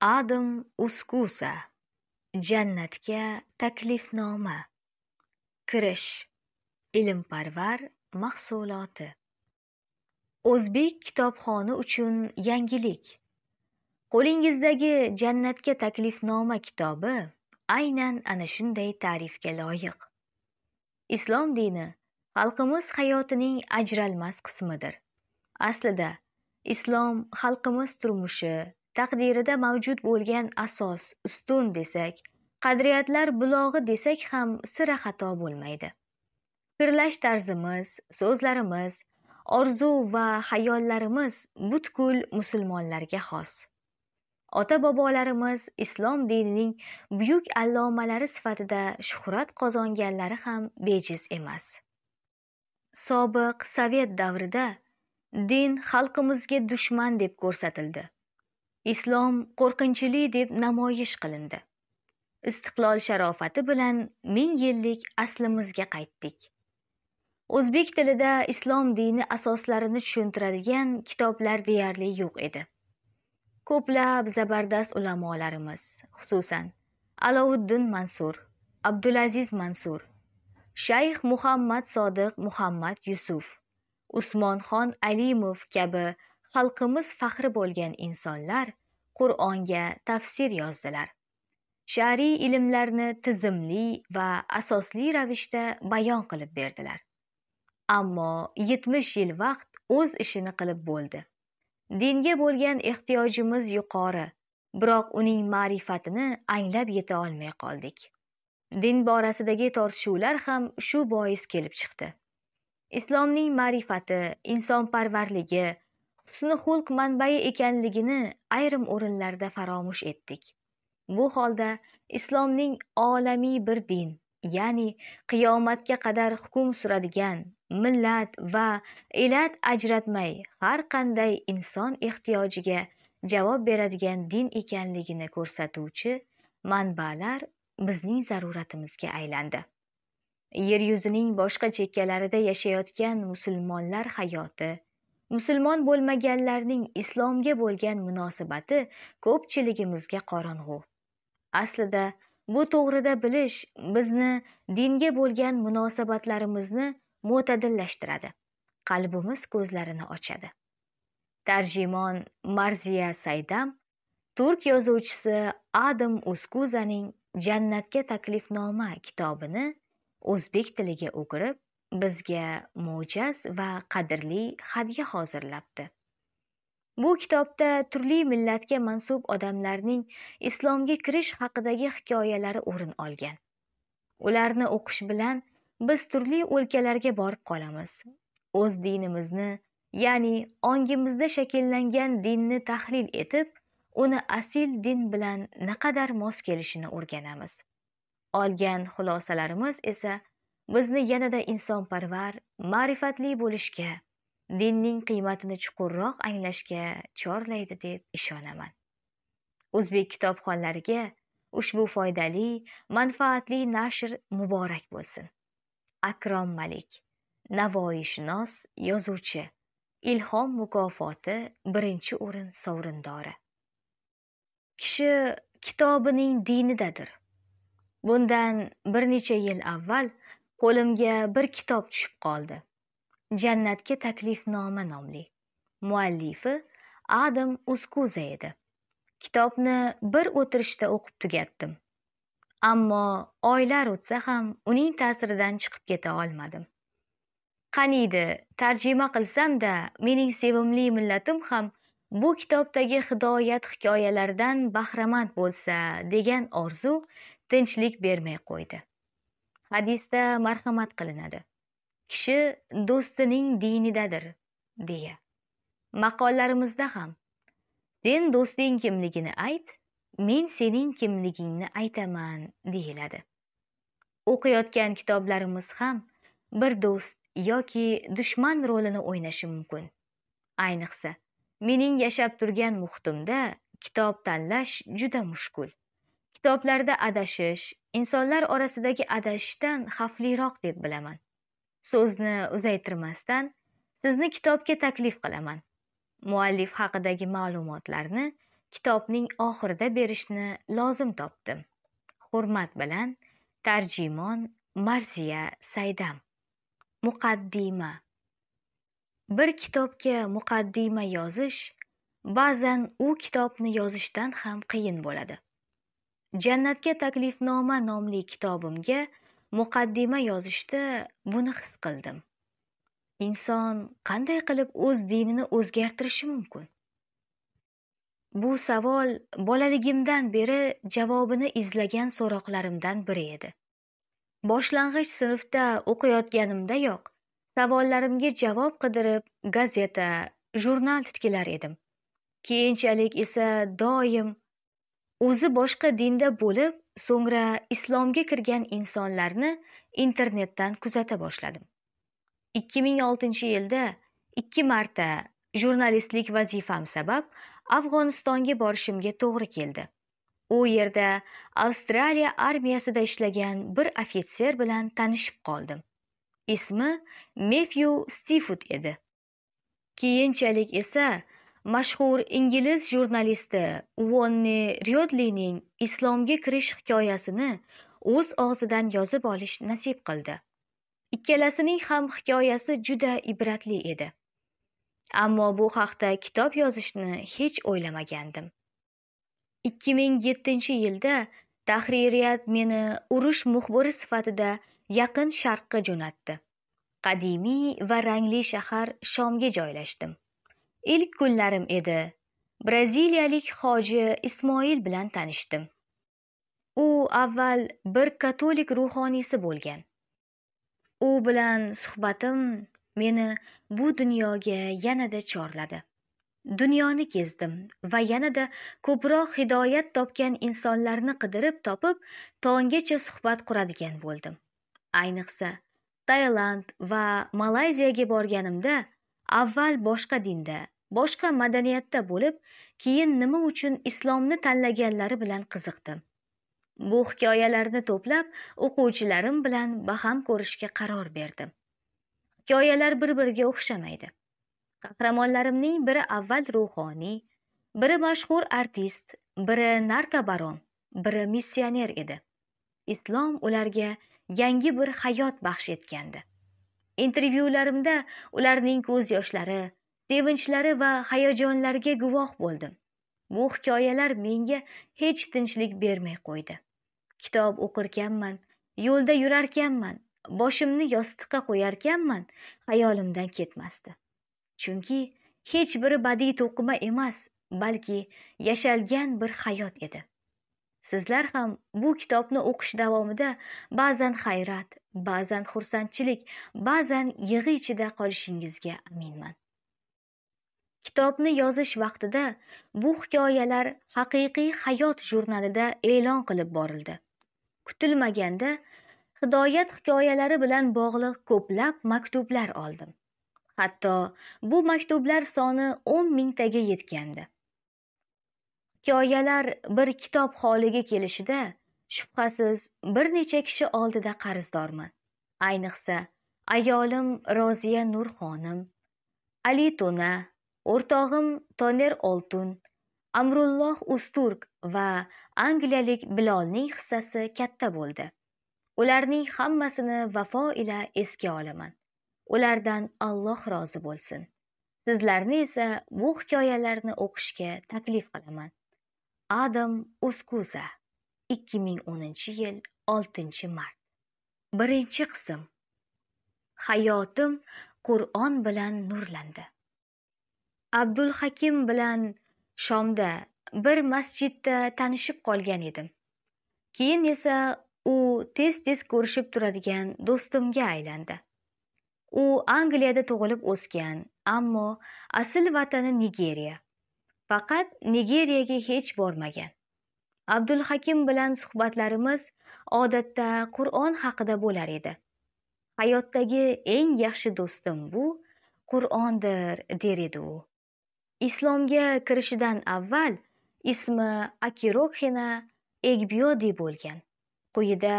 adam uskusa jannatga taklifnoma kirish ilmparvar mahsuloti o'zbek kitobxoni uchun yangilik qo'lingizdagi jannatga taklifnoma kitobi aynan ana shunday ta'rifga loyiq islom dini xalqimiz hayotining ajralmas qismidir aslida islom xalqimiz turmushi taqdirida mavjud bo'lgan asos ustun desak qadriyatlar bulog'i desak ham sira xato bo'lmaydi fikrlash tarzimiz so'zlarimiz orzu va xayollarimiz butkul musulmonlarga xos ota bobolarimiz islom dinining buyuk allomalari sifatida shuhrat qozonganlari ham bejiz emas sobiq sovet davrida din xalqimizga dushman deb ko'rsatildi islom qo'rqinchli deb namoyish qilindi istiqlol sharofati bilan ming yillik aslimizga qaytdik o'zbek tilida islom dini asoslarini tushuntiradigan kitoblar deyarli yo'q edi ko'plab zabardast ulamolarimiz xususan aloviddin mansur abdulaziz mansur shayx muhammad sodiq muhammad yusuf usmonxon alimov kabi xalqimiz faxri bo'lgan insonlar qur'onga tafsir yozdilar sha'riy ilmlarni tizimli va asosli ravishda bayon qilib berdilar ammo yetmish yil vaqt o'z ishini qilib bo'ldi dinga bo'lgan ehtiyojimiz yuqori biroq uning ma'rifatini anglab yeta olmay qoldik din borasidagi tortishuvlar ham shu bois kelib chiqdi islomning ma'rifati insonparvarligi husni xulq manbai ekanligini ayrim o'rinlarda faromush etdik bu holda islomning olamiy bir din ya'ni qiyomatga qadar hukm suradigan millat va elat ajratmay har qanday inson ehtiyojiga javob beradigan din ekanligini ko'rsatuvchi manbalar bizning zaruratimizga aylandi yer yuzining boshqa chekkalarida yashayotgan musulmonlar hayoti musulmon bo'lmaganlarning islomga bo'lgan munosabati ko'pchiligimizga qorong'u aslida bu to'g'rida bilish bizni dinga bo'lgan munosabatlarimizni mo'tadillashtiradi qalbimiz ko'zlarini ochadi tarjimon marziya saydam turk yozuvchisi adam uskuzaning jannatga taklifnoma kitobini o'zbek tiliga o'girib bizga mo'jaz va qadrli hadya hozirlabdi bu kitobda turli millatga mansub odamlarning islomga kirish haqidagi hikoyalari o'rin olgan ularni o'qish bilan biz turli o'lkalarga borib qolamiz o'z dinimizni ya'ni ongimizda shakllangan dinni tahlil etib uni asil din bilan naqadar mos kelishini o'rganamiz olgan xulosalarimiz esa bizni yanada insonparvar ma'rifatli bo'lishga dinning qiymatini chuqurroq anglashga chorlaydi deb ishonaman o'zbek kitobxonlariga ushbu foydali manfaatli nashr muborak bo'lsin akrom malik navoiyshunos yozuvchi ilhom mukofoti birinchi o'rin sovrindori kishi kitobining dinidadir bundan bir necha yil avval qo'limga bir kitob tushib qoldi jannatga taklifnoma nomli muallifi adam uskuza edi kitobni bir o'tirishda o'qib tugatdim ammo oylar o'tsa ham uning ta'siridan chiqib keta olmadim qaniydi tarjima qilsamda mening sevimli millatim ham bu kitobdagi hidoyat hikoyalaridan bahramand bo'lsa degan orzu tinchlik bermay qo'ydi hadisda marhamat qilinadi kishi do'stining dinidadir deya maqollarimizda ham sen do'sting kimligini ayt men sening kimligingni aytaman deyiladi o'qiyotgan kitoblarimiz ham bir do'st yoki dushman rolini o'ynashi mumkin ayniqsa mening yashab turgan muhitimda kitob tanlash juda mushkul kitoblarda adashish insonlar orasidagi adashishdan xavfliroq deb bilaman so'zni uzaytirmasdan sizni kitobga taklif qilaman muallif haqidagi ma'lumotlarni kitobning oxirida berishni lozim topdim hurmat bilan tarjimon marziya saydam muqaddima bir kitobga muqaddima yozish ba'zan u kitobni yozishdan ham qiyin bo'ladi jannatga taklifnoma nomli kitobimga muqaddima yozishda buni his qildim inson qanday qilib o'z dinini o'zgartirishi mumkin bu savol bolaligimdan beri javobini izlagan so'roqlarimdan biri edi boshlang'ich sinfda o'qiyotganimdayoq savollarimga javob qidirib gazeta jurnal titkilar edim keyinchalik esa doim o'zi boshqa dinda bo'lib so'ngra islomga kirgan insonlarni internetdan kuzata boshladim 2006 yilda ikki marta jurnalistlik vazifam sabab afg'onistonga borishimga to'g'ri keldi u yerda avstraliya armiyasida ishlagan bir ofitser bilan tanishib qoldim ismi mefyu stifud edi keyinchalik esa mashhur ingliz jurnalisti Uonni Riodlining islomga kirish hikoyasini o'z og'zidan yozib olish nasib qildi. Ikkalasining ham hikoyasi juda ibratli edi. Ammo bu haqda kitob yozishni hech o'ylamagandim. 2007-yilda tahririyat meni urush muxbiri sifatida Yaqin Sharqqa jo'natdi. Qadimiy va rangli shahar Shomga joylashdim. ilk kunlarim edi braziliyalik hoji ismoil bilan tanishdim u avval bir katolik ruhoniysi bo'lgan u bilan suhbatim meni bu dunyoga yanada chorladi dunyoni kezdim va yanada ko'proq hidoyat topgan insonlarni qidirib topib tonggacha suhbat quradigan bo'ldim ayniqsa tailand va malayziyaga borganimda avval boshqa dinda boshqa madaniyatda bo'lib keyin nima uchun islomni tanlaganlari bilan qiziqdim bu hikoyalarni to'plab o'quvchilarim bilan baham ko'rishga qaror berdim hikoyalar bir biriga o'xshamaydi qahramonlarimning biri avval ruhoniy biri mashhur artist biri narkobaron biri missioner edi islom ularga yangi bir hayot baxsh etgandi intervyularimda ularning ko'z yoshlari sevinchlari va hayajonlariga guvoh bo'ldim bu hikoyalar menga hech tinchlik bermay qo'ydi kitob o'qirkanman yo'lda yurarkanman boshimni yostiqqa qo'yarkanman xayolimdan ketmasdi chunki hech biri badiiy to'qima emas balki yashalgan bir hayot edi sizlar ham bu kitobni o'qish davomida ba'zan hayrat ba'zan xursandchilik ba'zan yig'i ichida qolishingizga aminman Kitobni yozish vaqtida bu hikoyalar Haqiqiy hayot jurnalida e'lon qilib borildi. Kutilmaganda hidoyat hikoyalari bilan bog'liq ko'plab maktublar oldim. Hatto bu maktublar soni 10 mingtaga yetgandi. Hikoyalar bir kitob holiga kelishida shubhasiz bir necha kishi oldida qarzdorman. Ayniqsa ayolim Roziya Nurxonim, Ali to'na o'rtog'im toner oltun amrulloh usturk va angliyalik bilolning hissasi katta bo'ldi ularning hammasini vafo ila esga olaman ulardan alloh rozi bo'lsin sizlarni esa bu hikoyalarni o'qishga taklif qilaman adam uskuza 2010 yil 6 mart birinchi qism hayotim qur'on bilan nurlandi Abdulhakim bilan Shomda bir masjidda tanishib qolgan edim. Keyin esa u tez-tez ko'rishib turadigan do'stimga aylandi. U Angliyada tug'ilib o'sgan, ammo asl vatani Nigeriya. Faqat Nigeriyaga hech bormagan. Abdulhakim bilan suhbatlarimiz odatda Qur'on haqida bo'lar edi. Hayotdagi eng yaxshi do'stim bu Qur'ondir, der edi u. islomga kirishidan avval ismi akirokhina egbiodi bo'lgan quyida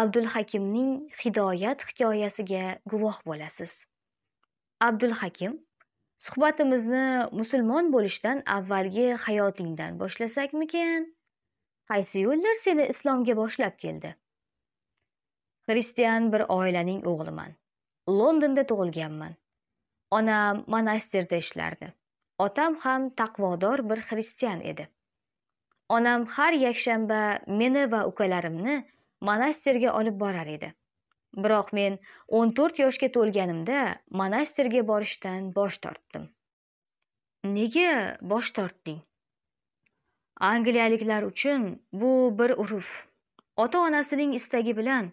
abdulhakimning hidoyat hikoyasiga guvoh bo'lasiz abdulhakim suhbatimizni musulmon bo'lishdan avvalgi hayotingdan boshlasakmikin qaysi yo'llar seni islomga boshlab keldi xristian bir oilaning o'g'liman londonda tug'ilganman onam monastirda ishlardi otam ham taqvodor bir xristian edi onam har yakshanba meni va ukalarimni monastirga olib borar edi biroq men o'n to'rt yoshga to'lganimda monastirga borishdan bosh tortdim nega bosh tortding angliyaliklar uchun bu bir urf ota onasining istagi bilan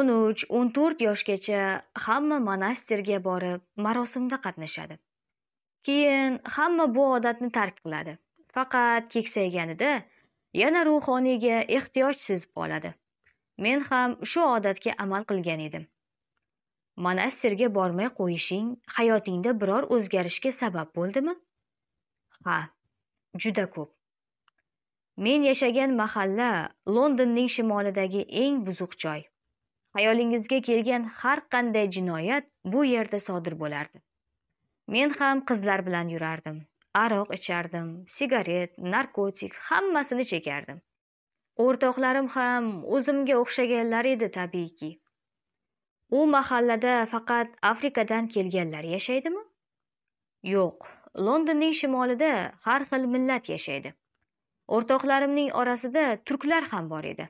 o'n uch o'n to'rt yoshgacha hamma monastirga borib marosimda qatnashadi Keyin hamma bu odatni tark qiladi. Faqat keksayganida yana ruhoniyga ehtiyoj sezib qoladi. Men ham shu odatga amal qilgan edim. Monastirga bormay qo'yishing hayotingda biror o'zgarishga sabab bo'ldimi? Ha, juda ko'p. Men yashagan mahalla Londonning shimolidagi eng buzuq joy. hayolingizga kelgan har qanday jinoyat bu yerda sodir bo'lardi. men ham qizlar bilan yurardim aroq ichardim sigaret narkotik hammasini chekardim o'rtoqlarim ham o'zimga o'xshaganlar edi tabiiyki u mahallada faqat afrikadan kelganlar yashaydimi yo'q londonning shimolida har xil millat yashaydi o'rtoqlarimning orasida turklar ham bor edi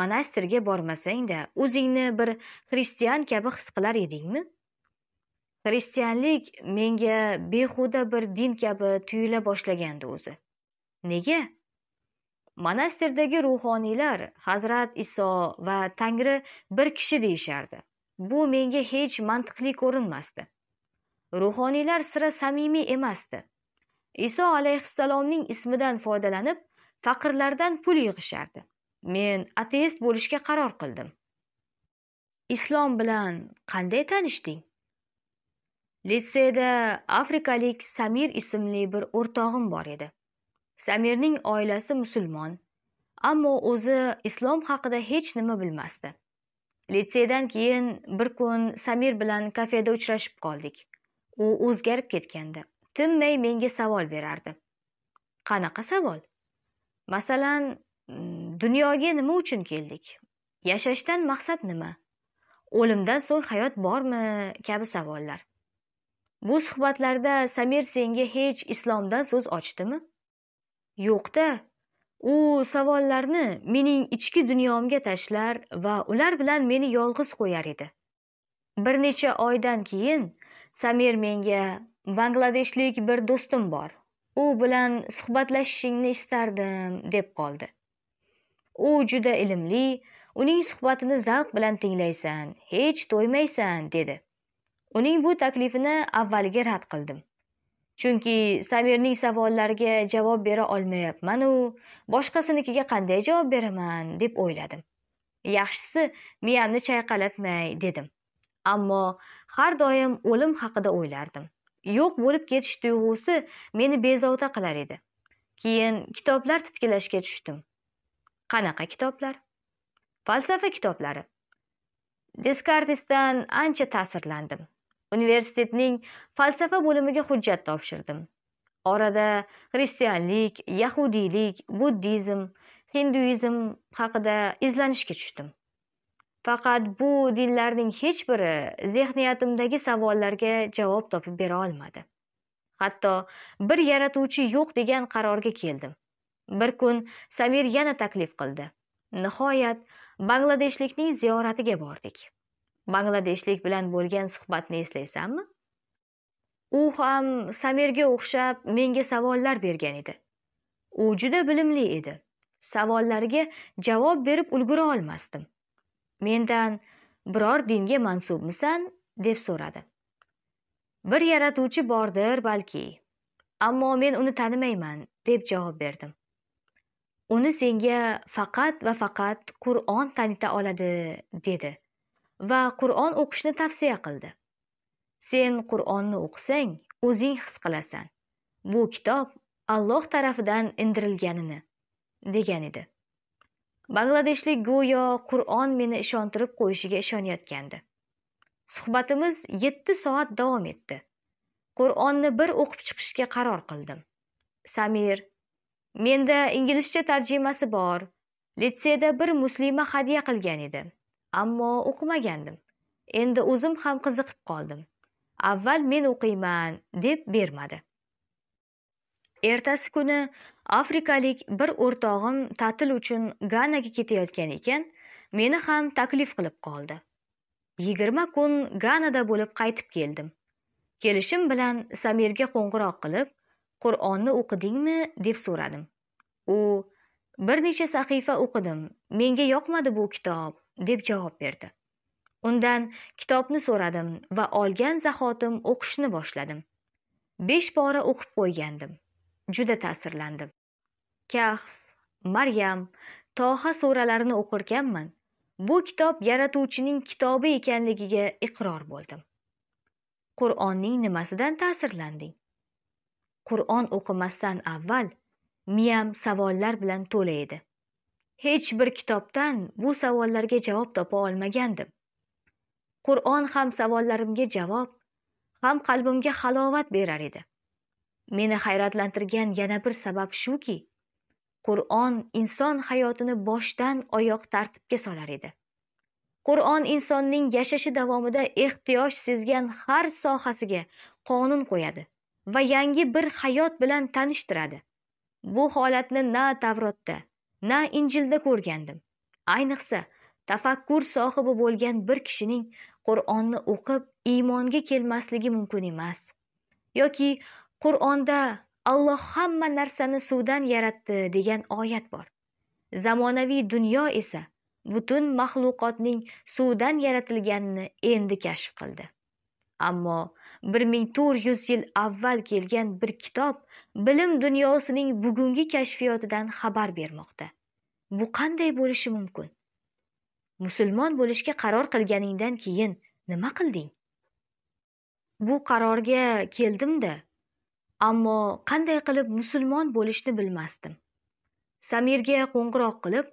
monastirga bormasangda o'zingni bir xristian kabi his qilar edingmi Xristianlik menga behuda bir din kabi tuyula boshlagandi o'zi. Nega? Monastirdagi ruhoniylar Hazrat Iso va Tangri bir kishi deyishardi. Bu menga hech mantiqli ko'rinmasdi. Ruhoniylar sira samimiy emasdi. Iso alayhissalomning ismidan foydalanib, faqirlardan pul yig'ishardi. Men ateist bo'lishga qaror qildim. Islom bilan qanday tanishding? litseyda afrikalik samir ismli bir o'rtog'im bor edi samirning oilasi musulmon ammo o'zi islom haqida hech nima bilmasdi litseydan keyin bir kun samir bilan kafeda uchrashib qoldik u o'zgarib ketgandi tinmay menga savol berardi qanaqa savol masalan dunyoga nima uchun keldik yashashdan maqsad nima o'limdan so'ng hayot bormi kabi savollar Bu suhbatlarda Samir senga hech islomdan so'z ochdimi? Yo'qda. U savollarni mening ichki dunyomga tashlar va ular bilan meni yolg'iz qo'yar edi. Bir necha oydan keyin Samir menga Bangladeshlik bir do'stim bor. U bilan suhbatlashishingni istardim deb qoldi. U juda ilmli, uning suhbatini zavq bilan tinglaysan hech to'ymaysan dedi uning bu taklifini avvaliga rad qildim chunki samirning savollariga javob bera olmayapmanu boshqasinikiga qanday javob beraman deb o'yladim yaxshisi miyamni chayqalatmay dedim ammo har doim o'lim haqida o'ylardim yo'q bo'lib ketish tuyg'usi meni bezovta qilar edi keyin kitoblar titkilashga tushdim qanaqa kitoblar falsafa kitoblari deskartesdan ancha ta'sirlandim universitetning falsafa bo'limiga hujjat topshirdim orada xristianlik yahudiylik buddizm hinduizm haqida izlanishga tushdim faqat bu dinlarning hech biri zehniyatimdagi savollarga javob topib bera olmadi hatto bir yaratuvchi yo'q degan qarorga keldim bir kun samir yana taklif qildi nihoyat bangladeshlikning ziyoratiga bordik bangladeshlik bilan bo'lgan suhbatni eslaysanmi u ham samirga o'xshab menga savollar bergan edi u juda bilimli edi savollarga javob berib ulgura olmasdim mendan biror dinga mansubmisan deb so'radi bir yaratuvchi bordir balki ammo men uni tanimayman deb javob berdim uni senga faqat va faqat qur'on tanita oladi dedi va Qur'on o'qishni tavsiya qildi. Sen Qur'onni o'qisang, o'zing his qilasan. Bu kitob Alloh tomonidan indirilganini degan edi. Bangladeshlik go'yo Qur'on meni ishontirib qo'yishiga ishonayotgandi. Suhbatimiz 7 soat davom etdi. Qur'onni bir o'qib chiqishga qaror qildim. Samir, menda inglizcha tarjimasi bor. Litseyda bir muslima hadiya qilgan edi. ammo o'qimagandim endi o'zim ham qiziqib qoldim avval men o'qiyman deb bermadi ertasi kuni afrikalik bir o'rtog'im ta'til uchun ganaga ketayotgan ekan meni ham taklif qilib qoldi yigirma kun ganada bo'lib qaytib keldim kelishim bilan samirga qo'ng'iroq qilib qur'onni o'qidingmi deb so'radim u bir necha sahifa o'qidim menga yoqmadi bu kitob deb javob berdi undan kitobni so'radim va olgan zahotim o'qishni boshladim besh bora o'qib qo'ygandim juda ta'sirlandim kahf maryam toha suralarini o'qirkanman bu kitob yaratuvchining kitobi ekanligiga iqror bo'ldim qur'onning nimasidan ta'sirlanding qur'on o'qimasdan avval miyam savollar bilan to'la edi hech bir kitobdan bu savollarga javob topa olmagandim qur'on ham savollarimga javob ham qalbimga halovat berar edi meni hayratlantirgan yana bir sabab shuki qur'on inson hayotini boshdan oyoq tartibga solar edi qur'on insonning yashashi davomida ehtiyoj sezgan har sohasiga qonun qo'yadi va yangi bir hayot bilan tanishtiradi bu holatni na tavrotda na injilda ko'rgandim ayniqsa tafakkur sohibi bo'lgan bir kishining qur'onni o'qib iymonga kelmasligi mumkin emas yoki qur'onda alloh hamma narsani suvdan yaratdi degan oyat bor zamonaviy dunyo esa butun maxluqotning suvdan yaratilganini endi kashf qildi ammo bir ming to'rt yuz yil avval kelgan bir kitob bilim dunyosining bugungi kashfiyotidan xabar bermoqda bu qanday bo'lishi mumkin musulmon bo'lishga qaror qilganingdan keyin nima qilding bu qarorga keldimda ammo qanday qilib musulmon bo'lishni bilmasdim samirga qo'ng'iroq qilib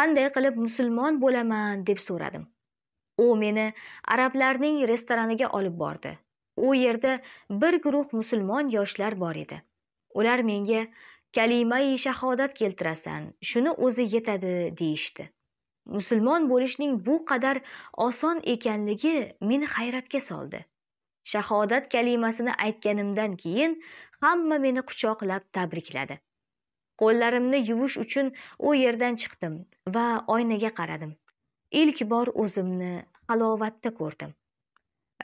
qanday qilib musulmon bo'laman deb so'radim u meni arablarning restoraniga olib bordi u yerda bir guruh musulmon yoshlar bor edi ular menga kalimai shahodat keltirasan shuni o'zi yetadi deyishdi musulmon bo'lishning bu qadar oson ekanligi meni hayratga soldi shahodat kalimasini aytganimdan keyin hamma meni quchoqlab tabrikladi qo'llarimni yuvish uchun u yerdan chiqdim va oynaga qaradim ilk bor o'zimni halovatda ko'rdim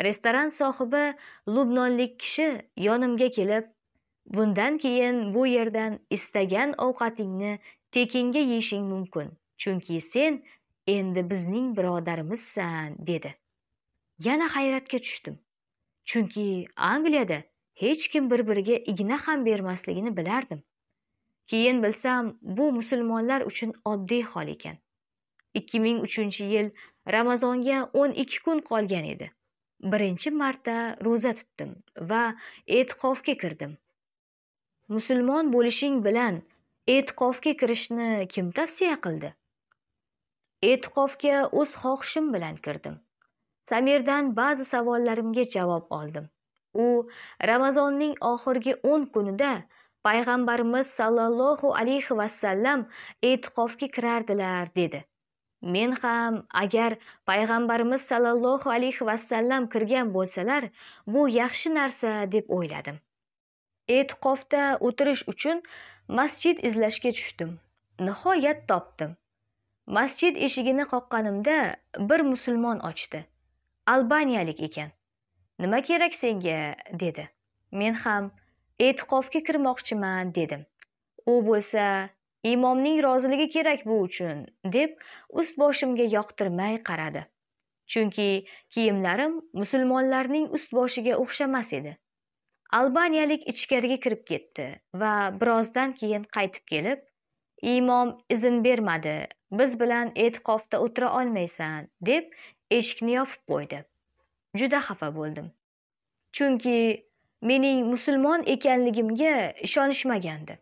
restoran sohibi lubnonlik kishi yonimga kelib bundan keyin bu yerdan istagan ovqatingni tekinga yeyishing mumkin chunki sen endi bizning birodarimizsan dedi yana hayratga tushdim chunki angliyada hech kim bir biriga igna ham bermasligini bilardim keyin bilsam bu musulmonlar uchun oddiy hol ekan ikki ming uchinchi yil ramazonga o'n ikki kun qolgan edi birinchi marta ro'za tutdim va e'tiqofga kirdim musulmon bo'lishing bilan e'tiqofga kirishni kim tavsiya qildi e'tiqofga o'z xohishim bilan kirdim samirdan ba'zi savollarimga javob oldim u ramazonning oxirgi o'n kunida payg'ambarimiz sollallohu alayhi vasallam e'tiqofga kirardilar dedi men ham agar payg'ambarimiz sollallohu alayhi vasallam kirgan bo'lsalar bu yaxshi narsa deb o'yladim e'tiqofda o'tirish uchun masjid izlashga tushdim nihoyat topdim masjid eshigini qoqqanimda bir musulmon ochdi albaniyalik ekan nima kerak senga dedi men ham e'tiqofga kirmoqchiman dedim u bo'lsa imomning roziligi kerak bu uchun deb ust boshimga yoqtirmay qaradi chunki kiyimlarim musulmonlarning ust boshiga o'xshamas edi albaniyalik ichkariga kirib ketdi va birozdan keyin qaytib kelib imom izn bermadi biz bilan e'tiqofda o'tira olmaysan deb eshikni yopib qo'ydi juda xafa bo'ldim chunki mening musulmon ekanligimga ishonishmagandi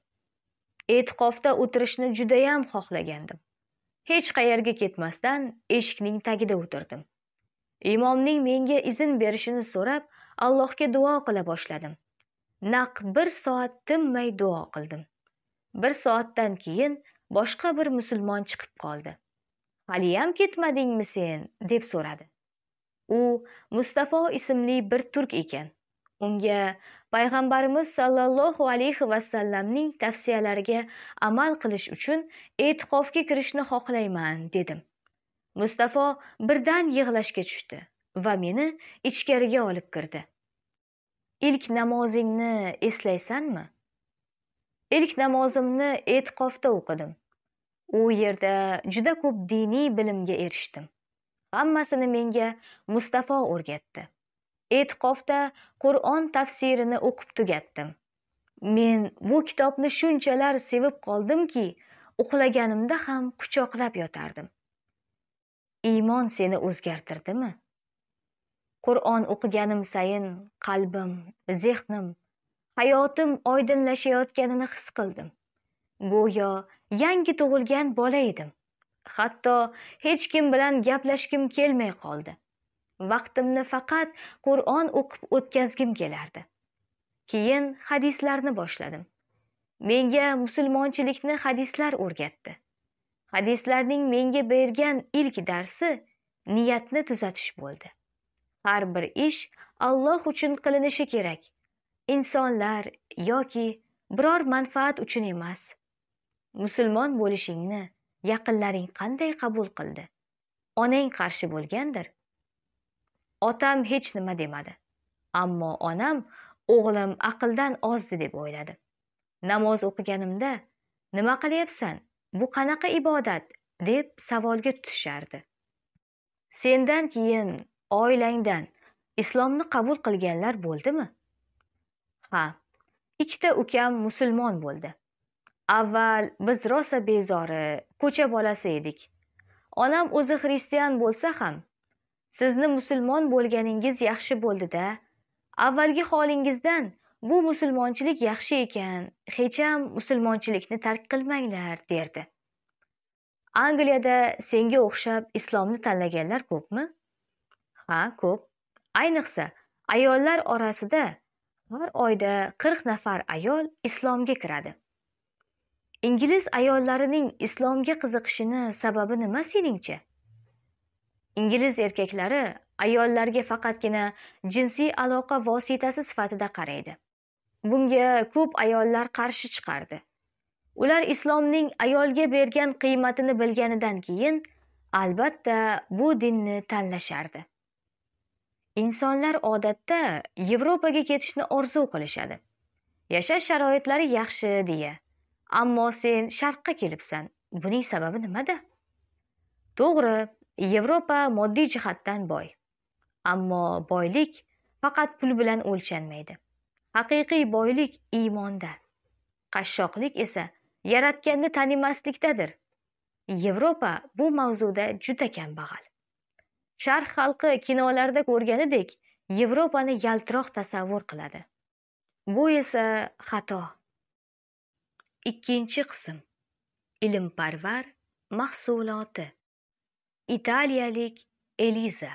e'tiqofda o'tirishni judayam xohlagandim hech qayerga ketmasdan eshikning tagida o'tirdim imomning menga izn berishini so'rab allohga duo qila boshladim naq bir soat tinmay duo qildim bir soatdan keyin boshqa bir musulmon chiqib qoldi haliyam ketmadingmi sen deb so'radi u mustafo ismli bir turk ekan Unga payg'ambarimiz sollallohu alayhi vasallamning tavsiyalariga amal qilish uchun e'tiqofga kirishni xohlayman dedim. Mustafo birdan yig'lashga tushdi va meni ichkariga olib kirdi. Ilk namozingni eslaysanmi? Ilk namozimni e'tiqofda o'qidim. U yerda juda ko'p diniy bilimga erishdim. Hammasini menga Mustafo o'rgatdi. e'tiqofda qur'on tafsirini o'qib tugatdim men bu kitobni shunchalar sevib qoldimki uxlaganimda ham quchoqlab yotardim iymon seni o'zgartirdimi qur'on o'qiganim sayin qalbim zehnim hayotim oydinlashayotganini his qildim go'yo yangi tug'ilgan bola edim hatto hech kim bilan gaplashgim kelmay qoldi vaqtimni faqat qur'on o'qib o'tkazgim kelardi keyin hadislarni boshladim menga musulmonchilikni hadislar o'rgatdi hadislarning menga bergan ilk darsi niyatni tuzatish bo'ldi har bir ish alloh uchun qilinishi kerak insonlar yoki biror manfaat uchun emas musulmon bo'lishingni yaqinlaring qanday qabul qildi onang qarshi bo'lgandir otam hech nima demadi ammo onam o'g'lim aqldan ozdi deb o'yladi namoz o'qiganimda nima qilyapsan bu qanaqa ibodat deb savolga tutishardi sendan keyin oilangdan islomni qabul qilganlar bo'ldimi ha ikkita ukam musulmon bo'ldi avval biz rosa bezori ko'cha bolasi edik onam o'zi xristian bo'lsa ham sizni musulmon bo'lganingiz yaxshi bo'ldi-da. Avvalgi holingizdan bu musulmonchilik yaxshi ekan, hecham musulmonchilikni tark qilmanglar, derdi. Angliyada senga o'xshab islomni tanlaganlar ko'pmi? Ha, ko'p. Ayniqsa, ayollar orasida har oyda 40 nafar ayol islomga kiradi. Ingliz ayollarining islomga qiziqishini sababi nima seningcha? ingliz erkaklari ayollarga faqatgina jinsiy aloqa vositasi sifatida qaraydi bunga ko'p ayollar qarshi chiqardi ular islomning ayolga bergan qiymatini bilganidan keyin albatta bu dinni tanlashardi insonlar odatda yevropaga ketishni orzu qilishadi yashash sharoitlari yaxshi deya ammo sen sharqqa kelibsan buning sababi nimada to'g'ri yevropa moddiy jihatdan boy ammo boylik faqat pul bilan o'lchanmaydi haqiqiy boylik iymonda qashshoqlik esa yaratganni tanimaslikdadir yevropa bu mavzuda juda kambag'al sharq xalqi kinolarda ko'rganidek yevropani yaltiroq tasavvur qiladi bu esa xato ikkinchi qism ilmparvar mahsuloti italiyalik eliza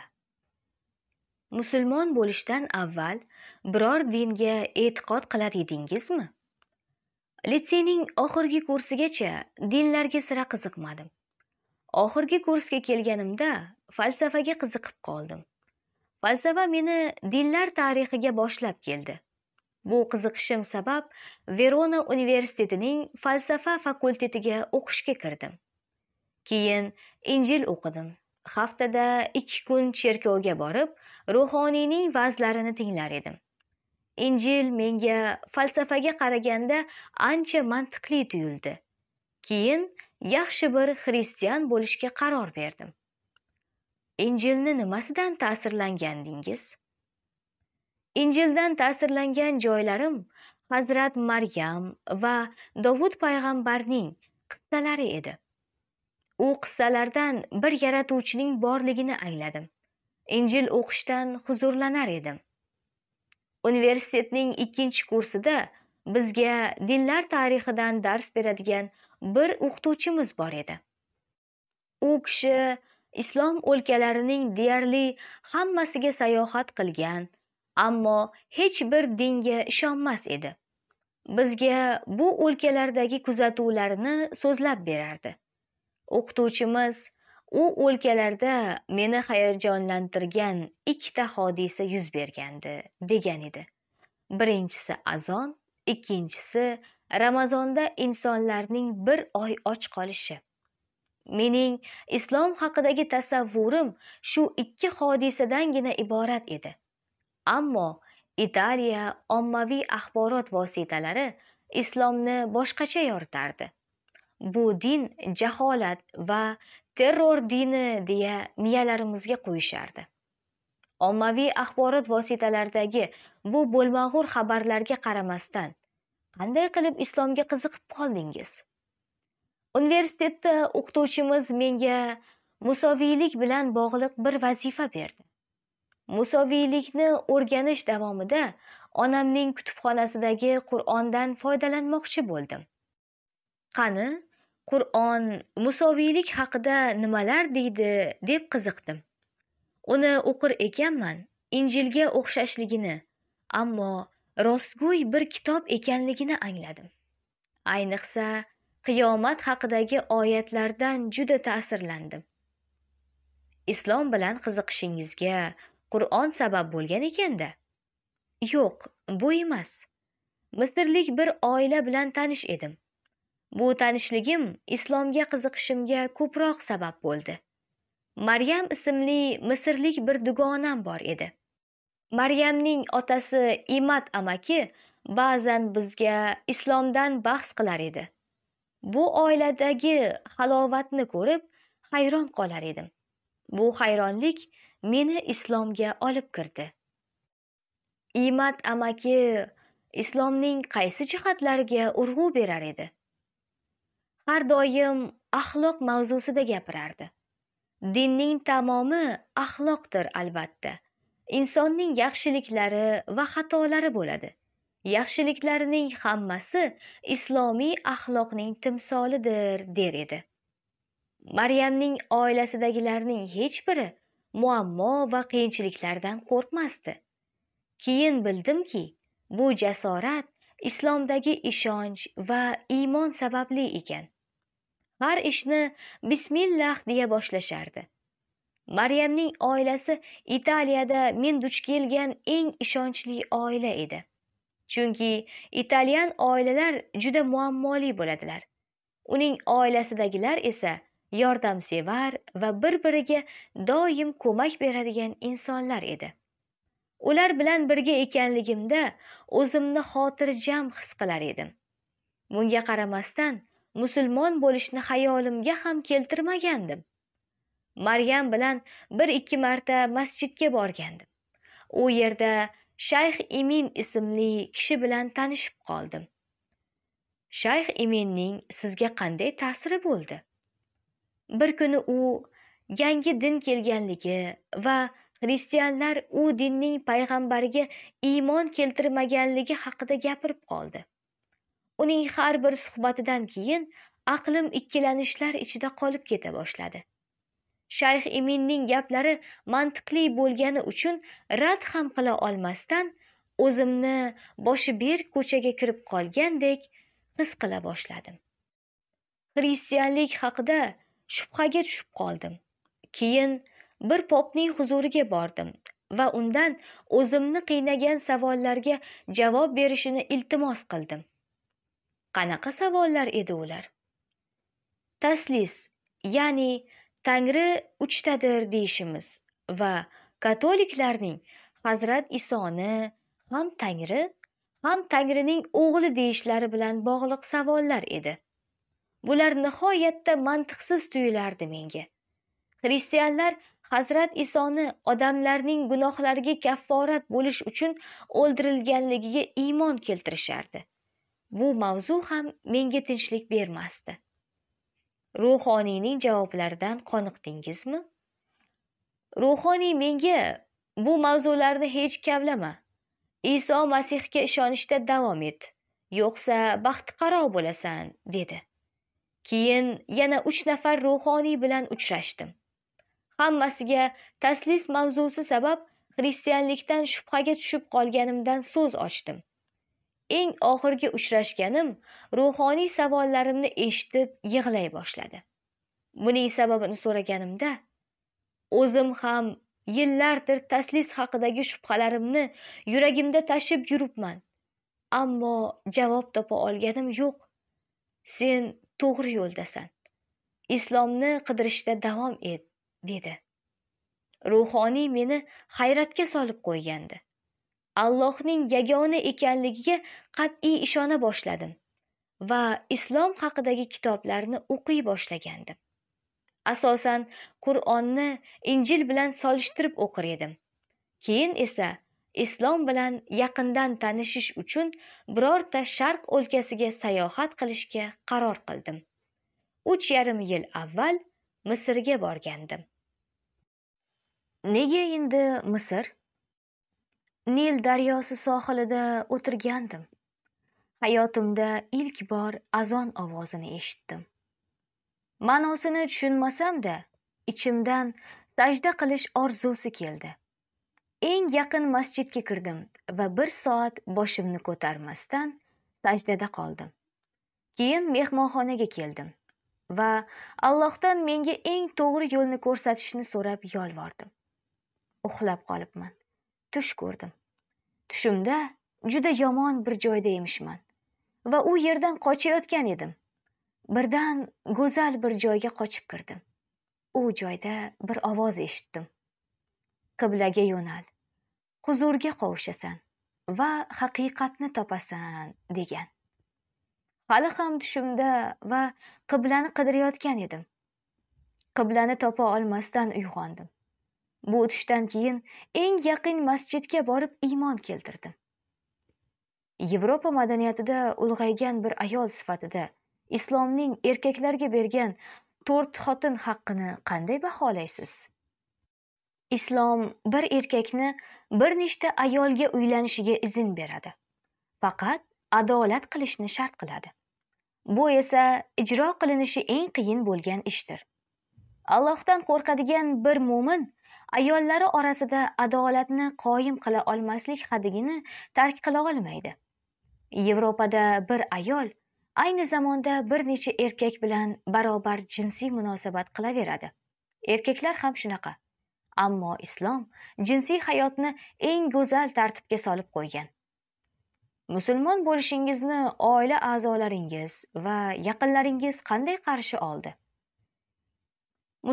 musulmon bo'lishdan avval biror dinga e'tiqod qilar edingizmi litseyning oxirgi kursigacha dinlarga sira qiziqmadim oxirgi kursga kelganimda falsafaga qiziqib qoldim falsafa meni dinlar tarixiga boshlab keldi bu qiziqishim sabab verona universitetining falsafa fakultetiga o'qishga kirdim keyin injil o'qidim haftada ikki kun cherkovga borib ruhoniyning va'zlarini tinglar edim injil menga falsafaga qaraganda ancha mantiqli tuyuldi keyin yaxshi bir xristian bo'lishga qaror berdim injilni nimasidan ta'sirlangandingiz injildan ta'sirlangan joylarim hazrat maryam va dovud payg'ambarning qissalari edi u qissalardan bir yaratuvchining borligini angladim injil o'qishdan huzurlanar edim universitetning ikkinchi kursida bizga dinlar tarixidan dars beradigan bir o'qituvchimiz bor edi u kishi islom o'lkalarining deyarli hammasiga sayohat qilgan ammo hech bir dinga ishonmas edi bizga bu o'lkalardagi kuzatuvlarini so'zlab berardi o'qituvchimiz u o'lkalarda meni hayajonlantirgan ikkita hodisa yuz bergandi degan edi birinchisi azon ikkinchisi ramazonda insonlarning bir oy och qolishi mening islom haqidagi tasavvurim shu ikki hodisadangina iborat edi ammo italiya ommaviy axborot vositalari islomni boshqacha yoritardi bu din jaholat va terror dini deya miyalarimizga qo'yishardi ommaviy axborot vositalaridagi bu bo'lmag'ur xabarlarga qaramasdan qanday qilib islomga qiziqib qoldingiz universitetda o'qituvchimiz menga musoviylik bilan bog'liq bir vazifa berdi musoviylikni o'rganish davomida onamning kutubxonasidagi qur'ondan foydalanmoqchi bo'ldim qani qur'on musoviylik haqida nimalar deydi deb qiziqdim uni o'qir ekanman injilga o'xshashligini ammo rostgo'y bir kitob ekanligini angladim ayniqsa qiyomat haqidagi oyatlardan juda ta'sirlandim islom bilan qiziqishingizga qur'on sabab bo'lgan ekanda yo'q bu emas misrlik bir oila bilan tanish edim Bu tanishligim islomga qiziqishimga ko'proq sabab bo'ldi. Maryam ismli misrlik bir dugonam bor edi. Maryamning otasi Imat amaki ba'zan bizga islomdan bahs qilar edi. Bu oiladagi halovatni ko'rib hayron qolar edim. Bu hayronlik meni islomga olib kirdi. Imat amaki islomning qaysi jihatlariga urg'u berar edi? har doim axloq mavzusida gapirardi dinning tamomi axloqdir albatta insonning yaxshiliklari va xatolari bo'ladi yaxshiliklarining hammasi islomiy axloqning timsolidir der edi maryamning oilasidagilarning hech biri muammo va qiyinchiliklardan qo'rqmasdi keyin bildimki bu jasorat islomdagi ishonch va iymon sababli ekan har ishni bismillah deya boshlashardi maryamning oilasi italiyada men duch kelgan eng ishonchli oila edi chunki italyan oilalar juda muammoli bo'ladilar uning oilasidagilar esa yordamsevar va bir biriga doim ko'mak beradigan insonlar edi ular bilan birga ekanligimda o'zimni xotirjam his qilar edim bunga qaramasdan musulmon bo'lishni xayolimga ham keltirmagandim maryam bilan bir ikki marta masjidga borgandim u yerda shayx imin ismli kishi bilan tanishib qoldim shayx iminning sizga qanday ta'siri bo'ldi bir kuni u yangi din kelganligi va xristianlar u dinning payg'ambariga iymon keltirmaganligi haqida gapirib qoldi uning har bir suhbatidan keyin aqlim ikkilanishlar ichida qolib keta boshladi shayx iminning gaplari mantiqli bo'lgani uchun rad ham qila olmasdan o'zimni boshi berk ko'chaga kirib qolgandek his qila boshladim xristianlik haqida shubhaga tushib qoldim keyin bir popning huzuriga bordim va undan o'zimni qiynagan savollarga javob berishini iltimos qildim qanaqa savollar edi ular taslis ya'ni tangri uchtadir deyishimiz va katoliklarning hazrat isoni ham tangri ham tangrining o'g'li deyishlari bilan bog'liq savollar edi bular nihoyatda mantiqsiz tuyulardi menga xristianlar hazrat isoni odamlarning gunohlariga kafforat bo'lish uchun o'ldirilganligiga iymon keltirishardi bu mavzu ham menga tinchlik bermasdi ruhoniyning javoblaridan qoniqdingizmi ruhoniy menga bu mavzularni hech kavlama iso masihga ishonishda davom et yo'qsa baxtiqaro bo'lasan dedi keyin yana uch nafar ruhoniy bilan uchrashdim hammasiga taslis mavzusi sabab xristianlikdan shubhaga tushib qolganimdan so'z ochdim eng oxirgi uchrashganim ruhoniy savollarimni eshitib yig'lay boshladi buning sababini so'raganimda o'zim ham yillardir taslis haqidagi shubhalarimni yuragimda tashib yuribman ammo javob topa olganim yo'q sen to'g'ri yo'ldasan islomni qidirishda davom et dedi ruhoniy meni hayratga solib qo'ygandi allohning yagona ekanligiga qat'iy ishona boshladim va islom haqidagi kitoblarni o'qiy boshlagandim asosan qur'onni injil bilan solishtirib o'qir edim keyin esa islom bilan yaqindan tanishish uchun birorta sharq o'lkasiga sayohat qilishga qaror qildim uch yarim yil avval misrga borgandim nega endi misr Nil daryosi sohilida o'tirgandim. Hayotimda ilk bor azon ovozini eshitdim. Ma'nosini tushunmasam-da, ichimdan sajda qilish orzusi keldi. Eng yaqin masjidga kirdim va bir soat boshimni ko'tarmasdan sajdada qoldim. Keyin mehmonxonaga keldim va Allohdan menga eng to'g'ri yo'lni ko'rsatishni so'rab yolvordim. Uxlab qolibman. tush ko'rdim tushimda juda yomon bir joyda emishman va u yerdan qochayotgan edim birdan go'zal bir joyga qochib kirdim u joyda bir ovoz eshitdim qiblaga yo'nal huzurga qovushasan va haqiqatni topasan degan hali ham tushimda va qiblani qidirayotgan edim qiblani topa olmasdan uyg'ondim bu tushdan keyin eng yaqin masjidga borib iymon keltirdim yevropa madaniyatida ulg'aygan bir ayol sifatida islomning erkaklarga bergan to'rt xotin haqqini qanday baholaysiz islom bir erkakni bir nechta ayolga uylanishiga izn beradi faqat adolat qilishni shart qiladi bu esa ijro qilinishi eng qiyin bo'lgan ishdir allohdan qo'rqadigan bir mo'min ayollari orasida adolatni qoyim qila olmaslik hadigini tark qila olmaydi yevropada bir ayol ayni zamonda bir necha erkak bilan barobar jinsiy munosabat qilaveradi erkaklar ham shunaqa ammo islom jinsiy hayotni eng go'zal tartibga solib qo'ygan musulmon bo'lishingizni oila a'zolaringiz va yaqinlaringiz qanday qarshi oldi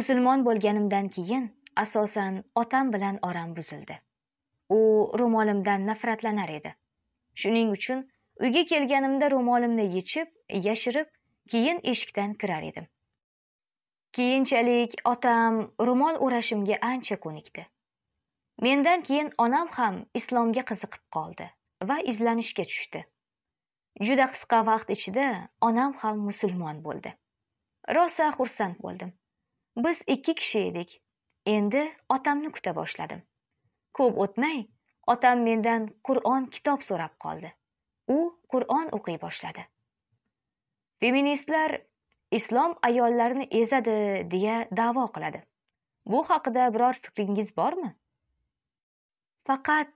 musulmon bo'lganimdan keyin asosan otam bilan oram buzildi u ro'molimdan nafratlanar edi shuning uchun uyga kelganimda ro'molimni yechib yashirib keyin eshikdan kirar edim keyinchalik otam ro'mol o'rashimga ancha ko'nikdi mendan keyin onam ham islomga qiziqib qoldi va izlanishga tushdi juda qisqa vaqt ichida onam ham musulmon bo'ldi rosa xursand bo'ldim biz ikki kishi edik endi otamni kuta boshladim ko'p o'tmay otam mendan qur'on kitob so'rab qoldi u qur'on o'qiy boshladi feministlar islom ayollarni ezadi deya da'vo qiladi bu haqida biror fikringiz bormi faqat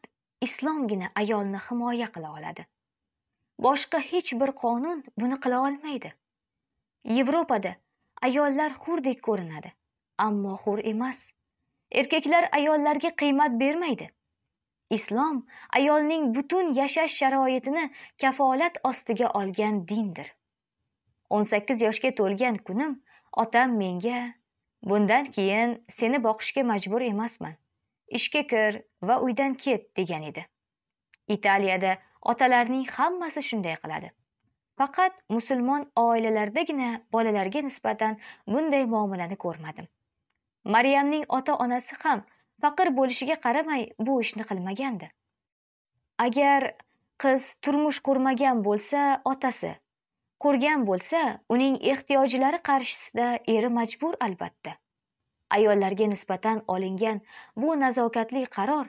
islomgina ayolni himoya qila oladi boshqa hech bir qonun buni qila olmaydi yevropada ayollar hurdek ko'rinadi ammo hur emas erkaklar ayollarga qiymat bermaydi islom ayolning butun yashash sharoitini kafolat ostiga olgan dindir o'n sakkiz yoshga to'lgan kunim otam menga bundan keyin seni boqishga majbur emasman ishga kir va uydan ket degan edi italiyada otalarning hammasi shunday qiladi faqat musulmon oilalardagina bolalarga nisbatan bunday muomalani ko'rmadim maryamning ota onasi ham faqir bo'lishiga qaramay bu ishni qilmagandi agar qiz turmush qurmagan bo'lsa otasi qurgan bo'lsa uning ehtiyojlari qarshisida eri majbur albatta ayollarga nisbatan olingan bu nazokatli qaror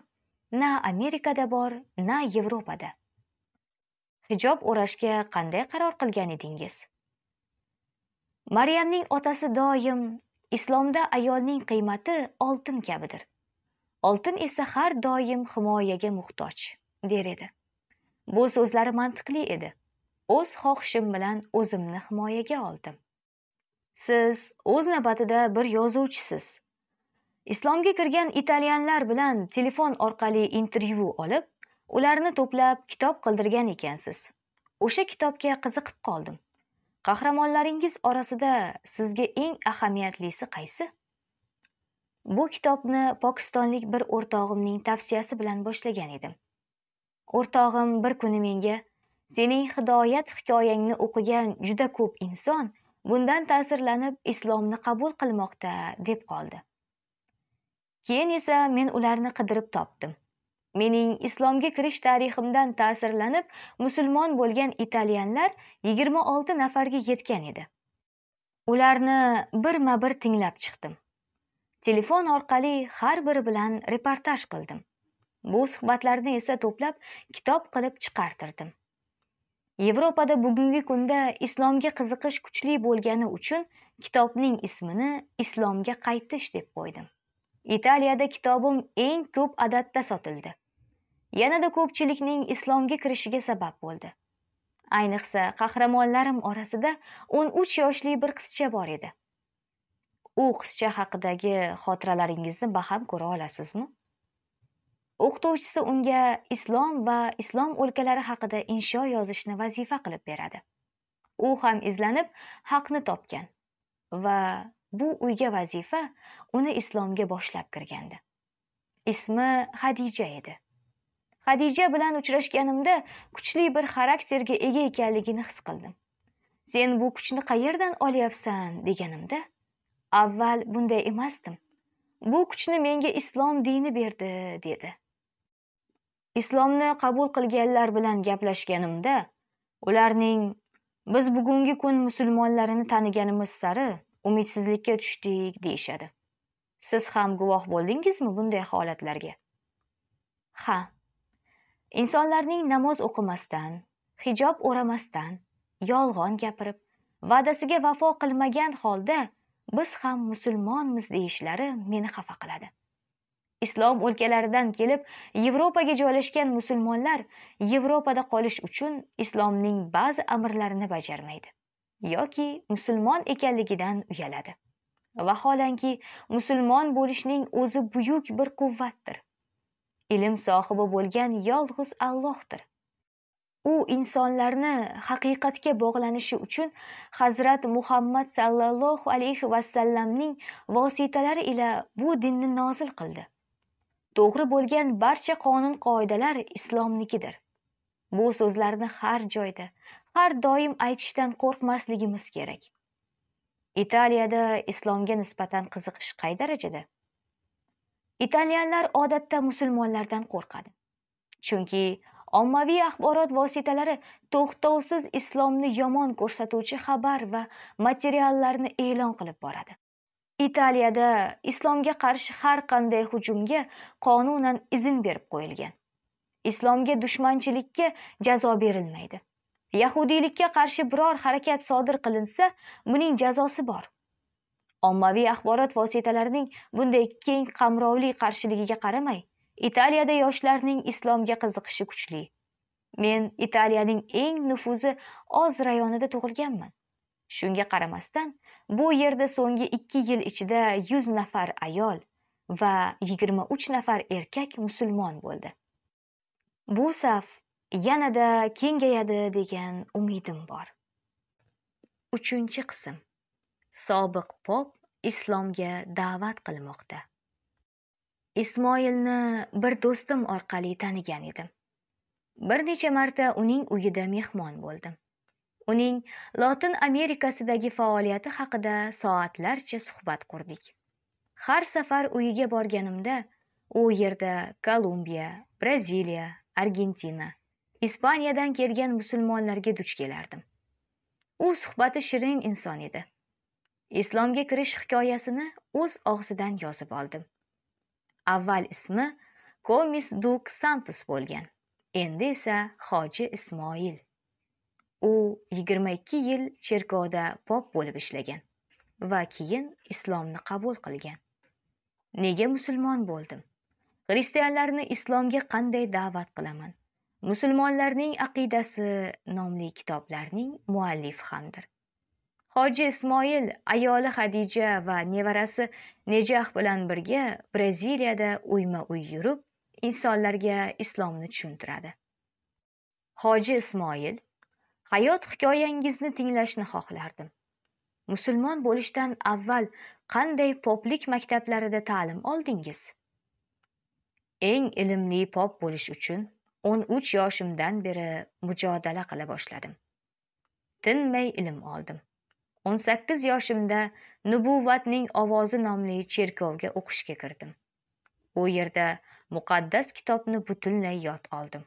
na amerikada bor na yevropada hijob o'rashga qanday qaror qilgan edingiz maryamning otasi doim islomda ayolning qiymati oltin kabidir oltin esa har doim himoyaga muhtoj der edi bu so'zlari mantiqli edi o'z xohishim bilan o'zimni himoyaga oldim siz o'z navbatida bir yozuvchisiz islomga kirgan italyanlar bilan telefon orqali intervyu olib ularni to'plab kitob qildirgan ekansiz o'sha kitobga qiziqib qoldim qahramonlaringiz orasida sizga eng ahamiyatlisi qaysi bu kitobni pokistonlik bir o'rtog'imning tavsiyasi bilan boshlagan edim o'rtog'im bir kuni menga sening hidoyat hikoyangni o'qigan juda ko'p inson bundan ta'sirlanib islomni qabul qilmoqda deb qoldi keyin esa men ularni qidirib topdim mening islomga kirish tariximdan ta'sirlanib musulmon bo'lgan italyanlar 26 nafarga yetgan edi ularni birma bir tinglab chiqdim telefon orqali har biri bilan reportaj qildim bu suhbatlarni esa to'plab kitob qilib chiqartirdim yevropada bugungi kunda islomga qiziqish kuchli bo'lgani uchun kitobning ismini islomga qaytish deb qo'ydim italiyada kitobim eng ko'p adadda sotildi yanada ko'pchilikning islomga kirishiga sabab bo'ldi ayniqsa qahramonlarim orasida o'n uch yoshli bir qizcha bor edi u qizcha haqidagi xotiralaringizni baham ko'ra olasizmi o'qituvchisi unga islom va islom o'lkalari haqida insho yozishni vazifa qilib beradi u ham izlanib haqni topgan va bu uyga vazifa uni islomga boshlab kirgandi ismi hadija edi hadija bilan uchrashganimda kuchli bir xarakterga ega ekanligini his qildim sen bu kuchni qayerdan olyapsan deganimda avval bunday emasdim bu kuchni menga islom dini berdi dedi islomni qabul qilganlar bilan gaplashganimda ularning biz bugungi kun musulmonlarini taniganimiz sari umidsizlikka tushdik deyishadi siz ham guvoh bo'ldingizmi bunday holatlarga ha insonlarning namoz o'qimasdan hijob o'ramasdan yolg'on gapirib va'dasiga vafo qilmagan holda biz ham musulmonmiz deyishlari meni xafa qiladi islom o'lkalaridan kelib yevropaga joylashgan musulmonlar yevropada qolish uchun islomning ba'zi amrlarini bajarmaydi yoki musulmon ekanligidan uyaladi vaholanki musulmon bo'lishning o'zi buyuk bir quvvatdir ilm sohibi bo'lgan yolg'iz allohdir u insonlarni haqiqatga bog'lanishi uchun hazrat muhammad sallallohu alayhi vasallamning vositalari ila bu dinni nozil qildi to'g'ri bo'lgan barcha qonun qoidalar islomnikidir bu so'zlarni har joyda har doim aytishdan qo'rqmasligimiz kerak italiyada islomga nisbatan qiziqish qay darajada italyanlar odatda musulmonlardan qo'rqadi chunki ommaviy axborot vositalari to'xtovsiz islomni yomon ko'rsatuvchi xabar va materiallarni e'lon qilib boradi italiyada islomga qarshi har qanday hujumga qonunan izn berib qo'yilgan islomga dushmanchilikka jazo berilmaydi yahudiylikka qarshi biror harakat sodir qilinsa buning jazosi bor ommaviy axborot vositalarining bunday keng qamrovli qarshiligiga qaramay italiyada yoshlarning islomga qiziqishi kuchli men italiyaning eng nufuzi oz rayonida tug'ilganman shunga qaramasdan bu yerda so'nggi ikki yil ichida yuz nafar ayol va yigirma uch nafar erkak musulmon bo'ldi bu saf yanada kengayadi degan umidim bor uchinchi qism sobiq pop islomga da'vat qilmoqda ismoilni bir do'stim orqali tanigan edim bir necha marta uning uyida mehmon bo'ldim uning lotin amerikasidagi faoliyati haqida soatlarcha suhbat qurdik har safar uyiga borganimda u yerda kolumbiya braziliya argentina ispaniyadan kelgan musulmonlarga duch kelardim u suhbati shirin inson edi islomga kirish hikoyasini o'z og'zidan yozib oldim avval ismi komis duk santos bo'lgan endi esa hoji ismoil u yigirma ikki yil cherkovda pop bo'lib ishlagan va keyin islomni qabul qilgan nega musulmon bo'ldim xristianlarni islomga qanday da'vat qilaman Musulmonlarning aqidasi nomli kitoblarning muallifi hamdir. Hoji Ismoil ayoli Hadija va nevarasi Nejah bilan birga Braziliyada uyma-uy yurib, insonlarga islomni tushuntiradi. Hoji Ismoil, hayot hikoyangizni tinglashni xohlardim. Musulmon bo'lishdan avval qanday poplik maktablarida ta'lim oldingiz? Eng ilmli pop bo'lish uchun o'n uch yoshimdan beri mujodala qila boshladim tinmay ilm oldim o'n sakkiz yoshimda nubuvatning ovozi nomli cherkovga o'qishga kirdim u yerda muqaddas kitobni butunlay yod oldim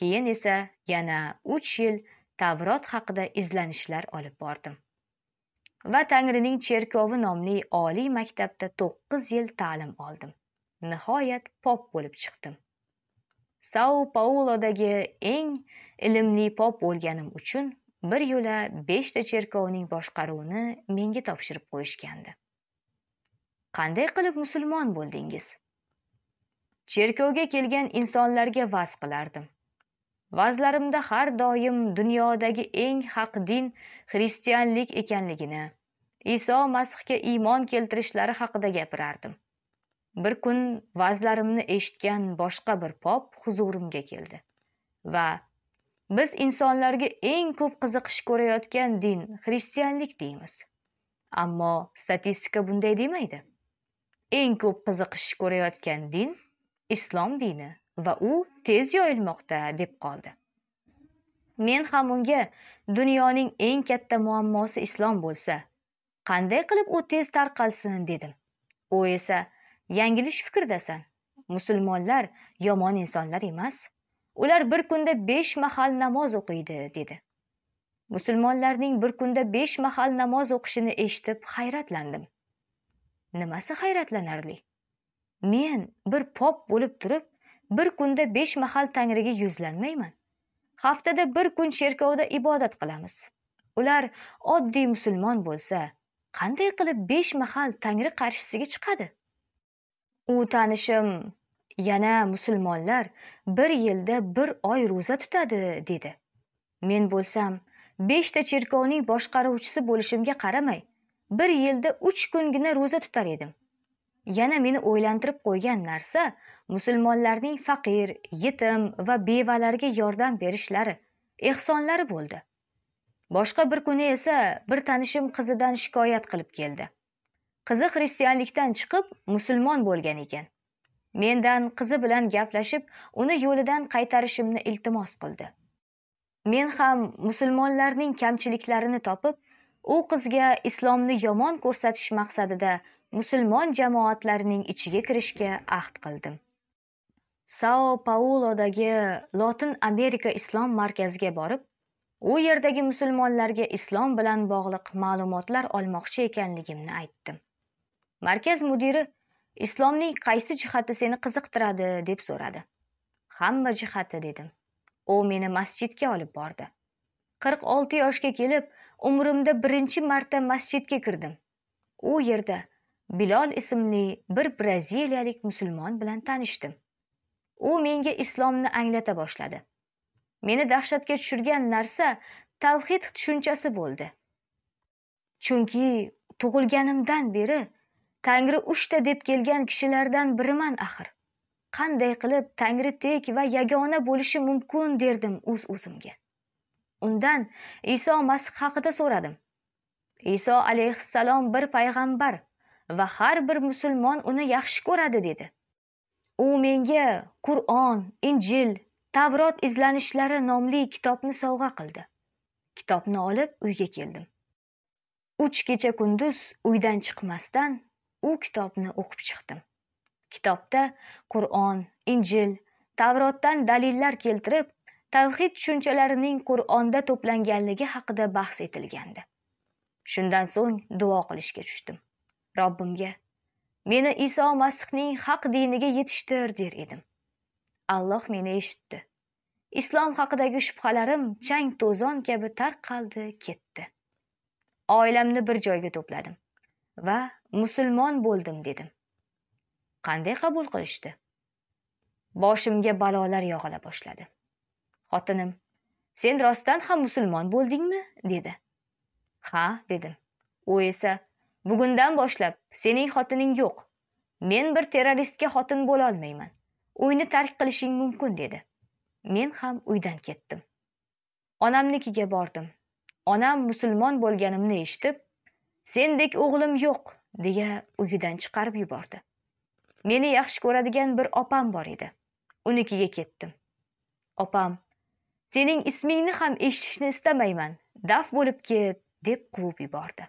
keyin esa yana uch yil tavrot haqida izlanishlar olib bordim va tangrining cherkovi nomli oliy maktabda to'qqiz yil ta'lim oldim nihoyat pop bo'lib chiqdim sao paulodagi eng ilmli pop bo'lganim uchun bir yo'la beshta cherkovning boshqaruvini menga topshirib qo'yishgandi qanday qilib musulmon bo'ldingiz cherkovga kelgan insonlarga vaz qilardim vazlarimda har doim dunyodagi eng haq din xristianlik ekanligini iso masihga iymon keltirishlari haqida gapirardim bir kun va'zlarimni eshitgan boshqa bir pop huzurimga keldi va biz insonlarga eng ko'p qiziqish ko'rayotgan din xristianlik deymiz ammo statistika bunday demaydi eng ko'p qiziqish ko'rayotgan din islom dini va u tez yoyilmoqda deb qoldi men ham unga dunyoning eng katta muammosi islom bo'lsa qanday qilib u tez tarqalsin dedim u esa yangilish fikrdasan musulmonlar yomon insonlar emas ular bir kunda besh mahal namoz o'qiydi dedi musulmonlarning bir kunda besh mahal namoz o'qishini eshitib hayratlandim nimasi hayratlanarli men bir pop bo'lib turib bir kunda besh mahal tangriga yuzlanmayman haftada bir kun cherkovda ibodat qilamiz ular oddiy musulmon bo'lsa qanday qilib besh mahal tangri qarshisiga chiqadi u tanishim yana musulmonlar bir yilda bir oy ro'za tutadi dedi men bo'lsam beshta cherkovning boshqaruvchisi bo'lishimga qaramay bir yilda uch kungina ro'za tutar edim yana meni o'ylantirib qo'ygan narsa musulmonlarning faqir yetim va bevalarga yordam berishlari ehsonlari bo'ldi boshqa bir kuni esa bir tanishim qizidan shikoyat qilib keldi qizi xristianlikdan chiqib musulmon bo'lgan ekan mendan qizi bilan gaplashib uni yo'lidan qaytarishimni iltimos qildi men ham musulmonlarning kamchiliklarini topib u qizga islomni yomon ko'rsatish maqsadida musulmon jamoatlarining ichiga kirishga ahd qildim sao paulodagi lotin amerika islom markaziga borib u yerdagi musulmonlarga islom bilan bog'liq ma'lumotlar olmoqchi ekanligimni aytdim markaz mudiri islomning qaysi jihati seni qiziqtiradi deb so'radi hamma jihati dedim u meni masjidga olib bordi qirq olti yoshga kelib umrimda birinchi marta masjidga kirdim u yerda bilol ismli bir braziliyalik musulmon bilan tanishdim u menga islomni anglata boshladi meni dahshatga tushirgan narsa tavhid tushunchasi bo'ldi chunki tug'ilganimdan beri tangri uchta deb kelgan kishilardan biriman axir qanday qilib tangri tek va yagona bo'lishi mumkin derdim o'z uz o'zimga undan iso masih haqida so'radim iso alayhissalom bir payg'ambar va har bir musulmon uni yaxshi ko'radi dedi u menga qur'on injil tavrot izlanishlari nomli kitobni sovg'a qildi kitobni olib uyga keldim uch kecha kunduz uydan chiqmasdan u kitobni o'qib chiqdim kitobda qur'on injil tavrotdan dalillar keltirib tavhid tushunchalarining qur'onda to'planganligi haqida bahs etilgandi shundan so'ng duo qilishga tushdim robbimga meni iso masihning haq diniga yetishtir der edim alloh meni eshitdi islom haqidagi shubhalarim chang to'zon kabi tarqaldi ketdi oilamni bir joyga to'pladim va musulmon bo'ldim dedim qanday qabul qilishdi boshimga balolar yog'ila boshladi xotinim sen rostdan ham musulmon bo'ldingmi dedi ha dedim u esa bugundan boshlab sening xotining yo'q men bir terroristga xotin bo'la olmayman uyni tark qilishing mumkin dedi men ham uydan ketdim onamnikiga bordim onam musulmon bo'lganimni eshitib sendek o'g'lim yo'q deya uyidan chiqarib yubordi meni yaxshi ko'radigan bir opam bor edi unikiga ketdim opam sening ismingni ham eshitishni istamayman daf bo'lib ket deb quvib yubordi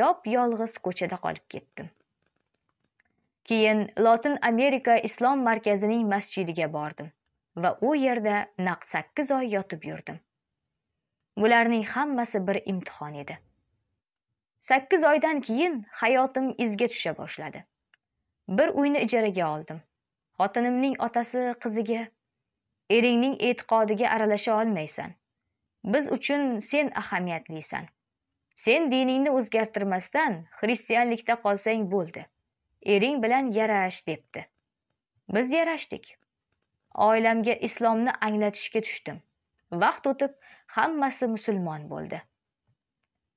yop yolg'iz ko'chada qolib ketdim keyin lotin amerika islom markazining masjidiga bordim va u yerda naq sakkiz oy yotib yurdim bularning hammasi bir imtihon edi sakkiz oydan keyin hayotim izga tusha boshladi bir uyni ijaraga oldim xotinimning otasi qiziga eringning e'tiqodiga aralasha olmaysan biz uchun sen ahamiyatlisan sen diningni o'zgartirmasdan xristianlikda qolsang bo'ldi ering bilan yarash debdi biz yarashdik oilamga islomni anglatishga tushdim vaqt o'tib hammasi musulmon bo'ldi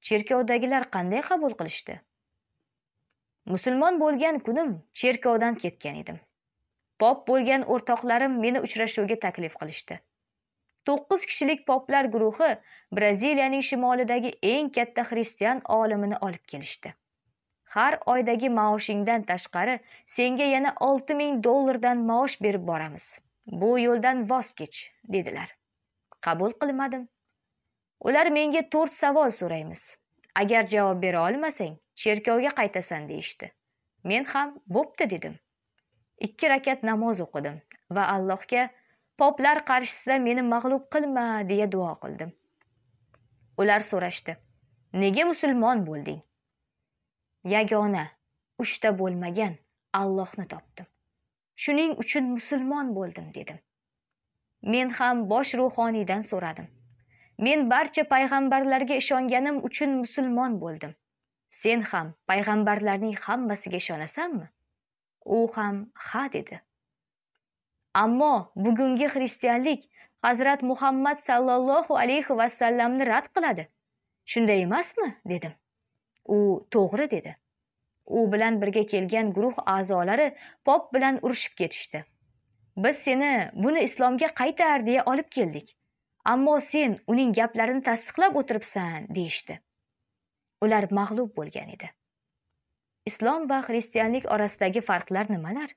cherkovdagilar qanday qabul qilishdi musulmon bo'lgan kunim cherkovdan ketgan edim pop bo'lgan o'rtoqlarim meni uchrashuvga taklif qilishdi to'qqiz kishilik poplar guruhi braziliyaning shimolidagi eng katta xristian olimini olib kelishdi har oydagi maoshingdan tashqari senga yana olti ming dollardan maosh berib boramiz bu yo'ldan voz kech dedilar qabul qilmadim ular menga to'rt savol so'raymiz agar javob bera olmasang cherkovga qaytasan deyishdi men ham bo'pti dedim ikki rakat namoz o'qidim va allohga poplar qarshisida meni mag'lub qilma deya duo qildim ular so'rashdi nega musulmon bo'lding yagona uchta bo'lmagan allohni topdim shuning uchun musulmon bo'ldim dedim men ham bosh ruhoniydan so'radim men barcha payg'ambarlarga ishonganim uchun musulmon bo'ldim sen ham payg'ambarlarning hammasiga ishonasanmi u ham ha dedi ammo bugungi xristianlik hazrat muhammad sallallohu alayhi vasallamni rad qiladi shunday emasmi dedim u to'g'ri dedi u bilan birga kelgan guruh a'zolari pop bilan urushib ketishdi biz seni buni islomga qaytar deya olib keldik ammo sen uning gaplarini tasdiqlab o'tiribsan deyishdi ular mag'lub bo'lgan edi islom va xristianlik orasidagi farqlar nimalar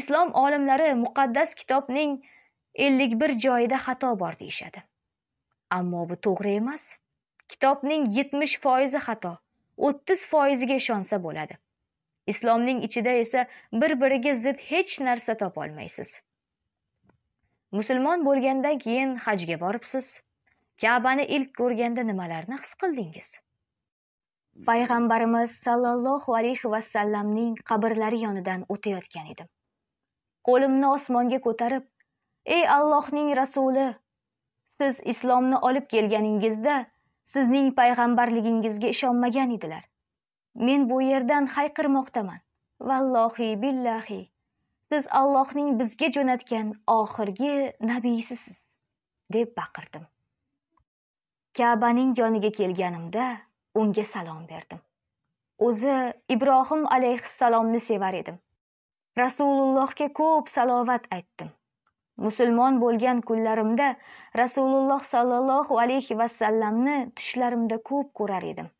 islom olimlari muqaddas kitobning ellik bir joyida xato bor deyishadi ammo bu to'g'ri emas kitobning yetmish foizi xato o'ttiz foiziga ishonsa bo'ladi islomning ichida esa bir biriga zid hech narsa topolmaysiz musulmon bo'lgandan keyin hajga boribsiz kabani ilk ko'rganda nimalarni his qildingiz payg'ambarimiz sollallohu alayhi vasallamning qabrlari yonidan o'tayotgan edim qo'limni osmonga ko'tarib ey allohning rasuli siz islomni olib kelganingizda sizning payg'ambarligingizga ishonmagan edilar men bu yerdan hayqirmoqdaman vallohi billahi siz allohning bizga jo'natgan oxirgi nabiysisiz deb baqirdim kabaning yoniga kelganimda unga salom berdim o'zi ibrohim alayhissalomni sevar edim rasulullohga ko'p salovat aytdim musulmon bo'lgan kunlarimda rasululloh sollallohu alayhi vasallamni tushlarimda ko'p ko'rar edim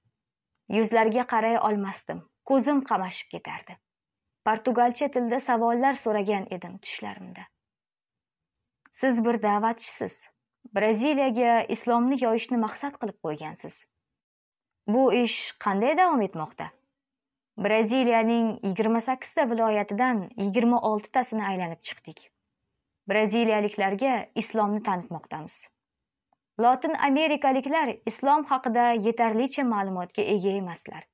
yuzlariga qaray olmasdim ko'zim qamashib ketardi portugalcha tilda savollar so'ragan edim tushlarimda siz bir da'vatchisiz braziliyaga islomni yoyishni maqsad qilib qo'ygansiz bu ish qanday davom etmoqda braziliyaning yigirma sakkizta viloyatidan yigirma oltitasini aylanib chiqdik braziliyaliklarga islomni tanitmoqdamiz lotin amerikaliklar islom haqida yetarlicha ma'lumotga ega emaslar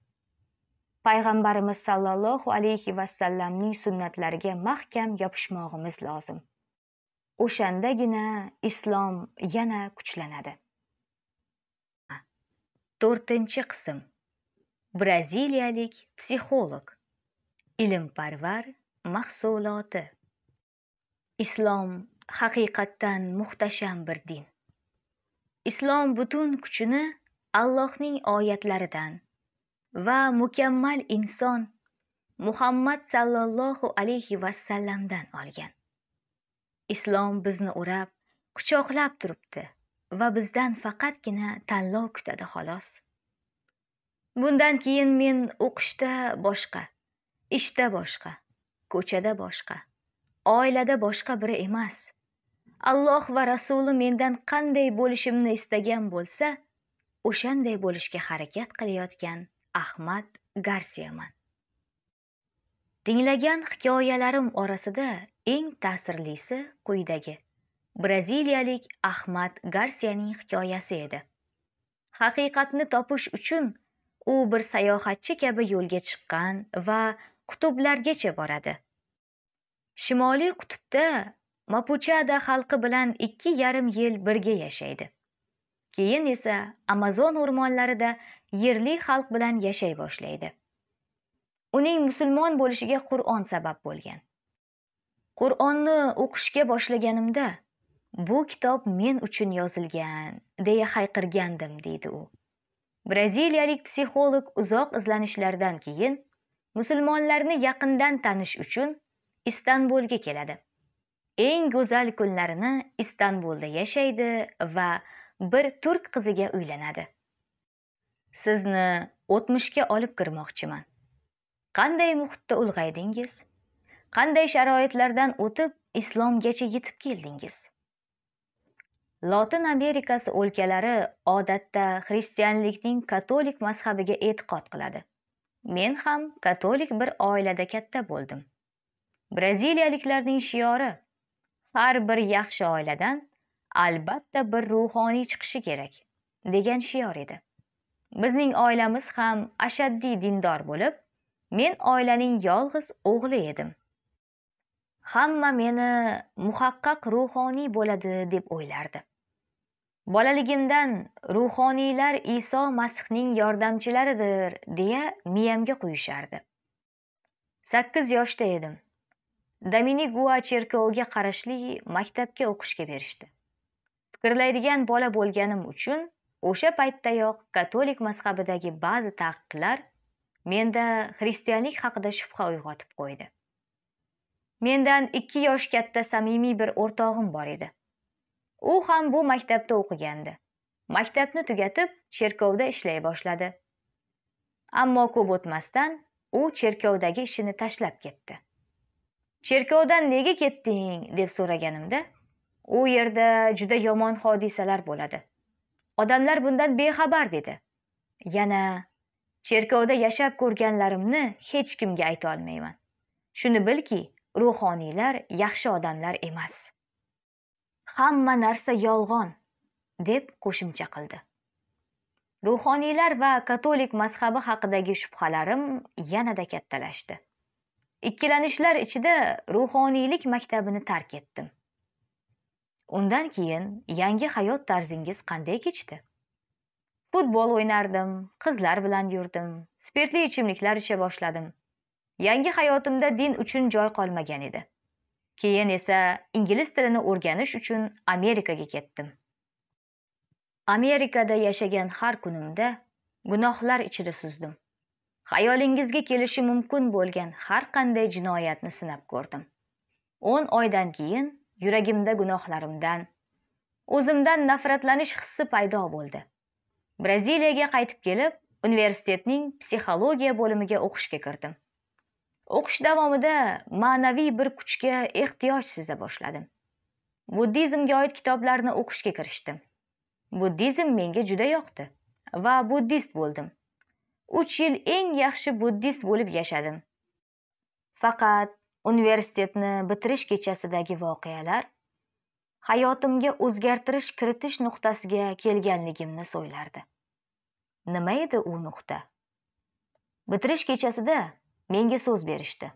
payg'ambarimiz sollallohu alayhi vasallamning sunnatlariga mahkam yopishmog'imiz lozim o'shandagina islom yana kuchlanadi to'rtinchi qism braziliyalik psixolog ilmparvar mahsuloti islom haqiqatdan muhtasham bir din islom butun kuchini allohning oyatlaridan va mukammal inson muhammad sallallohu alayhi vasallamdan olgan islom bizni o'rab quchoqlab turibdi va bizdan faqatgina tanlov kutadi xolos bundan keyin men o'qishda boshqa ishda boshqa ko'chada boshqa oilada boshqa biri emas alloh va rasuli mendan qanday bo'lishimni istagan bo'lsa o'shanday bo'lishga harakat qilayotgan ahmad garsiyaman tinglagan hikoyalarim orasida eng ta'sirlisi quyidagi braziliyalik ahmad garsiyaning hikoyasi edi haqiqatni topish uchun u bir sayohatchi kabi yo'lga chiqqan va qutublargacha boradi shimoliy qutbda mapuchada xalqi bilan ikki yarim yil birga yashaydi keyin esa amazon o'rmonlarida yerli xalq bilan yashay boshlaydi uning musulmon bo'lishiga qur'on sabab bo'lgan qur'onni o'qishga boshlaganimda bu kitob men uchun yozilgan deya hayqirgandim deydi u braziliyalik psixolog uzoq izlanishlardan keyin musulmonlarni yaqindan tanish uchun istanbulga keladi eng go'zal kunlarini istanbulda yashaydi va bir turk qiziga uylanadi sizni o'tmishga olib kirmoqchiman qanday muhitda ulg'aydingiz qanday sharoitlardan o'tib islomgacha yetib keldingiz lotin amerikasi o'lkalari odatda xristianlikning katolik mazhabiga e'tiqod qiladi men ham katolik bir oilada katta bo'ldim braziliyaliklarning shiori har bir yaxshi oiladan albatta bir ruhoniy chiqishi kerak degan shior edi bizning oilamiz ham ashaddiy dindor bo'lib men oilaning yolg'iz o'g'li edim hamma meni muhaqqaq ruhoniy bo'ladi deb o'ylardi bolaligimdan ruhoniylar iso masihning yordamchilaridir deya miyamga quyishardi sakkiz yoshda edim dominik gua cherkoviga qarashli maktabga o'qishga berishdi fikrlaydigan bola bo'lganim uchun o'sha paytdayoq katolik mazhabidagi ba'zi taqiqlar menda xristianlik haqida shubha uyg'otib qo'ydi mendan ikki yosh katta samimiy bir o'rtog'im bor edi u ham bu maktabda o'qigandi maktabni tugatib cherkovda ishlay boshladi ammo ko'p o'tmasdan u cherkovdagi ishini tashlab ketdi cherkovdan nega ketding deb so'raganimda u yerda juda yomon hodisalar bo'ladi odamlar bundan bexabar dedi yana cherkovda yashab ko'rganlarimni hech kimga aytolmayman shuni bilki ruhoniylar yaxshi odamlar emas hamma narsa yolg'on deb qo'shimcha qildi ruhoniylar va katolik mazhabi haqidagi shubhalarim yanada kattalashdi ikkilanishlar ichida ruhoniylik maktabini tark etdim undan keyin yangi hayot tarzingiz qanday kechdi futbol o'ynardim qizlar bilan yurdim spirtli ichimliklar icha boshladim yangi hayotimda din uchun joy qolmagan edi keyin esa ingliz tilini o'rganish uchun amerikaga ketdim amerikada yashagan har kunimda gunohlar ichida suzdim xayolingizga kelishi mumkin bo'lgan har qanday jinoyatni sinab ko'rdim o'n oydan keyin yuragimda gunohlarimdan o'zimdan nafratlanish hissi paydo bo'ldi braziliyaga qaytib kelib universitetning psixologiya bo'limiga o'qishga kirdim o'qish davomida ma'naviy bir kuchga ehtiyoj seza boshladim buddizmga oid kitoblarni o'qishga kirishdim buddizm menga juda yoqdi va buddist bo'ldim uch yil eng yaxshi buddist bo'lib yashadim faqat universitetni bitirish kechasidagi voqealar hayotimga o'zgartirish kiritish nuqtasiga kelganligimni so'ylardi nima edi u nuqta bitirish kechasida menga so'z berishdi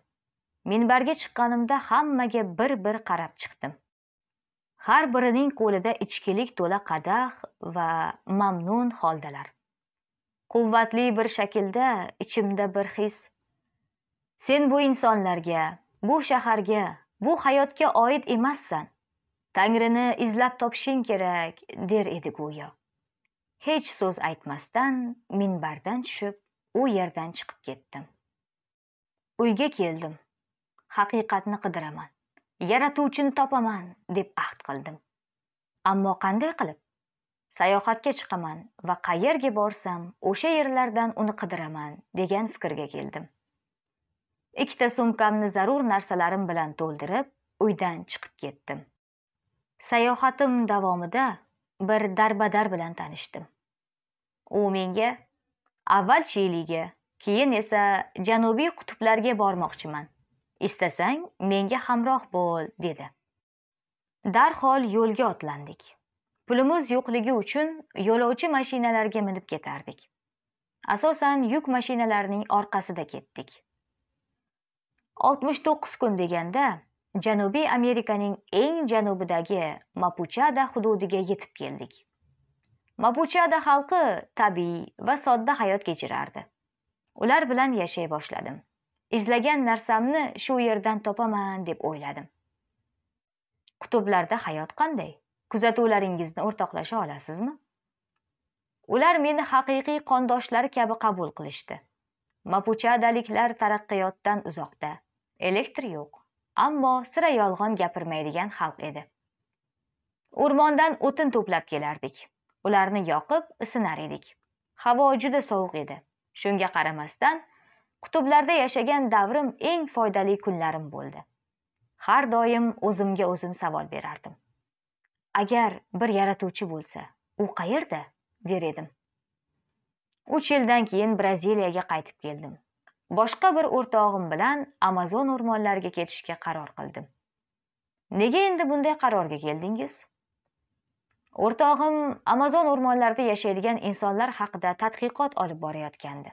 minbarga chiqqanimda hammaga bir bir qarab chiqdim har birining qo'lida ichkilik to'la qadah va mamnun holdalar quvvatli bir shaklda ichimda bir his sen bu insonlarga bu shaharga bu hayotga oid emassan tangrini izlab topishing kerak der edi go'yo hech so'z aytmasdan minbardan tushib u yerdan chiqib ketdim uyga keldim haqiqatni qidiraman yaratuvchini topaman deb ahd qildim ammo qanday qilib sayohatga chiqaman va qayerga borsam o'sha yerlardan uni qidiraman degan fikrga keldim ikkita sumkamni zarur narsalarim bilan to'ldirib uydan chiqib ketdim sayohatim davomida bir darbadar bilan tanishdim u menga avval chiliga keyin esa janubiy qutblarga bormoqchiman istasang menga hamroh bo'l dedi darhol yo'lga otlandik pulimiz yo'qligi uchun yo'lovchi mashinalarga minib ketardik asosan yuk mashinalarining orqasida ketdik 69 kun deganda janubiy amerikaning eng janubidagi mapuchada hududiga yetib keldik mapuchada xalqi tabiiy va sodda hayot kechirardi ular bilan yashay boshladim izlagan narsamni shu yerdan topaman deb o'yladim qutublarda hayot qanday kuzatuvlaringizni o'rtoqlasha olasizmi ular meni haqiqiy qondoshlari kabi qabul qilishdi mapuchadaliklar taraqqiyotdan uzoqda elektr yo'q ammo sira yolg'on gapirmaydigan xalq edi o'rmondan o'tin to'plab kelardik ularni yoqib isinar edik havo juda sovuq edi shunga qaramasdan kutublarda yashagan davrim eng foydali kunlarim bo'ldi har doim o'zimga o'zim savol berardim agar bir yaratuvchi bo'lsa u qayerda der edim uch yildan keyin braziliyaga qaytib keldim boshqa bir o'rtog'im bilan amazon o'rmonlariga ketishga qaror qildim nega endi bunday qarorga keldingiz o'rtog'im amazon o'rmonlarida yashaydigan insonlar haqida tadqiqot olib borayotgandi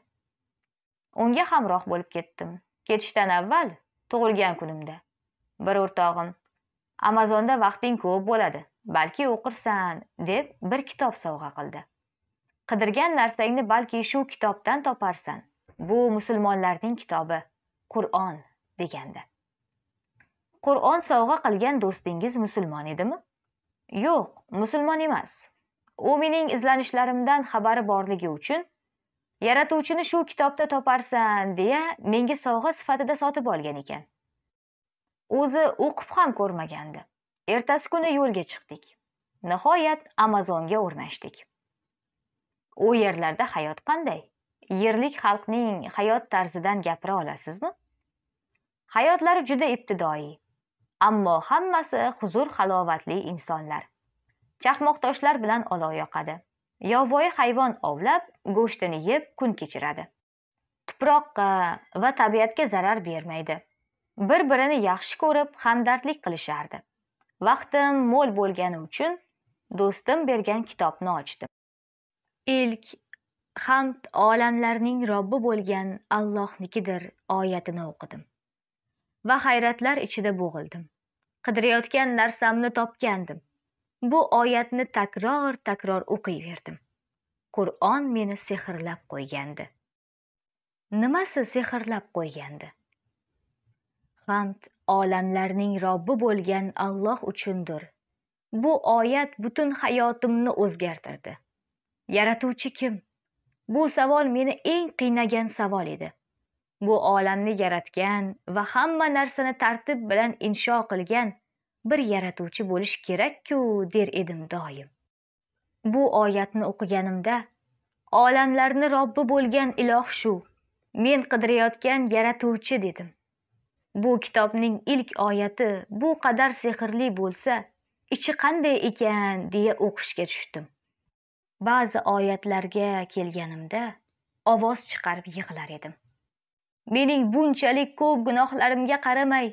unga hamroh bo'lib ketdim ketishdan avval tug'ilgan kunimda bir o'rtog'im amazonda vaqting ko'p bo'ladi balki o'qirsan deb bir kitob sovg'a qildi qidirgan narsangni balki shu kitobdan toparsan bu musulmonlarning kitobi qur'on degandi qur'on sovg'a qilgan do'stingiz musulmon edimi yo'q musulmon emas u mening izlanishlarimdan xabari borligi uchun yaratuvchini shu kitobda toparsan deya menga sovg'a sifatida sotib olgan ekan o'zi o'qib ham ko'rmagandi ertasi kuni yo'lga chiqdik nihoyat amazonga o'rnashdik u yerlarda hayot qanday yerlik xalqning hayot tarzidan gapira olasizmi hayotlari juda ibtidoiy ammo hammasi huzur halovatli insonlar chaqmoqtoshlar bilan olov yoqadi yovvoyi hayvon ovlab go'shtini yeb kun kechiradi tuproqqa va tabiatga zarar bermaydi bir birini yaxshi ko'rib hamdardlik qilishardi vaqtim mo'l bo'lgani uchun do'stim bergan kitobni ochdim ilk hamd olamlarning robbi bo'lgan allohnikidir oyatini o'qidim va hayratlar ichida bo'g'ildim qidirayotgan narsamni topgandim bu oyatni takror takror o'qiyverdim qur'on meni sehrlab qo'ygandi nimasi sehrlab qo'ygandi hamd olamlarning robbi bo'lgan alloh uchundir bu oyat butun hayotimni o'zgartirdi yaratuvchi kim Bu savol meni eng qiynagan savol edi. Bu olamni yaratgan va hamma narsani tartib bilan insho qilgan bir yaratuvchi bo'lish kerak-ku der edim doim. Bu oyatni o'qiganimda olamlarni robbi bo'lgan iloh shu. Men qidirayotgan yaratuvchi dedim. Bu kitobning ilk oyati bu qadar sehrli bo'lsa, ichi qanday ekan deya o'qishga tushdim. ba'zi oyatlarga kelganimda ovoz chiqarib yig'lar edim mening bunchalik ko'p gunohlarimga qaramay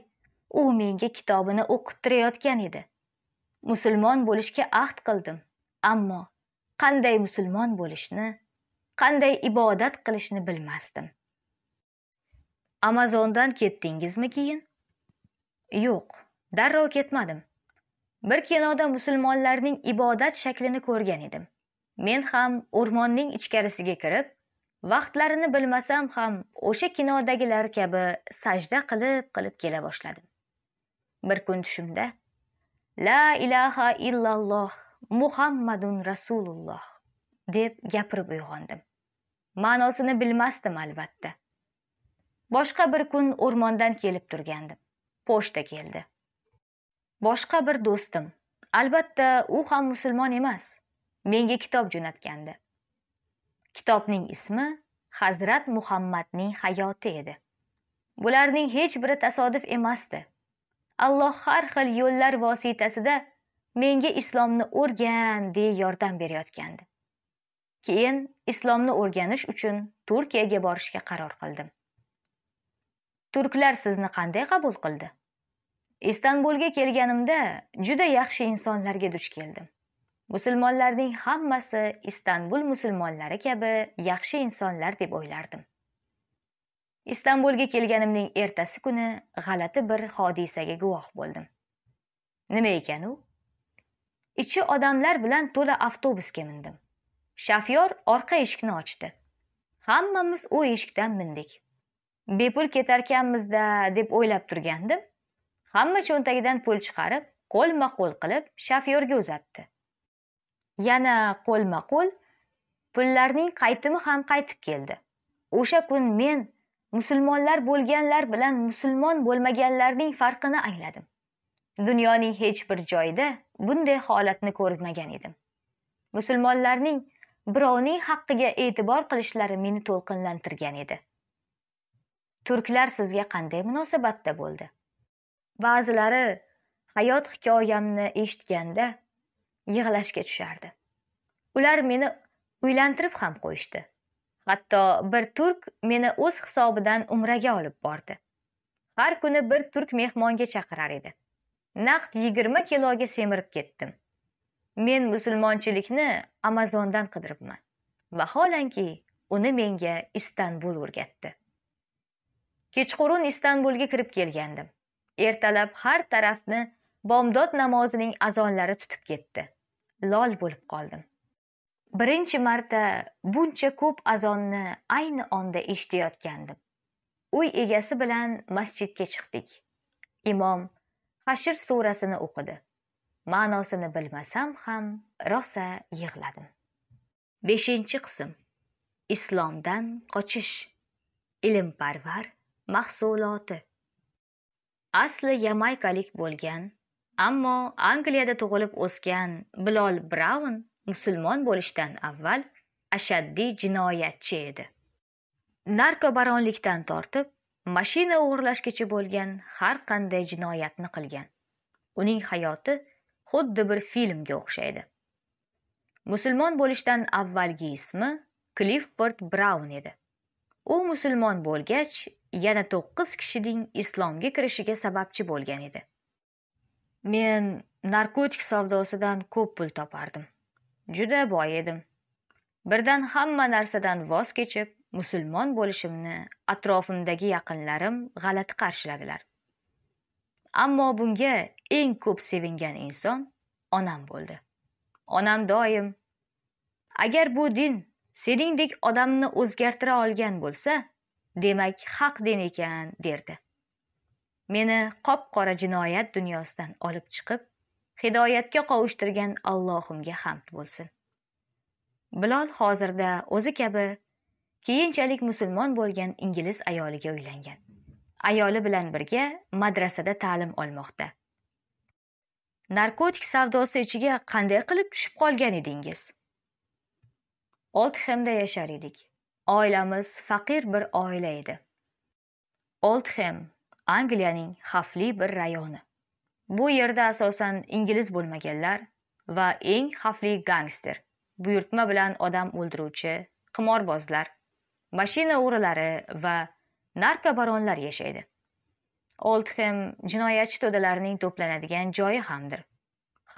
u menga kitobini o'qittirayotgan edi musulmon bo'lishga ahd qildim ammo qanday musulmon bo'lishni qanday ibodat qilishni bilmasdim amazondan ketdingizmi keyin yo'q darrov ketmadim bir kinoda musulmonlarning ibodat shaklini ko'rgan edim men ham o'rmonning ichkarisiga kirib vaqtlarini bilmasam ham o'sha kinodagilar kabi sajda qilib qilib kela boshladim bir kun tushimda la ilaha illalloh muhammadun rasululloh deb gapirib uyg'ondim ma'nosini bilmasdim albatta boshqa bir kun o'rmondan kelib turgandim pochta keldi boshqa bir do'stim albatta u ham musulmon emas menga kitob jo'natgandi kitobning ismi hazrat muhammadning hayoti edi bularning hech biri tasodif emasdi alloh har xil yo'llar vositasida menga islomni o'rgan deya yordam berayotgandi keyin islomni o'rganish uchun turkiyaga borishga qaror qildim turklar sizni qanday qabul qildi istanbulga kelganimda juda yaxshi insonlarga duch keldim musulmonlarning hammasi istanbul musulmonlari kabi yaxshi insonlar deb o'ylardim istanbulga kelganimning ertasi kuni g'alati bir hodisaga guvoh bo'ldim nima ekan u ichi odamlar bilan to'la avtobusga mindim shafyor orqa eshikni ochdi hammamiz u eshikdan mindik bepul ketarkanmizda deb o'ylab turgandim hamma cho'ntagidan pul chiqarib qo'lma qo'l qilib shafyorga uzatdi yana qo'lma qo'l pullarning qaytimi ham qaytib keldi o'sha kun men musulmonlar bo'lganlar bilan musulmon bo'lmaganlarning farqini angladim dunyoning hech bir joyida bunday holatni ko'rmagan edim musulmonlarning birovning haqqiga e'tibor qilishlari meni to'lqinlantirgan edi turklar sizga qanday munosabatda bo'ldi ba'zilari hayot hikoyamni eshitganda yig'lashga tushardi ular meni uylantirib ham qo'yishdi hatto bir turk meni o'z hisobidan umraga olib bordi har kuni bir turk mehmonga chaqirar edi naqd yigirma kiloga semirib ketdim men musulmonchilikni amazondan qidiribman vaholanki uni menga istanbul o'rgatdi kechqurun istanbulga kirib kelgandim ertalab har tarafni bomdod namozining azonlari tutib ketdi lol bo'lib qoldim birinchi marta buncha ko'p azonni ayni onda eshitayotgandim uy egasi bilan masjidga chiqdik imom hashr surasini o'qidi ma'nosini bilmasam ham rosa yig'ladim beshinchi qism islomdan qochish ilmparvar mahsuloti asli yamaykalik bo'lgan ammo angliyada tug'ilib o'sgan bilol braun musulmon bo'lishdan avval ashaddiy jinoyatchi edi narkobaronlikdan tortib mashina o'g'irlashgacha bo'lgan har qanday jinoyatni qilgan uning hayoti xuddi bir filmga o'xshaydi musulmon bo'lishdan avvalgi ismi klifford braun edi u musulmon bo'lgach yana to'qqiz kishining islomga kirishiga sababchi bo'lgan edi men narkotik savdosidan ko'p pul topardim juda boy edim birdan hamma narsadan voz kechib musulmon bo'lishimni atrofimdagi yaqinlarim g'alati qarshiladilar ammo bunga eng ko'p sevingan inson onam bo'ldi onam doim agar bu din seningdek odamni o'zgartira olgan bo'lsa demak haq din ekan derdi meni qop qora jinoyat dunyosidan olib chiqib hidoyatga qovushtirgan allohimga hamd bo'lsin bilol hozirda o'zi kabi keyinchalik musulmon bo'lgan ingliz ayoliga uylangan ayoli bilan birga madrasada ta'lim olmoqda narkotik savdosi ichiga qanday qilib tushib qolgan edingiz oltxemda yashar edik oilamiz faqir bir oila edi oldhem angliyaning xavfli bir rayoni bu yerda asosan ingliz bo'lmaganlar va eng xavfli gangster buyurtma bilan odam o'ldiruvchi qimorbozlar mashina o'g'rilari va narkobaronlar yashaydi Oldham jinoyatchi to'dalarining to'planadigan joyi hamdir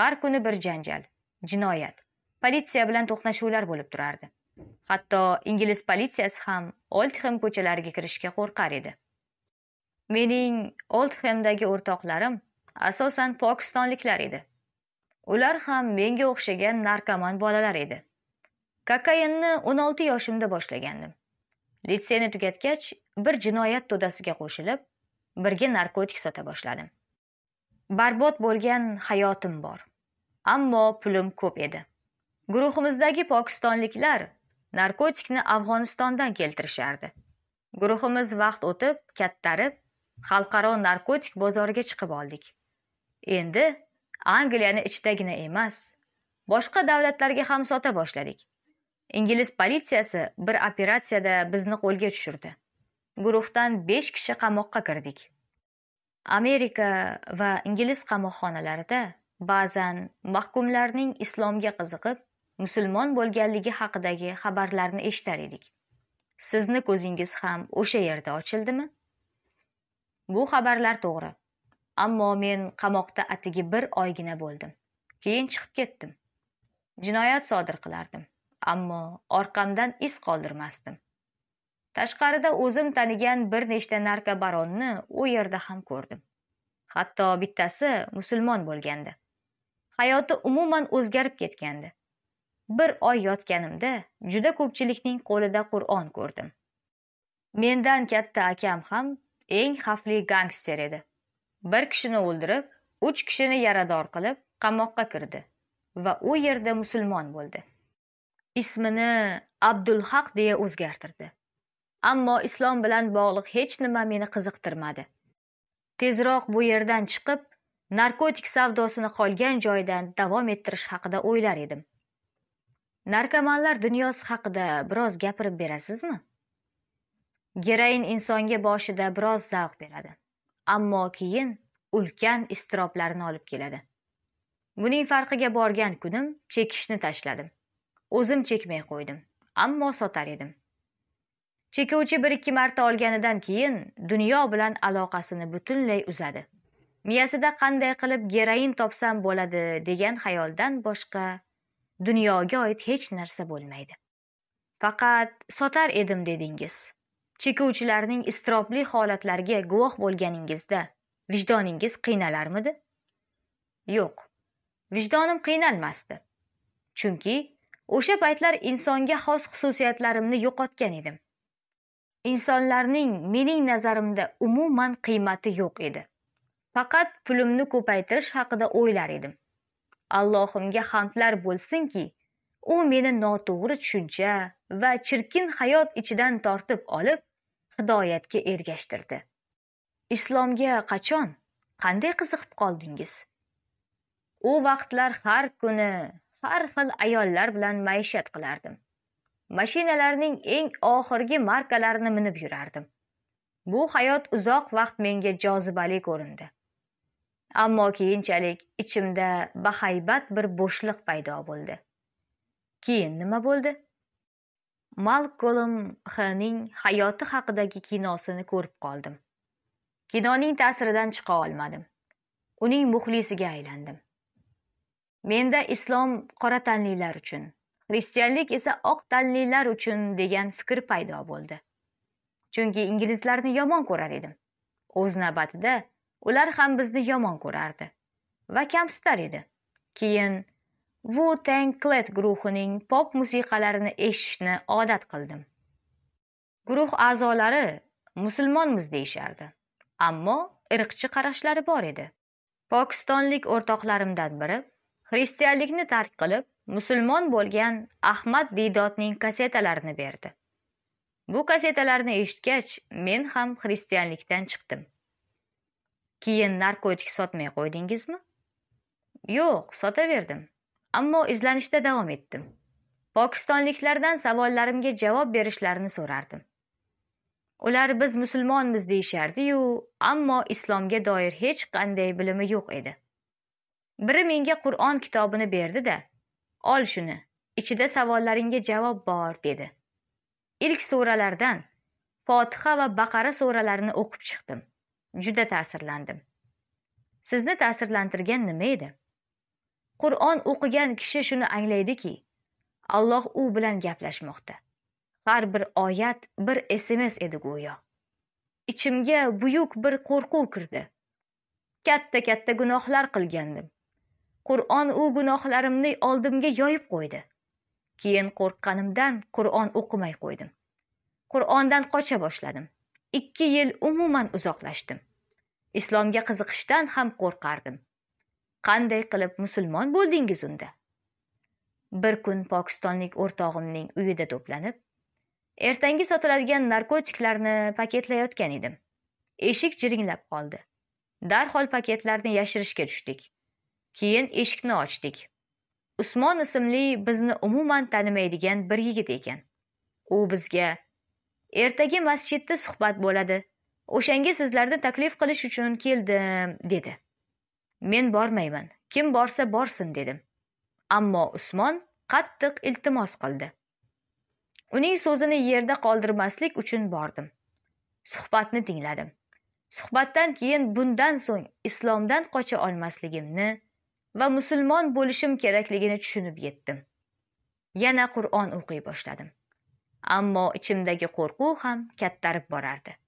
har kuni bir janjal jinoyat politsiya bilan to'qnashuvlar bo'lib turardi hatto ingliz politsiyasi ham Oldham ko'chalariga kirishga qo'rqar edi mening oldhemdagi o'rtoqlarim asosan pokistonliklar edi ular ham menga o'xshagan narkoman bolalar edi kokainni o'n olti yoshimda boshlagandim litseyni tugatgach bir jinoyat to'dasiga qo'shilib birga narkotik sota boshladim barbod bo'lgan hayotim bor ammo pulim ko'p edi guruhimizdagi pokistonliklar narkotikni afg'onistondan keltirishardi guruhimiz vaqt o'tib kattarib xalqaro narkotik bozoriga chiqib oldik endi angliyani ichidagina emas boshqa davlatlarga ham sota boshladik ingliz politsiyasi bir operatsiyada bizni qo'lga tushirdi guruhdan besh kishi qamoqqa kirdik amerika va ingliz qamoqxonalarida ba'zan mahkumlarning islomga qiziqib musulmon bo'lganligi haqidagi xabarlarni eshitar edik sizni ko'zingiz ham o'sha yerda ochildimi bu xabarlar to'g'ri ammo men qamoqda atigi bir oygina bo'ldim keyin chiqib ketdim jinoyat sodir qilardim ammo orqamdan iz qoldirmasdim tashqarida o'zim tanigan bir nechta narkobaronni u yerda ham ko'rdim hatto bittasi musulmon bo'lgandi hayoti umuman o'zgarib ketgandi bir oy yotganimda juda ko'pchilikning qo'lida qur'on ko'rdim mendan katta akam ham eng xavfli gangster edi bir kishini o'ldirib uch kishini yarador qilib qamoqqa kirdi va u yerda musulmon bo'ldi ismini abdulhaq deya o'zgartirdi ammo islom bilan bog'liq hech nima meni qiziqtirmadi tezroq bu yerdan chiqib narkotik savdosini qolgan joydan davom ettirish haqida o'ylar edim narkomanlar dunyosi haqida biroz gapirib berasizmi geroin insonga boshida biroz zavq beradi ammo keyin ulkan istiroblarni olib keladi buning farqiga borgan kunim chekishni tashladim o'zim chekmay qo'ydim ammo sotar edim chekuvchi bir ikki marta olganidan keyin dunyo bilan aloqasini butunlay uzadi miyasida qanday qilib geroin topsam bo'ladi degan xayoldan boshqa dunyoga oid hech narsa bo'lmaydi faqat sotar edim dedingiz chekuvchilarning iztirobli holatlariga guvoh bo'lganingizda vijdoningiz qiynalarmidi yo'q vijdonim qiynalmasdi chunki o'sha paytlar insonga xos xususiyatlarimni yo'qotgan edim insonlarning mening nazarimda umuman qiymati yo'q edi faqat pulimni ko'paytirish haqida o'ylar edim allohimga hamdlar bo'lsinki u meni noto'g'ri tushuncha va chirkin hayot ichidan tortib olib hidoyatga ergashtirdi islomga qachon qanday qiziqib qoldingiz u vaqtlar har kuni har xil ayollar bilan maishat qilardim mashinalarning eng oxirgi markalarini minib yurardim bu hayot uzoq vaqt menga jozibali ko'rindi ammo keyinchalik ichimda bahaybat bir bo'shliq paydo bo'ldi keyin nima bo'ldi malkolm xning hayoti haqidagi kinosini ko'rib qoldim kinoning ta'siridan chiqa olmadim uning muxlisiga aylandim menda islom qora tanlilar uchun xristianlik esa oq tanlilar uchun degan fikr paydo bo'ldi chunki inglizlarni yomon ko'rar edim o'z navbatida ular ham bizni yomon ko'rardi va kamsitar edi keyin Wu Tang Clan guruhining pop musiqalarini eshitishni odat qildim. Guruh a'zolari musulmonmiz deyshardi, ammo irqchi qarashlari bor edi. Pokistonlik o'rtoqlarimdan biri xristianlikni tark qilib, musulmon bo'lgan Ahmad Didotning kasetalarini berdi. Bu kasetalarni eshitgach, men ham xristianlikdan chiqdim. Keyin narkotik sotmay qo'ydingizmi? Yo'q, sotaverdim. ammo izlanishda davom etdim pokistonliklardan savollarimga javob berishlarini so'rardim ular biz musulmonmiz deyishardiyu ammo islomga doir hech qanday bilimi yo'q edi biri menga qur'on kitobini berdi da ol shuni ichida savollaringga javob bor dedi ilk suralardan fotiha va baqara suralarini o'qib chiqdim juda ta'sirlandim sizni ta'sirlantirgan nima edi qur'on o'qigan kishi shuni anglaydiki alloh u bilan gaplashmoqda har bir oyat bir sms edi go'yo ichimga buyuk bir qo'rquv kirdi katta katta gunohlar qilgandim qur'on u gunohlarimni oldimga yoyib qo'ydi keyin qo'rqqanimdan qur'on o'qimay qo'ydim qur'ondan qocha boshladim ikki yil umuman uzoqlashdim islomga qiziqishdan ham qo'rqardim qanday qilib musulmon bo'ldingiz unda bir kun pokistonlik o'rtog'imning uyida to'planib ertangi sotiladigan narkotiklarni paketlayotgan edim eshik jiringlab qoldi darhol paketlarni yashirishga tushdik keyin eshikni ochdik usmon ismli bizni umuman tanimaydigan bir yigit ekan u bizga ertaga masjidda suhbat bo'ladi o'shanga sizlarni taklif qilish uchun keldim dedi men bormayman kim borsa borsin dedim ammo usmon qattiq iltimos qildi uning so'zini yerda qoldirmaslik uchun bordim suhbatni tingladim suhbatdan keyin bundan so'ng islomdan qocha olmasligimni va musulmon bo'lishim kerakligini tushunib yetdim yana qur'on o'qiy boshladim ammo ichimdagi qo'rquv ham kattarib borardi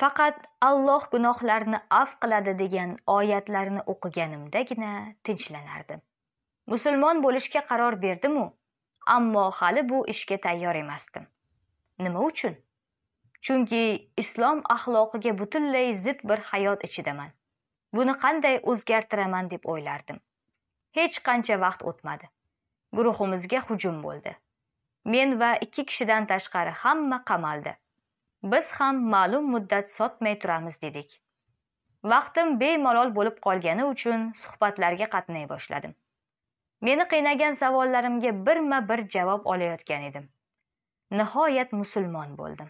faqat alloh gunohlarni avf qiladi degan oyatlarni o'qiganimdagina tinchlanardim musulmon bo'lishga qaror berdimu ammo hali bu ishga tayyor emasdim nima uchun chunki islom axloqiga butunlay zid bir hayot ichidaman buni qanday o'zgartiraman deb o'ylardim hech qancha vaqt o'tmadi guruhimizga hujum bo'ldi men va ikki kishidan tashqari hamma qamaldi biz ham ma'lum muddat sotmay turamiz dedik vaqtim bemalol bo'lib qolgani uchun suhbatlarga qatnay boshladim meni qiynagan savollarimga birma bir javob olayotgan edim nihoyat musulmon bo'ldim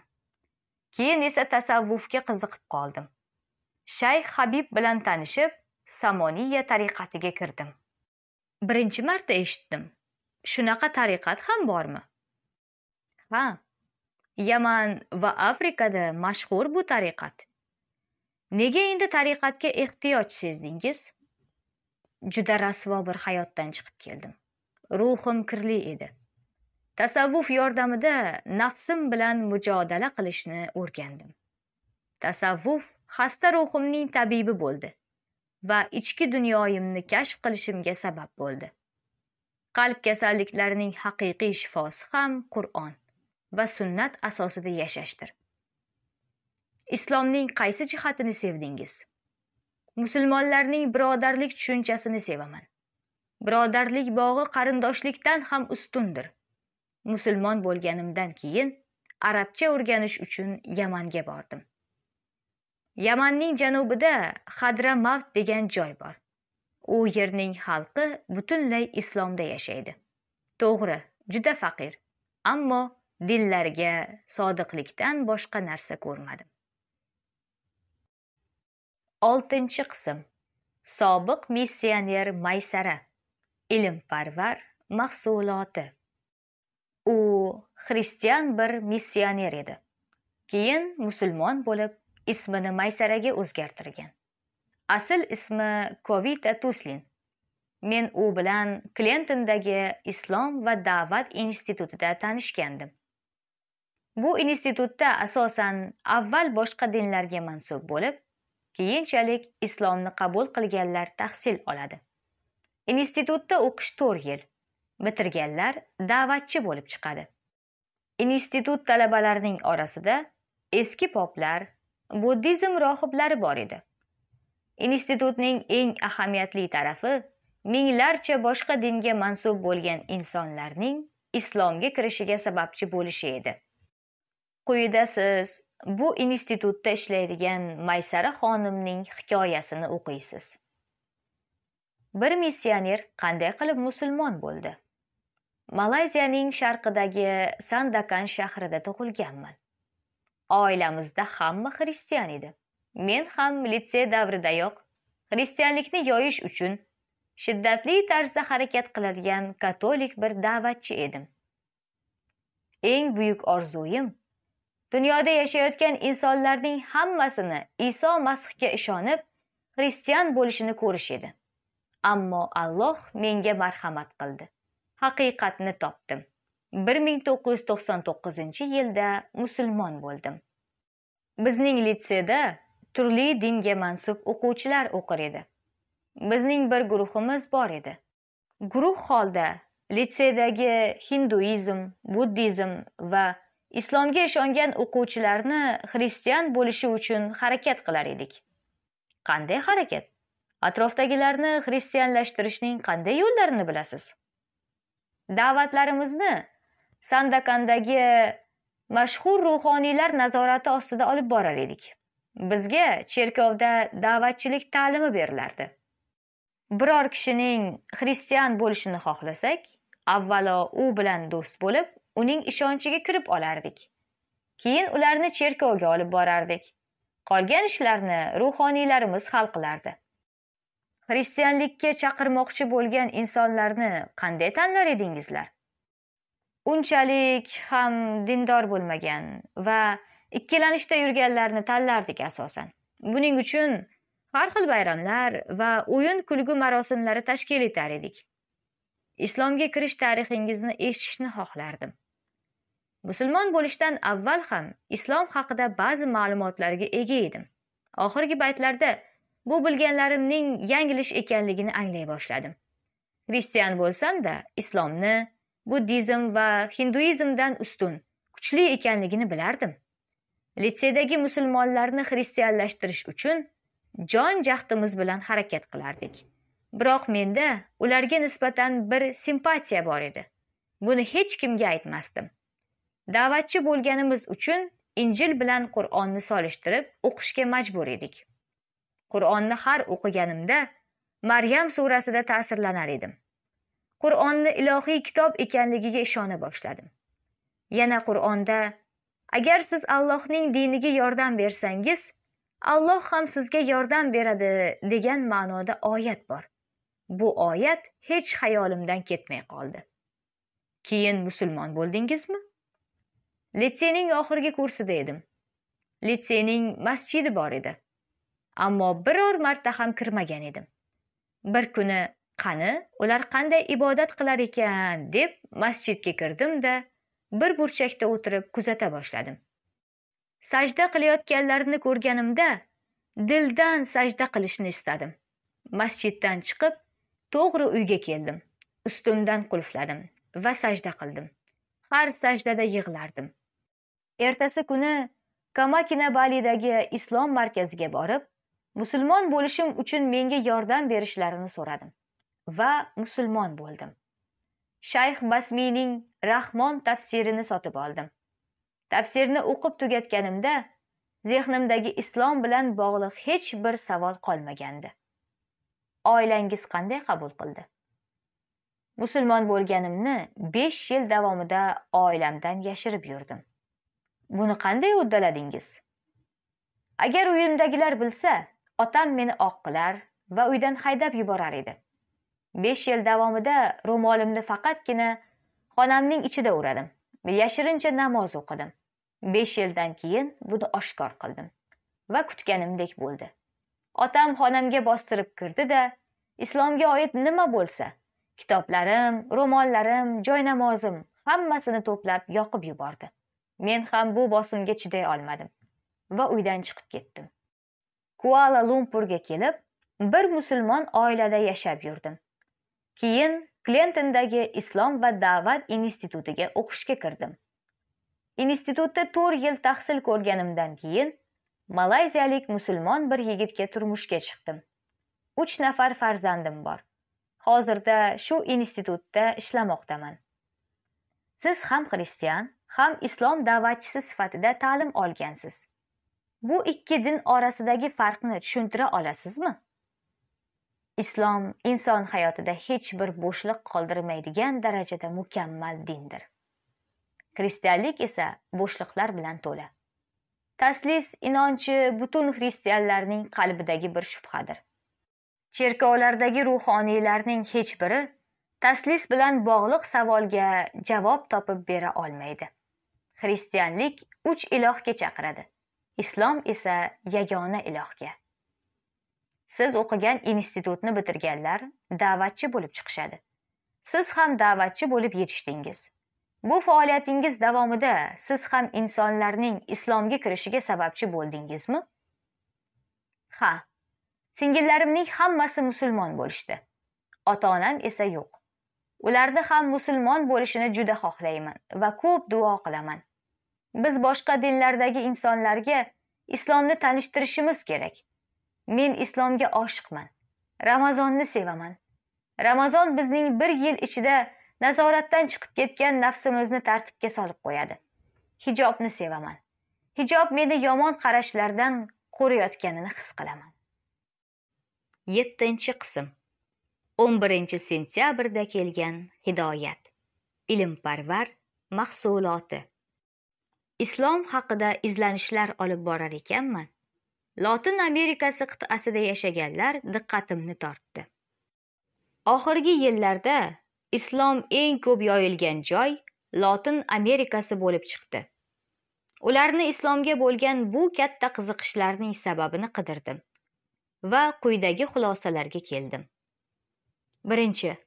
keyin esa tasavvufga qiziqib qoldim shayx habib bilan tanishib samoniya tariqatiga kirdim birinchi marta eshitdim shunaqa tariqat ham bormi ha yaman va afrikada mashhur bu tariqat nega endi tariqatga ehtiyoj sezdingiz juda rasvo bir hayotdan chiqib keldim ruhim kirli edi tasavvuf yordamida nafsim bilan mujodala qilishni o'rgandim tasavvuf xasta ruhimning tabibi bo'ldi va ichki dunyoyimni kashf qilishimga sabab bo'ldi qalb kasalliklarining haqiqiy shifosi ham qur'on va sunnat asosida yashashdir islomning qaysi jihatini sevdingiz musulmonlarning birodarlik tushunchasini sevaman birodarlik bog'i qarindoshlikdan ham ustundir musulmon bo'lganimdan keyin arabcha o'rganish uchun yamanga bordim yamanning janubida mavt degan joy bor u yerning xalqi butunlay islomda yashaydi to'g'ri juda faqir ammo dillarga sodiqlikdan boshqa narsa ko'rmadim oltinchi qism sobiq missioner maysara ilmparvar mahsuloti u xristian bir missioner edi keyin musulmon bo'lib ismini maysaraga o'zgartirgan asl ismi kovita tuslin men u bilan klentondagi islom va da'vat institutida tanishgandim bu institutda asosan avval boshqa dinlarga mansub bo'lib keyinchalik islomni qabul qilganlar tahsil oladi institutda o'qish to'rt yil bitirganlar da'vatchi bo'lib chiqadi institut talabalarining orasida eski poplar buddizm rohiblari bor edi institutning eng ahamiyatli tarafi minglarcha boshqa dinga mansub bo'lgan insonlarning islomga kirishiga sababchi bo'lishi edi quyida siz bu institutda ishlaydigan maysara xonimning hikoyasini o'qiysiz bir missioner qanday qilib musulmon bo'ldi malayziyaning sharqidagi sandakan shahrida tug'ilganman oilamizda hamma xristian edi men ham litsey davridayoq xristianlikni yoyish uchun shiddatli tarzda harakat qiladigan katolik bir da'vatchi edim eng buyuk orzuyim dunyoda yashayotgan insonlarning hammasini iso masihga ishonib xristian bo'lishini ko'rish edi ammo alloh menga marhamat qildi haqiqatni topdim 1999 yilda musulmon bo'ldim bizning litseyda turli dinga mansub o'quvchilar o'qir edi bizning bir guruhimiz bor edi guruh holda litseydagi hinduizm buddizm va islomga ishongan o'quvchilarni xristian bo'lishi uchun harakat qilar edik qanday harakat atrofdagilarni xristianlashtirishning qanday yo'llarini bilasiz da'vatlarimizni sandakandagi mashhur ruhoniylar nazorati ostida olib borar edik bizga cherkovda da'vatchilik ta'limi berilardi biror kishining xristian bo'lishini xohlasak avvalo u bilan do'st bo'lib uning ishonchiga kirib olardik keyin ularni cherkovga olib borardik qolgan ishlarni ruhoniylarimiz hal qilardi xristianlikka chaqirmoqchi bo'lgan insonlarni qanday tanlar edingizlar unchalik ham dindor bo'lmagan va ikkilanishda yurganlarni tanlardik asosan buning uchun har xil bayramlar va o'yin kulgu marosimlari tashkil etar edik islomga kirish tarixingizni eshitishni xohlardim musulmon bo'lishdan avval ham islom haqida ba'zi ma'lumotlarga ega edim oxirgi paytlarda bu bilganlarimning yanglish ekanligini anglay boshladim xristian bo'lsamda islomni buddizm va hinduizmdan ustun kuchli ekanligini bilardim litseydagi musulmonlarni xristianlashtirish uchun jon jahdimiz bilan harakat qilardik biroq menda ularga nisbatan bir simpatiya bor edi buni hech kimga aytmasdim da'vatchi bo'lganimiz uchun injil bilan qur'onni solishtirib o'qishga majbur edik qur'onni har o'qiganimda maryam surasida ta'sirlanar edim qur'onni ilohiy kitob ekanligiga ishona boshladim yana qur'onda agar siz allohning diniga yordam bersangiz alloh ham sizga yordam beradi degan ma'noda oyat bor bu oyat hech xayolimdan ketmay qoldi keyin musulmon bo'ldingizmi litseyning oxirgi kursida edim litseyning masjidi bor edi ammo biror marta ham kirmagan edim bir kuni qani ular qanday ibodat qilar ekan deb masjidga kirdim da bir burchakda o'tirib kuzata boshladim sajda qilayotganlarini ko'rganimda dildan sajda qilishni istadim masjiddan chiqib to'g'ri uyga keldim ustimdan qulfladim va sajda qildim har sajdada yig'lardim ertasi kuni balidagi islom markaziga borib musulmon bo'lishim uchun menga yordam berishlarini so'radim va musulmon bo'ldim shayx basmiyning rahmon tafsirini sotib oldim tafsirni o'qib tugatganimda zehnimdagi islom bilan bog'liq hech bir savol qolmagandi oilangiz qanday qabul qildi musulmon bo'lganimni besh yil davomida oilamdan yashirib yurdim buni qanday uddaladingiz agar uyimdagilar bilsa otam meni oq qilar va uydan haydab yuborar edi besh yil davomida ro'molimni faqatgina xonamning ichida o'radim yashirincha namoz o'qidim besh yildan keyin buni oshkor qildim va kutganimdek bo'ldi otam xonamga bostirib kirdi da islomga oid nima bo'lsa kitoblarim ro'mollarim joynamozim hammasini to'plab yoqib yubordi men ham bu bosimga chiday olmadim va uydan chiqib ketdim kuala lumpurga kelib bir musulmon oilada yashab yurdim keyin klentondagi islom va da'vat institutiga o'qishga kirdim institutda to'rt yil tahsil ko'rganimdan keyin malayziyalik musulmon bir yigitga turmushga chiqdim uch nafar farzandim bor hozirda shu institutda ishlamoqdaman siz ham xristian ham islom da'vatchisi sifatida ta'lim olgansiz bu ikki din orasidagi farqni tushuntira olasizmi islom inson hayotida hech bir bo'shliq qoldirmaydigan darajada mukammal dindir xristianlik esa bo'shliqlar bilan to'la taslis inonchi butun xristianlarning qalbidagi bir shubhadir cherkovlardagi ruhoniylarning hech biri taslis bilan bog'liq savolga javob topib bera olmaydi xristianlik uch ilohga chaqiradi islom esa yagona ilohga siz o'qigan institutni bitirganlar da'vatchi bo'lib chiqishadi siz ham da'vatchi bo'lib yetishdingiz bu faoliyatingiz davomida siz ham insonlarning islomga kirishiga sababchi bo'ldingizmi ha singillarimning hammasi musulmon bo'lishdi ota onam esa yo'q ularni ham musulmon bo'lishini juda xohlayman va ko'p duo qilaman biz boshqa dinlardagi insonlarga islomni tanishtirishimiz kerak men islomga oshiqman ramazonni sevaman ramazon bizning bir yil ichida nazoratdan chiqib ketgan nafsimizni tartibga solib qo'yadi hijobni sevaman hijob meni yomon qarashlardan qo'riyotganini his qilaman yettinchi qism o'n birinchi sentyabrda kelgan hidoyat ilmparvar mahsuloti islom haqida izlanishlar olib borar ekanman lotin amerikasi qit'asida yashaganlar diqqatimni tortdi oxirgi yillarda islom eng ko'p yoyilgan joy lotin amerikasi bo'lib chiqdi ularni islomga bo'lgan bu katta qiziqishlarining sababini qidirdim va quyidagi xulosalarga keldim birinchi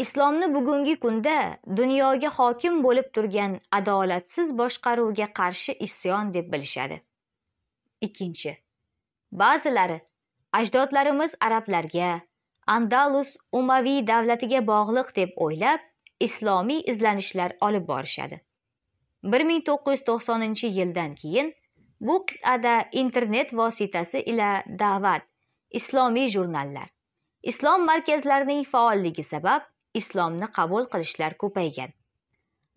islomni bugungi kunda dunyoga hokim bo'lib turgan adolatsiz boshqaruvga qarshi isyon deb bilishadi ikkinchi ba'zilari ajdodlarimiz arablarga andalus umaviy davlatiga bog'liq deb o'ylab islomiy izlanishlar olib borishadi bir ming to'qqiz yuz to'qsoninchi yildan keyin bu qit'ada internet vositasi ila da'vat islomiy jurnallar islom markazlarining faolligi sabab islomni qabul qilishlar ko'paygan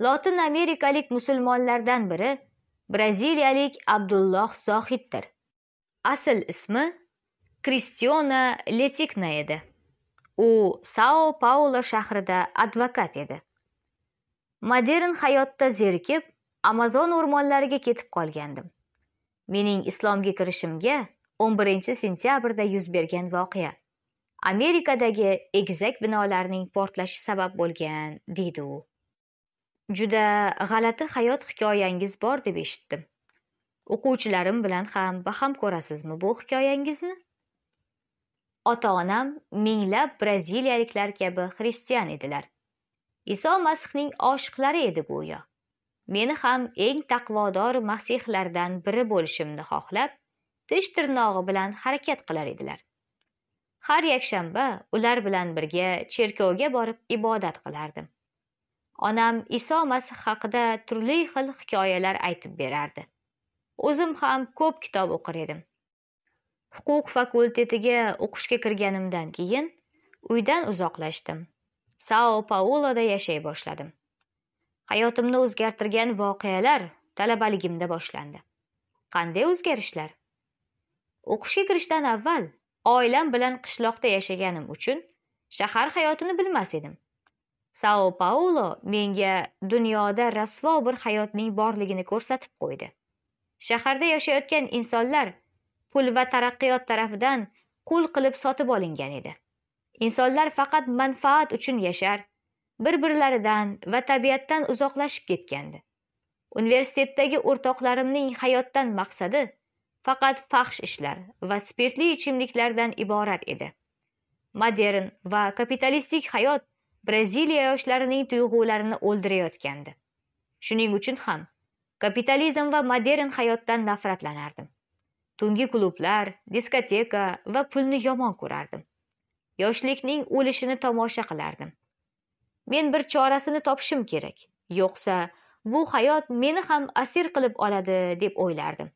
lotin amerikalik musulmonlardan biri braziliyalik abdulloh zohiddir asl ismi kristiona letikna edi u sao paulo shahrida advokat edi modern hayotda zerikib amazon o'rmonlariga ketib qolgandim mening islomga kirishimga 11 sentyabrda yuz bergan voqea amerikadagi egizak binolarning portlashi sabab bo'lgan deydi u juda g'alati hayot hikoyangiz bor deb eshitdim o'quvchilarim bilan ham baham ko'rasizmi bu hikoyangizni ota onam minglab braziliyaliklar kabi xristian edilar iso masihning oshiqlari edi go'yo meni ham eng taqvodor masihlardan biri bo'lishimni xohlab tish tirnog'i bilan harakat qilar edilar har yakshanba ular bilan birga cherkovga borib ibodat qilardim onam iso masih haqida turli xil hikoyalar aytib berardi o'zim ham ko'p kitob o'qir edim huquq fakultetiga o'qishga kirganimdan keyin uydan uzoqlashdim sao pauloda yashay boshladim hayotimni o'zgartirgan voqealar talabaligimda boshlandi qanday o'zgarishlar o'qishga kirishdan avval oilam bilan qishloqda yashaganim uchun shahar hayotini bilmas edim sao paulo menga dunyoda rasvo bir hayotning borligini ko'rsatib qo'ydi shaharda yashayotgan insonlar pul va taraqqiyot tarafidan qul qilib sotib olingan edi insonlar faqat manfaat uchun yashar bir birlaridan va tabiatdan uzoqlashib ketgandi universitetdagi o'rtoqlarimning hayotdan maqsadi faqat fahsh ishlar va spirtli ichimliklardan iborat edi modern va kapitalistik hayot braziliya yoshlarining tuyg'ularini o'ldirayotgandi shuning uchun ham kapitalizm va modern hayotdan nafratlanardim tungi klublar diskoteka va pulni yomon ko'rardim yoshlikning o'lishini tomosha qilardim men bir chorasini topishim kerak yo'qsa bu hayot meni ham asir qilib oladi deb o'ylardim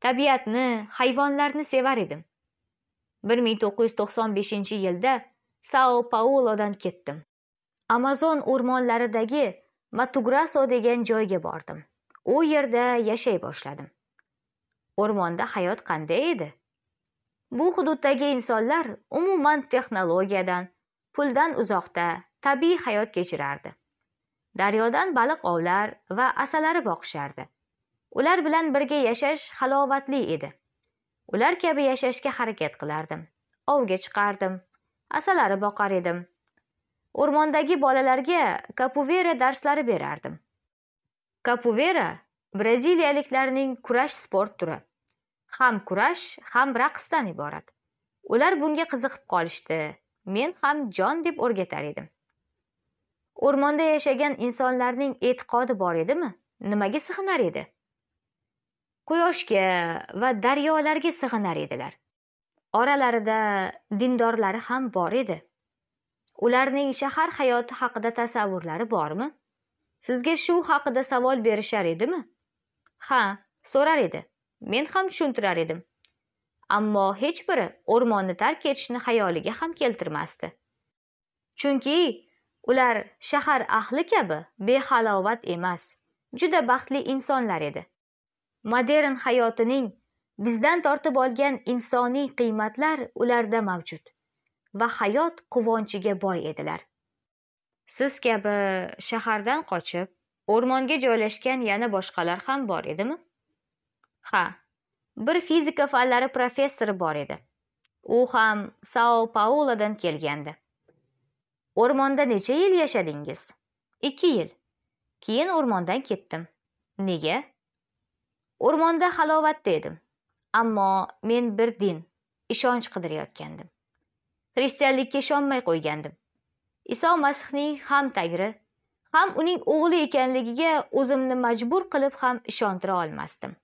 tabiatni hayvonlarni sevar edim bir ming to'qqiz yuz to'qson beshinchi yilda sao paulodan ketdim amazon o'rmonlaridagi matugraso degan joyga bordim u yerda yashay boshladim o'rmonda hayot qanday edi bu hududdagi insonlar umuman texnologiyadan puldan uzoqda tabiiy hayot kechirardi daryodan baliq ovlar va asalari boqishardi ular bilan birga yashash halovatli edi ular kabi yashashga harakat qilardim ovga chiqardim asalari boqar edim o'rmondagi bolalarga kapuvera darslari berardim kapuvera braziliyaliklarning kurash sport turi ham kurash ham raqsdan iborat ular bunga qiziqib qolishdi men ham jon deb o'rgatar edim o'rmonda yashagan insonlarning e'tiqodi bor edimi nimaga sig'inar edi quyoshga va daryolarga sig'inar edilar oralarida dindorlari ham bor edi ularning shahar hayoti haqida tasavvurlari bormi sizga shu haqida savol berishar edimi ha so'rar edi men ham tushuntirar edim ammo hech biri o'rmonni tark etishni xayoliga ham keltirmasdi chunki ular shahar ahli kabi behalovat emas juda baxtli insonlar edi modern hayotining bizdan tortib olgan insoniy qiymatlar ularda mavjud va hayot quvonchiga boy edilar siz kabi shahardan qochib o'rmonga joylashgan yana boshqalar ham bor edimi ha bir fizika fanlari professori bor edi u ham sao pauladan kelgandi o'rmonda necha yil yashadingiz ikki yil keyin o'rmondan ketdim nega o'rmonda halovatda edim ammo men bir din ishonch qidirayotgandim xristianlikka ishonmay qo'ygandim iso masihning ham tagri ham uning o'g'li ekanligiga o'zimni majbur qilib ham ishontira olmasdim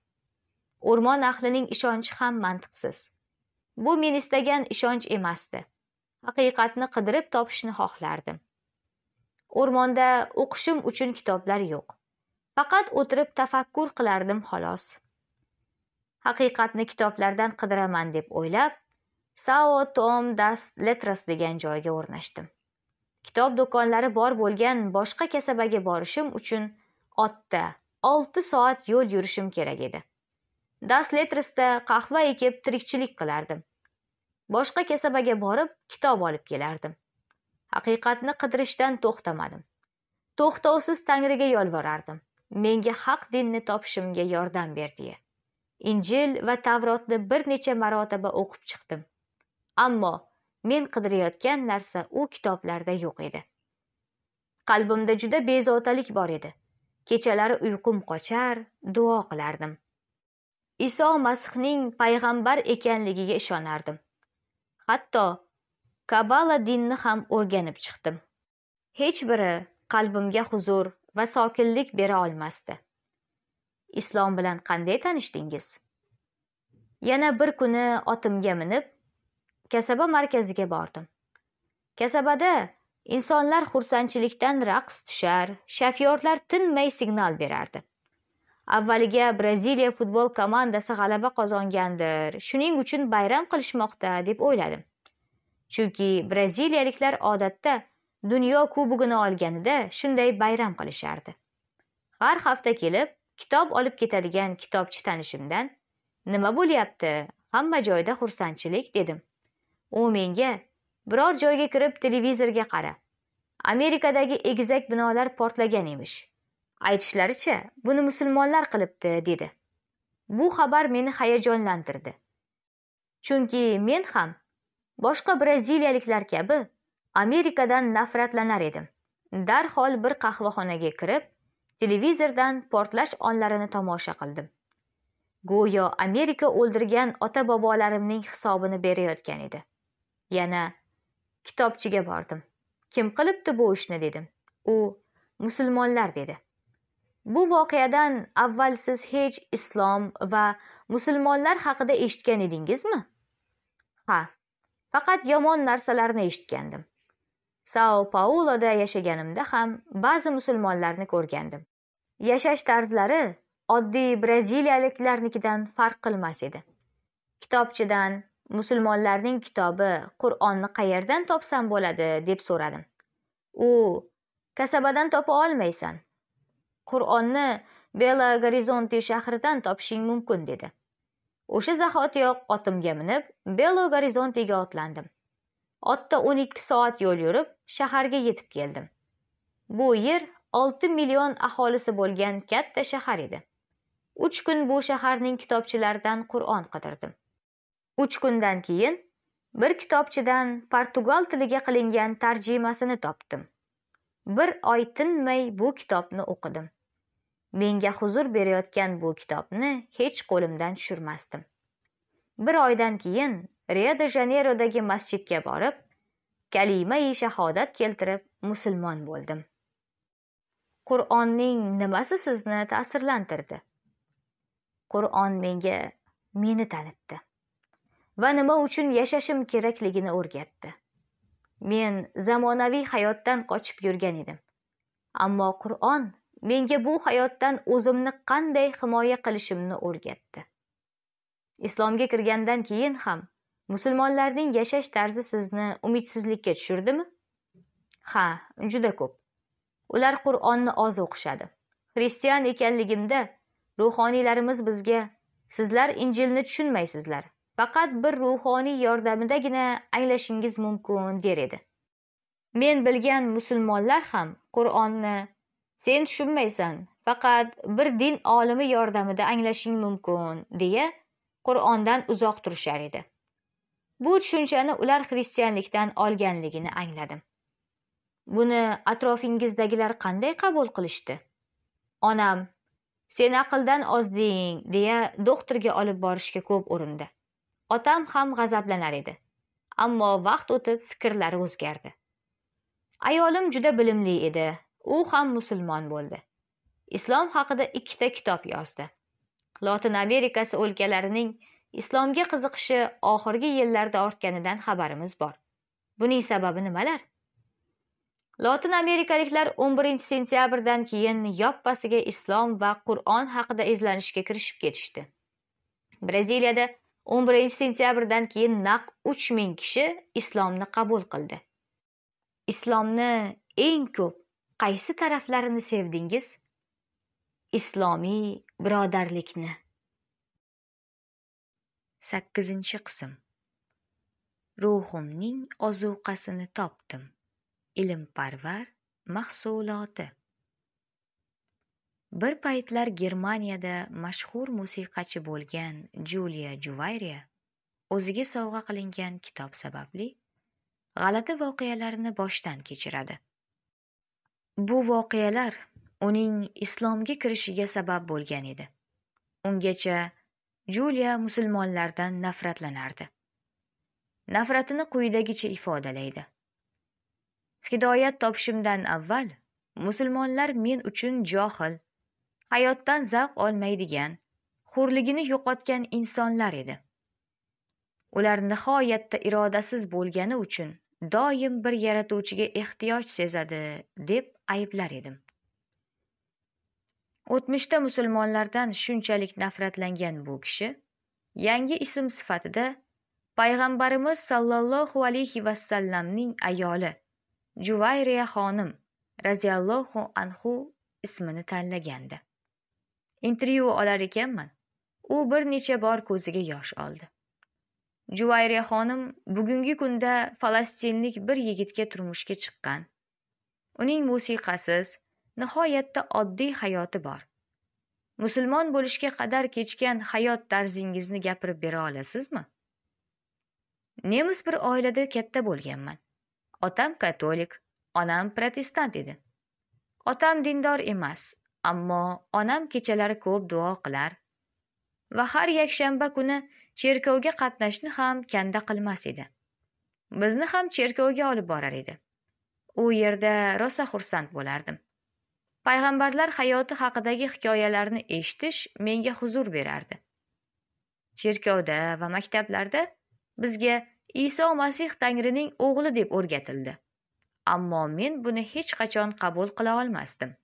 o'rmon ahlining ishonchi ham mantiqsiz bu men istagan ishonch emasdi haqiqatni qidirib topishni xohlardim o'rmonda o'qishim uchun kitoblar yo'q faqat o'tirib tafakkur qilardim xolos haqiqatni kitoblardan qidiraman deb o'ylab sao tom das letras degan joyga o'rnashdim kitob do'konlari bor bo'lgan boshqa kasabaga borishim uchun otda olti soat yo'l yurishim kerak edi das letrasda qahva ekib tirikchilik qilardim boshqa kasabaga borib kitob olib kelardim haqiqatni qidirishdan to'xtamadim to'xtovsiz tangriga yolvorardim menga haq dinni topishimga yordam ber deya injil va tavrotni bir necha marotaba o'qib chiqdim ammo men qidirayotgan narsa u kitoblarda yo'q edi qalbimda juda bezovtalik bor edi kechalari uyqum qochar duo qilardim iso masihning payg'ambar ekanligiga ishonardim hatto kabala dinni ham o'rganib chiqdim hech biri qalbimga huzur va sokinlik bera olmasdi islom bilan qanday tanishdingiz yana bir kuni otimga minib kasaba markaziga bordim kasabada insonlar xursandchilikdan raqs tushar shafyorlar tinmay signal berardi avvaliga braziliya futbol komandasi g'alaba qozongandir shuning uchun bayram qilishmoqda deb o'yladim chunki braziliyaliklar odatda dunyo kubogini olganida shunday bayram qilishardi har hafta kelib kitob olib ketadigan kitobchi tanishimdan nima bo'lyapti hamma joyda xursandchilik dedim u menga biror joyga kirib televizorga qara amerikadagi egizak binolar portlagan emish aytishlaricha buni musulmonlar qilibdi dedi bu xabar meni hayajonlantirdi chunki men ham boshqa braziliyaliklar kabi amerikadan nafratlanar edim darhol bir qahvaxonaga kirib televizordan portlash onlarini tomosha qildim go'yo amerika o'ldirgan ota bobolarimning hisobini berayotgan edi yana kitobchiga bordim kim qilibdi bu ishni dedim u musulmonlar dedi bu voqeadan avval siz hech islom va musulmonlar haqida eshitgan edingizmi ha faqat yomon narsalarni eshitgandim sao pauloda yashaganimda ham ba'zi musulmonlarni ko'rgandim yashash tarzlari oddiy braziliyaliklarnikidan farq qilmas edi kitobchidan musulmonlarning kitobi qur'onni qayerdan topsam bo'ladi deb so'radim u kasabadan topa olmaysan qur'onni bela gorizonti shahridan topishing mumkin dedi o'sha zahotiyoq otimga minib belo gorizontiga otlandim otda o'n ikki soat yo'l yurib shaharga yetib keldim bu yer olti million aholisi bo'lgan katta shahar edi uch kun bu shaharning kitobchilaridan qur'on qidirdim uch kundan keyin bir kitobchidan portugal tiliga qilingan tarjimasini topdim bir oy tinmay bu kitobni o'qidim menga huzur berayotgan bu kitobni hech qo'limdan tushirmasdim bir oydan keyin rio de janeyrodagi masjidga borib kalima i shahodat keltirib musulmon bo'ldim qur'onning nimasi sizni ta'sirlantirdi qur'on menga meni tanitdi va nima uchun yashashim kerakligini o'rgatdi men zamonaviy hayotdan qochib yurgan edim ammo qur'on menga bu hayotdan o'zimni qanday himoya qilishimni o'rgatdi islomga kirgandan keyin ham Musulmonlarning yashash tarzi sizni umidsizlikka tushirdimi? Ha, juda ko'p. Ular Qur'onni oz o'qishadi. Xristian ekanligimda ruhoniylarimiz bizga sizlar Injilni tushunmaysizlar. Faqat bir ruhoniy yordamidagina anglashingiz mumkin der edi. Men bilgan musulmonlar ham Qur'onni sen tushunmaysan, faqat bir din olimi yordamida anglashing mumkin deya Qur'ondan uzoq turishar edi. bu tushunchani ular xristianlikdan olganligini angladim buni atrofingizdagilar qanday qabul qilishdi onam sen aqldan ozding deya doktorga olib borishga ko'p urindi otam ham g'azablanar edi ammo vaqt o'tib fikrlari o'zgardi ayolim juda bilimli edi u ham musulmon bo'ldi islom haqida ikkita kitob yozdi lotin amerikasi o'lkalarining islomga qiziqishi oxirgi yillarda ortganidan xabarimiz bor buning sababi nimalar lotin amerikaliklar 11 sentyabrdan keyin yoppasiga islom va qur'on haqida izlanishga kirishib ketishdi braziliyada 11 sentyabrdan keyin naq 3000 ming kishi islomni qabul qildi islomni eng ko'p qaysi taraflarini sevdingiz islomiy birodarlikni sakkizinchi qism ruhimning ozuqasini topdim ilmparvar mahsuloti bir paytlar germaniyada mashhur musiqachi bo'lgan juliya juvayriya o'ziga sovg'a qilingan kitob sababli g'alati voqealarni boshdan kechiradi bu voqealar uning islomga kirishiga sabab bo'lgan edi ungacha Julia musulmonlardan nafratlanardi. Nafratini quyidagicha ifodalaydi. Hidoyat topishimdan avval musulmonlar men uchun johil, hayotdan zavq olmaydigan, xurligini yo'qotgan insonlar edi. Ular nihoyatda irodasiz bo'lgani uchun doim bir yaratuvchiga ehtiyoj sezadi, deb ayblar edim. o'tmishda musulmonlardan shunchalik nafratlangan bu kishi yangi ism sifatida payg'ambarimiz sollallohu alayhi vasallamning ayoli juvayriya xonim roziyallohu anhu ismini tanlagandi intervyu olar ekanman u bir necha bor ko'ziga yosh oldi juvayriya xonim bugungi kunda falastinlik bir yigitga turmushga chiqqan uning musiqasiz nihoyatda oddiy hayoti bor musulmon bo'lishga qadar kechgan hayot tarzingizni gapirib bera olasizmi nemis bir oilada katta bo'lganman otam katolik onam protestant edi otam dindor emas ammo onam kechalari ko'p duo qilar va har yakshanba kuni cherkovga qatnashni ham kanda qilmas edi bizni ham cherkovga olib borar edi u yerda rosa xursand bo'lardim payg'ambarlar hayoti haqidagi hikoyalarni eshitish menga huzur berardi cherkovda va maktablarda bizga iso masih tangrining o'g'li deb o'rgatildi ammo men buni hech qachon qabul qila olmasdim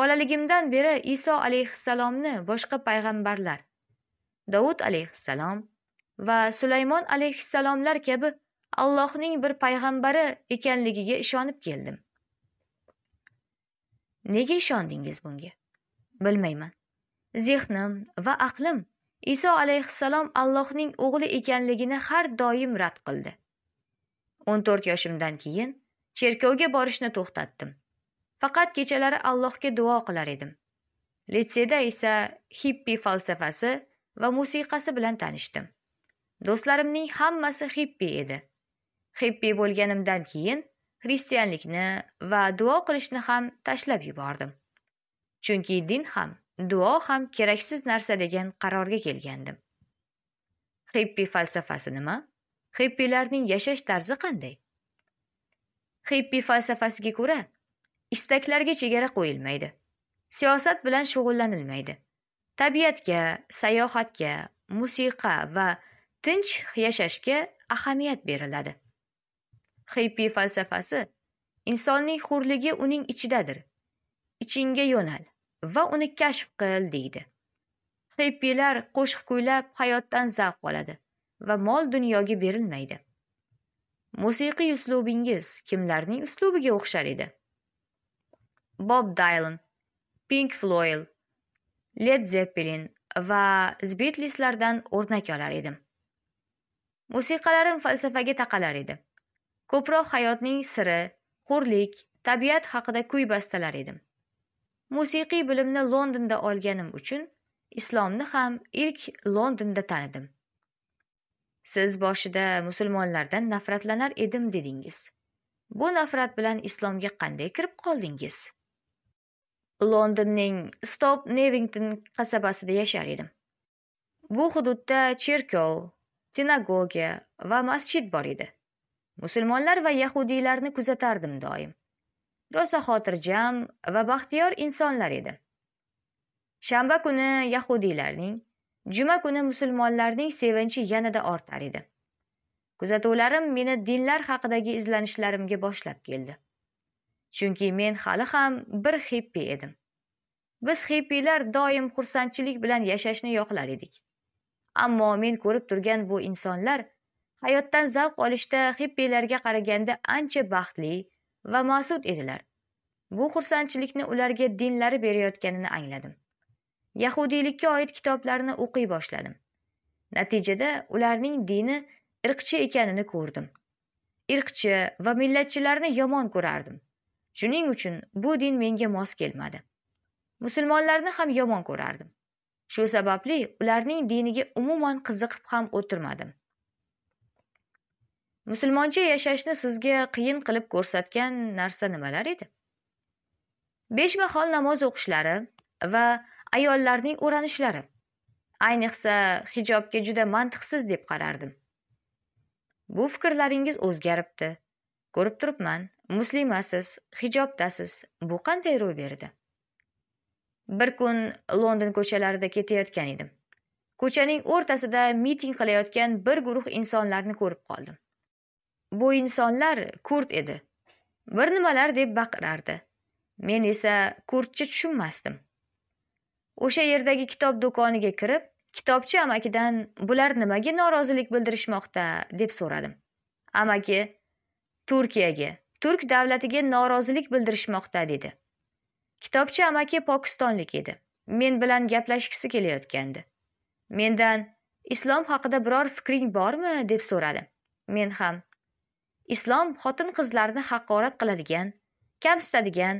bolaligimdan beri iso alayhissalomni boshqa payg'ambarlar dovud alayhissalom va sulaymon alayhissalomlar kabi allohning bir payg'ambari ekanligiga ishonib keldim nega ishondingiz bunga bilmayman zehnim va aqlim iso alayhissalom allohning o'g'li ekanligini har doim rad qildi o'n to'rt yoshimdan keyin cherkovga borishni to'xtatdim faqat kechalari allohga duo qilar edim litseyda esa hippi falsafasi va musiqasi bilan tanishdim do'stlarimning hammasi hippi edi hippi bo'lganimdan keyin xristianlikni va duo qilishni ham tashlab yubordim chunki din ham duo ham keraksiz narsa degan qarorga kelgandim hippi falsafasi nima hippilarning yashash tarzi qanday hippi falsafasiga ko'ra istaklarga chegara qo'yilmaydi siyosat bilan shug'ullanilmaydi tabiatga sayohatga musiqa va tinch yashashga ahamiyat beriladi Hippi falsafasi insonning hurligi uning ichidadir. Ichingga yo'nal va uni kashf qil deydi. Hippilar qo'shiq kuylab hayotdan zavq oladi va mol dunyoga berilmaydi. Musiqiy uslubingiz kimlarning uslubiga o'xshar edi? Bob daylon Pink floyl Led Zeppelin va zbitlislardan o'rnak olar edim. Musiqalarim falsafaga taqalar edi. ko'proq hayotning siri hurlik tabiat haqida kuy bastalar edim musiqiy bilimni londonda olganim uchun islomni ham ilk londonda tanidim siz boshida musulmonlardan nafratlanar edim dedingiz bu nafrat bilan islomga qanday kirib qoldingiz londonning stop nevington qasabasida yashar edim bu hududda cherkov sinagoga va masjid bor edi musulmonlar va yahudiylarni kuzatardim doim rosa xotirjam va baxtiyor insonlar edi shanba kuni yahudiylarning juma kuni musulmonlarning sevinchi yanada ortar edi kuzatuvlarim meni dinlar haqidagi izlanishlarimga boshlab keldi chunki men hali ham bir hippi edim biz hippiylar doim xursandchilik bilan yashashni yoqlar edik ammo men ko'rib turgan bu insonlar hayotdan zavq olishda xippilarga qaraganda ancha baxtli va mas'ud edilar bu xursandchilikni ularga dinlari berayotganini angladim yahudiylikka oid kitoblarni o'qiy boshladim natijada ularning dini irqchi ekanini ko'rdim irqchi va millatchilarni yomon ko'rardim shuning uchun bu din menga mos kelmadi musulmonlarni ham yomon ko'rardim shu sababli ularning diniga umuman qiziqib ham o'tirmadim musulmoncha yashashni sizga qiyin qilib ko'rsatgan narsa nimalar edi besh mahol namoz o'qishlari va ayollarning o'ranishlari ayniqsa hijobga juda mantiqsiz deb qarardim bu fikrlaringiz o'zgaribdi ko'rib turibman muslimasiz hijobdasiz bu qanday ro'y berdi bir kun london ko'chalarida ketayotgan edim ko'chaning o'rtasida miting qilayotgan bir guruh insonlarni ko'rib qoldim bu insonlar kurt edi bir nimalar deb baqirardi men esa kurtchi tushunmasdim o'sha yerdagi kitob do'koniga kirib kitobchi amakidan bular nimaga norozilik bildirishmoqda deb so'radim amaki turkiyaga turk davlatiga norozilik bildirishmoqda dedi kitobchi amaki pokistonlik edi men bilan gaplashgisi kelayotgandi mendan islom haqida biror fikring bormi deb so'radi men ham islom xotin qizlarni haqorat qiladigan kamsitadigan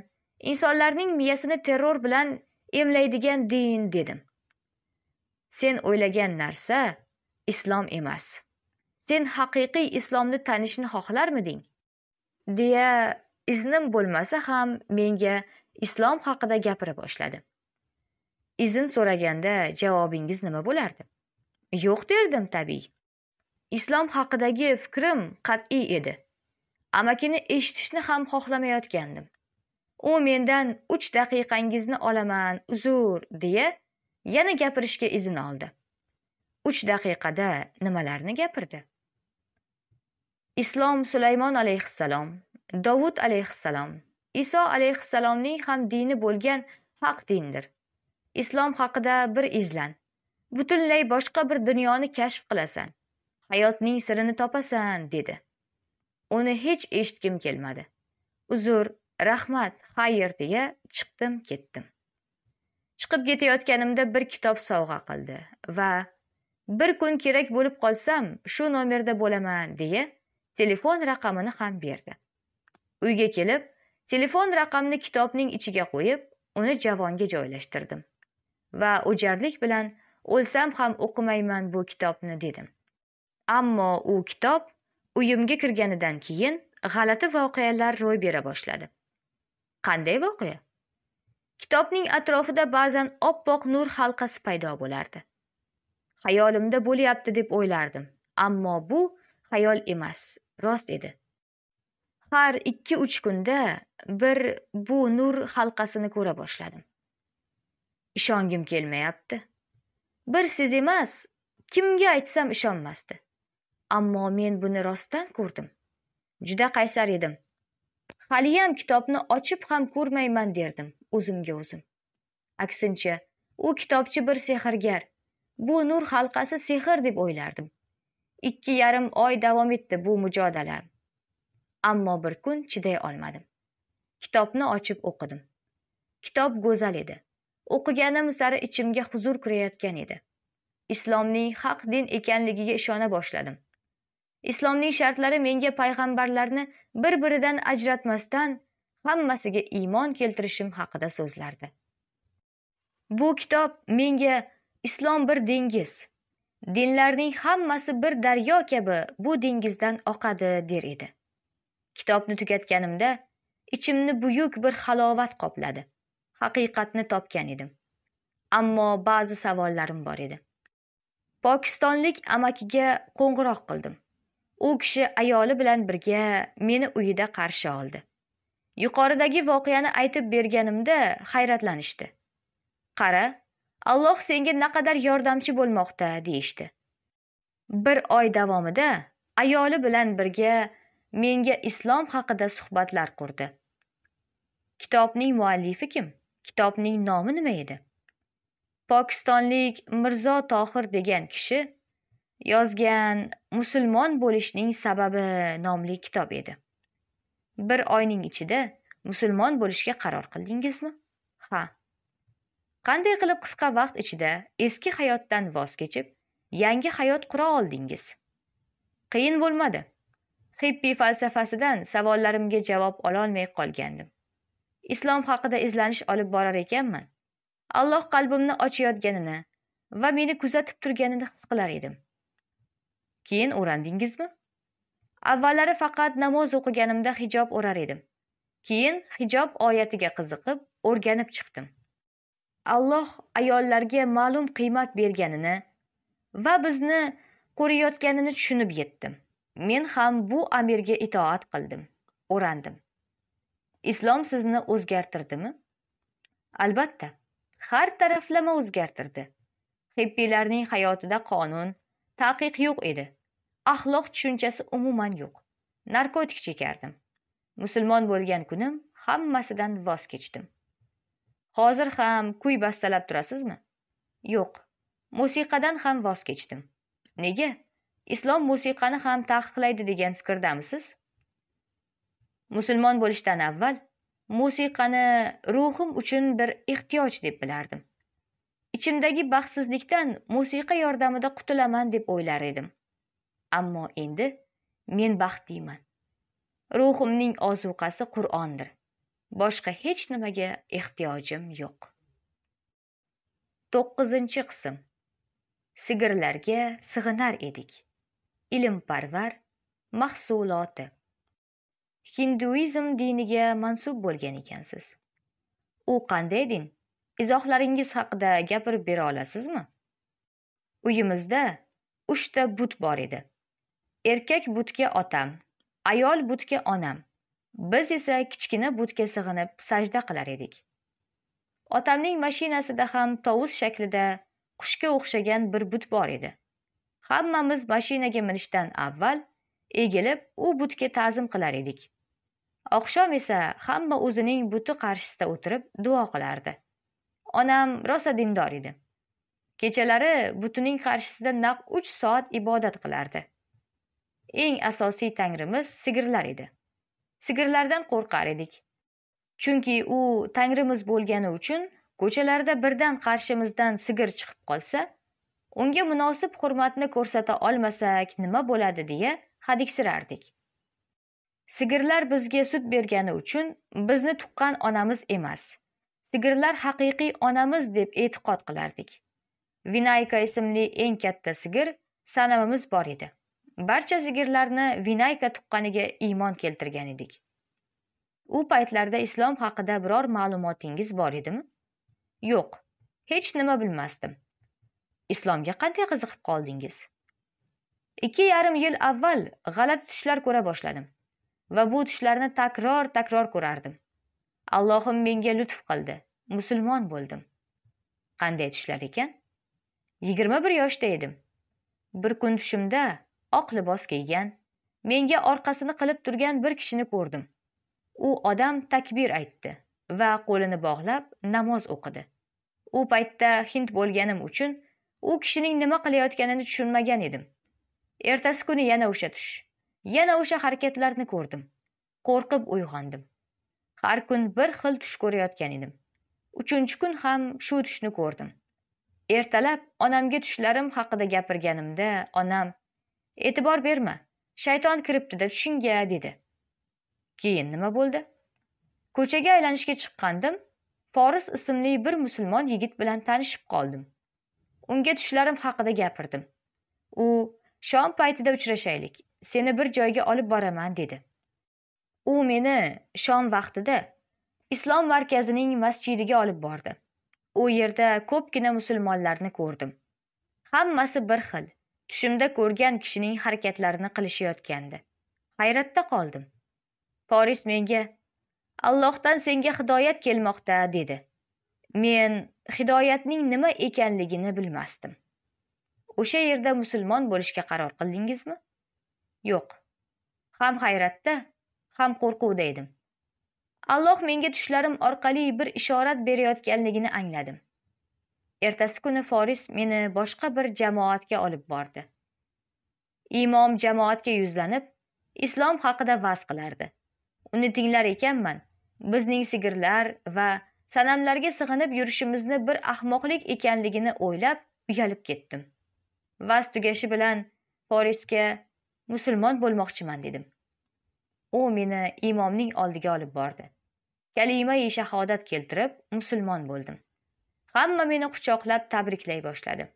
insonlarning miyasini terror bilan emlaydigan din dedim sen o'ylagan narsa islom emas sen haqiqiy islomni tanishni xohlarmiding deya iznim bo'lmasa ham menga islom haqida gapira boshladi izn so'raganda javobingiz nima bo'lardi yo'q derdim tabiiy islom haqidagi fikrim qat'iy edi amakini eshitishni ham xohlamayotgandim u mendan uch daqiqangizni olaman uzr deya yana gapirishga izn oldi uch daqiqada nimalarni gapirdi islom sulaymon alayhissalom dovud alayhissalom iso alayhissalomning ham dini bo'lgan haq dindir islom haqida bir izlan butunlay boshqa bir dunyoni kashf qilasan hayotning sirini topasan dedi uni hech eshitgim kelmadi uzr rahmat xayr deya chiqdim ketdim chiqib ketayotganimda bir kitob sovg'a qildi va bir kun kerak bo'lib qolsam shu nomerda bo'laman deya telefon raqamini ham berdi uyga kelib telefon raqamni kitobning ichiga qo'yib uni javonga joylashtirdim va o'jarlik bilan o'lsam ham o'qimayman bu kitobni dedim ammo u kitob uyimga kirganidan keyin g'alati voqealar ro'y bera boshladi qanday voqea kitobning atrofida ba'zan oppoq nur halqasi paydo bo'lardi xayolimda bo'lyapti deb o'ylardim ammo bu xayol emas rost edi har ikki uch kunda bir bu nur halqasini ko'ra boshladim ishongim kelmayapti bir siz emas kimga aytsam ishonmasdi ammo men buni rostdan ko'rdim juda qaysar edim haliyam kitobni ochib ham ko'rmayman derdim o'zimga o'zim aksincha u kitobchi bir sehrgar bu nur halqasi sehr deb o'ylardim ikki yarim oy davom etdi bu mujodala ammo bir kun chiday olmadim kitobni ochib o'qidim kitob go'zal edi o'qiganim sari ichimga huzur kirayotgan edi islomning haq din ekanligiga ishona boshladim islomning shartlari menga payg'ambarlarni bir biridan ajratmasdan hammasiga iymon keltirishim haqida so'zlardi bu kitob menga islom bir dengiz dinlarning hammasi bir daryo kabi bu dengizdan oqadi der edi kitobni tugatganimda ichimni buyuk bir halovat qopladi haqiqatni topgan edim ammo ba'zi savollarim bor edi pokistonlik amakiga qo'ng'iroq qildim u kishi ayoli bilan birga meni uyida qarshi oldi yuqoridagi voqeani aytib berganimda hayratlanishdi qara alloh senga naqadar yordamchi bo'lmoqda deyishdi bir oy davomida ayoli bilan birga menga islom haqida suhbatlar qurdi kitobning muallifi kim kitobning nomi nima edi pokistonlik mirzo tohir degan kishi yozgan musulmon bo'lishning sababi nomli kitob edi bir oyning ichida musulmon bo'lishga qaror qildingizmi ha qanday qilib qisqa vaqt ichida eski hayotdan voz kechib yangi hayot qura oldingiz qiyin bo'lmadi hippi falsafasidan savollarimga javob ololmay qolgandim islom haqida izlanish olib borar ekanman alloh qalbimni ochayotganini va meni kuzatib turganini his qilar edim keyin o'randingizmi avvallari faqat namoz o'qiganimda hijob o'rar edim keyin hijob oyatiga qiziqib o'rganib chiqdim alloh ayollarga ma'lum qiymat berganini va bizni ko'rayotganini tushunib yetdim men ham bu amirga itoat qildim o'randim islom sizni o'zgartirdimi albatta har taraflama o'zgartirdi hippilarning hayotida qonun taqiq yo'q edi axloq tushunchasi umuman yo'q narkotik chekardim musulmon bo'lgan kunim hammasidan voz kechdim hozir ham kuy bastalab turasizmi yo'q musiqadan ham voz kechdim nega islom musiqani ham taqiqlaydi degan fikrdamisiz musulmon bo'lishdan avval musiqani ruhim uchun bir ehtiyoj deb bilardim ichimdagi baxtsizlikdan musiqa yordamida qutulaman deb o'ylar edim ammo endi men baxtliman ruhimning ozuqasi qur'ondir boshqa hech nimaga ehtiyojim yo'q to'qqizinchi qism sigirlarga sig'inar edik ilmparvar mahsuloti hinduizm diniga mansub bo'lgan ekansiz u qanday din izohlaringiz haqida gapirib bera olasizmi uyimizda uchta but bor edi erkak butga otam ayol butga onam biz esa kichkina butga sig'inib sajda qilar edik otamning mashinasida ham tovus shaklida qushga o'xshagan bir but bor edi hammamiz mashinaga minishdan avval egilib u butga ta'zim qilar edik oqshom esa hamma o'zining buti qarshisida o'tirib duo qilardi onam rosa dindor edi kechalari butining qarshisida naq uch soat ibodat qilardi eng asosiy tangrimiz sigirlar edi sigirlardan qo'rqar edik chunki u tangrimiz bo'lgani uchun ko'chalarda birdan qarshimizdan sigir chiqib qolsa unga munosib hurmatni ko'rsata olmasak nima bo'ladi deya hadiksirardik sigirlar bizga sut bergani uchun bizni tuqqan onamiz emas sigirlar haqiqiy onamiz deb e'tiqod qilardik vinayka ismli eng katta sigir sanamimiz bor edi barcha sigirlarni vinayka tuqqaniga iymon keltirgan edik u paytlarda islom haqida biror ma'lumotingiz bor edimi yo'q hech nima bilmasdim islomga qanday qiziqib qoldingiz ikki yarim yil avval g'alati tushlar ko'ra boshladim va bu tushlarni takror takror ko'rardim allohim menga lutf qildi musulmon bo'ldim qanday tushlar ekan yigirma bir yoshda edim bir kun tushimda oq libos kiygan menga orqasini qilib turgan bir kishini ko'rdim u odam takbir aytdi va qo'lini bog'lab namoz o'qidi u paytda hind bo'lganim uchun u kishining nima qilayotganini tushunmagan edim ertasi kuni yana o'sha tush yana o'sha harakatlarni ko'rdim qo'rqib uyg'ondim har kun bir xil tush ko'rayotgan edim uchinchi kun ham shu tushni ko'rdim ertalab onamga tushlarim haqida gapirganimda onam e'tibor berma shayton kiribdida tushingga dedi keyin nima bo'ldi ko'chaga aylanishga chiqqandim foris ismli bir musulmon yigit bilan tanishib qoldim unga tushlarim haqida gapirdim u shom paytida uchrashaylik seni bir joyga olib boraman dedi u meni shom vaqtida islom markazining masjidiga olib bordi u yerda ko'pgina musulmonlarni ko'rdim hammasi bir xil tushimda ko'rgan kishining harakatlarini qilishayotgandi hayratda qoldim foris menga allohdan senga hidoyat kelmoqda dedi men hidoyatning nima ekanligini bilmasdim o'sha yerda musulmon bo'lishga qaror qildingizmi yo'q ham hayratda ham qo'rquvda edim alloh menga tushlarim orqali bir ishorat berayotganligini angladim ertasi kuni foris meni boshqa bir jamoatga olib bordi imom jamoatga yuzlanib islom haqida va'z qilardi uni tinglar ekanman bizning sigirlar va sanamlarga sig'inib yurishimizni bir ahmoqlik ekanligini o'ylab uyalib ketdim vaz tugashi bilan forisga musulmon bo'lmoqchiman dedim u meni imomning oldiga olib bordi kalimai shahodat keltirib musulmon bo'ldim hamma meni quchoqlab tabriklay boshladi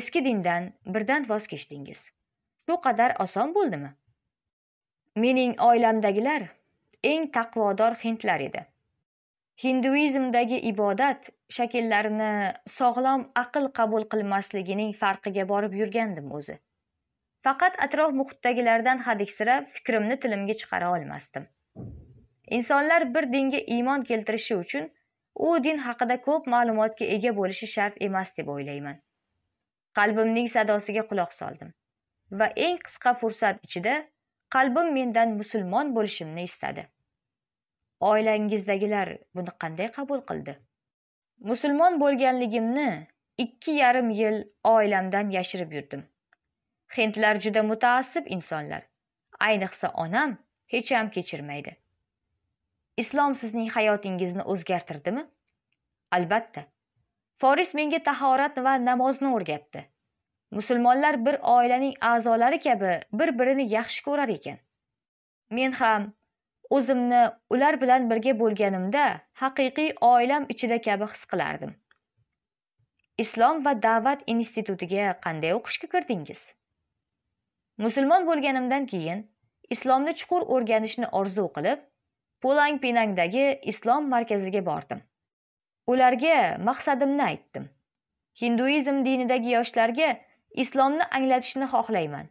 eski dindan birdan voz kechdingiz shu qadar oson bo'ldimi mening oilamdagilar eng taqvodor hindlar edi hinduizmdagi ibodat shakllarini sog'lom aql qabul qilmasligining farqiga borib yurgandim o'zi faqat atrof muhitdagilardan hadiksirab fikrimni tilimga chiqara olmasdim insonlar bir dinga iymon keltirishi uchun u din haqida ko'p ma'lumotga ega bo'lishi shart emas deb o'ylayman qalbimning sadosiga quloq soldim va eng qisqa fursat ichida qalbim mendan musulmon bo'lishimni istadi oilangizdagilar buni qanday qabul qildi musulmon bo'lganligimni ikki yarim yil oilamdan yashirib yurdim hindlar juda mutaassib insonlar ayniqsa onam hech ham kechirmaydi islom sizning hayotingizni o'zgartirdimi albatta foris menga tahorat va namozni o'rgatdi musulmonlar bir oilaning a'zolari kabi bir birini yaxshi ko'rar ekan men ham o'zimni ular bilan birga bo'lganimda haqiqiy oilam ichida kabi his qilardim islom va da'vat institutiga qanday o'qishga kirdingiz musulmon bo'lganimdan keyin islomni chuqur o'rganishni orzu qilib polang penangdagi islom markaziga bordim ularga maqsadimni aytdim hinduizm dinidagi yoshlarga islomni anglatishni xohlayman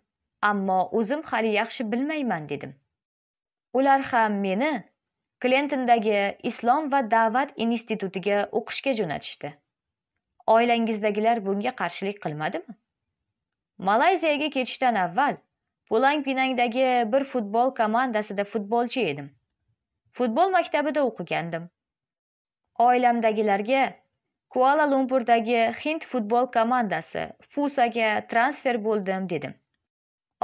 ammo o'zim hali yaxshi bilmayman dedim ular ham meni klentondagi islom va da'vat institutiga o'qishga jo'natishdi oilangizdagilar bunga qarshilik qilmadimi malayziyaga ketishdan avval po'lang pinangdagi bir futbol komandasida futbolchi edim futbol maktabida o'qigandim oilamdagilarga kuala lumpurdagi hind futbol komandasi fusaga transfer bo'ldim dedim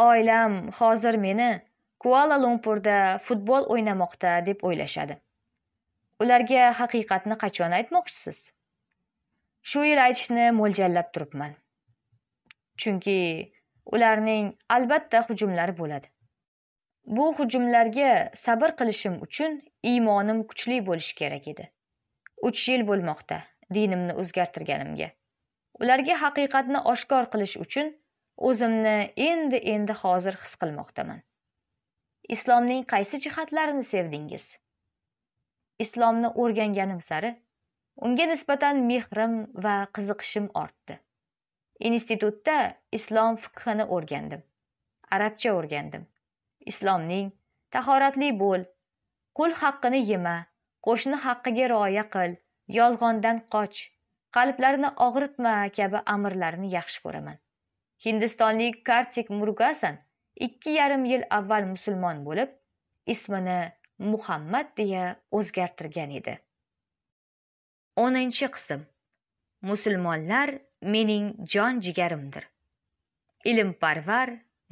oilam hozir meni kuala lumpurda futbol o'ynamoqda deb o'ylashadi ularga haqiqatni qachon aytmoqchisiz shu yil aytishni mo'ljallab turibman chunki ularning albatta hujumlari bo'ladi bu hujumlarga sabr qilishim uchun iymonim kuchli bo'lishi kerak edi uch yil bo'lmoqda dinimni o'zgartirganimga ularga haqiqatni oshkor qilish uchun o'zimni endi endi hozir his qilmoqdaman islomning qaysi jihatlarini sevdingiz islomni o'rganganim sari unga nisbatan mehrim va qiziqishim ortdi institutda islom fiqhini o'rgandim arabcha o'rgandim islomning tahoratli bo'l qul haqqini yema qo'shni haqqiga rioya qil yolg'ondan qoch qalblarni og'ritma kabi amirlarni yaxshi ko'raman hindistonlik kartik murgasan ikki yarim yil avval musulmon bo'lib ismini muhammad deya o'zgartirgan edi o'ninchi qism musulmonlar mening jon jigarimdir ilmparvar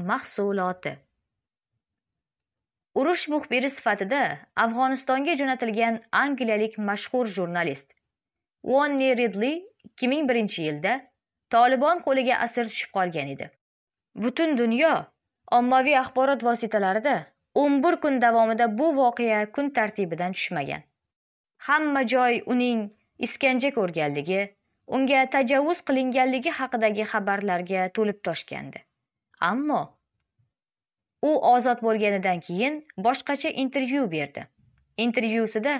mahsuloti urush muxbiri sifatida afg'onistonga jo'natilgan angliyalik mashhur jurnalist uonni ridli 2001 yilda tolibon qo'liga asir tushib qolgan edi butun dunyo ommaviy axborot vositalarida 11 kun davomida bu voqea kun tartibidan tushmagan hamma joy uning iskanja ko'rganligi unga tajovuz qilinganligi haqidagi xabarlarga to'lib toshgandi ammo u ozod bo'lganidan keyin boshqacha intervyu berdi intervyusida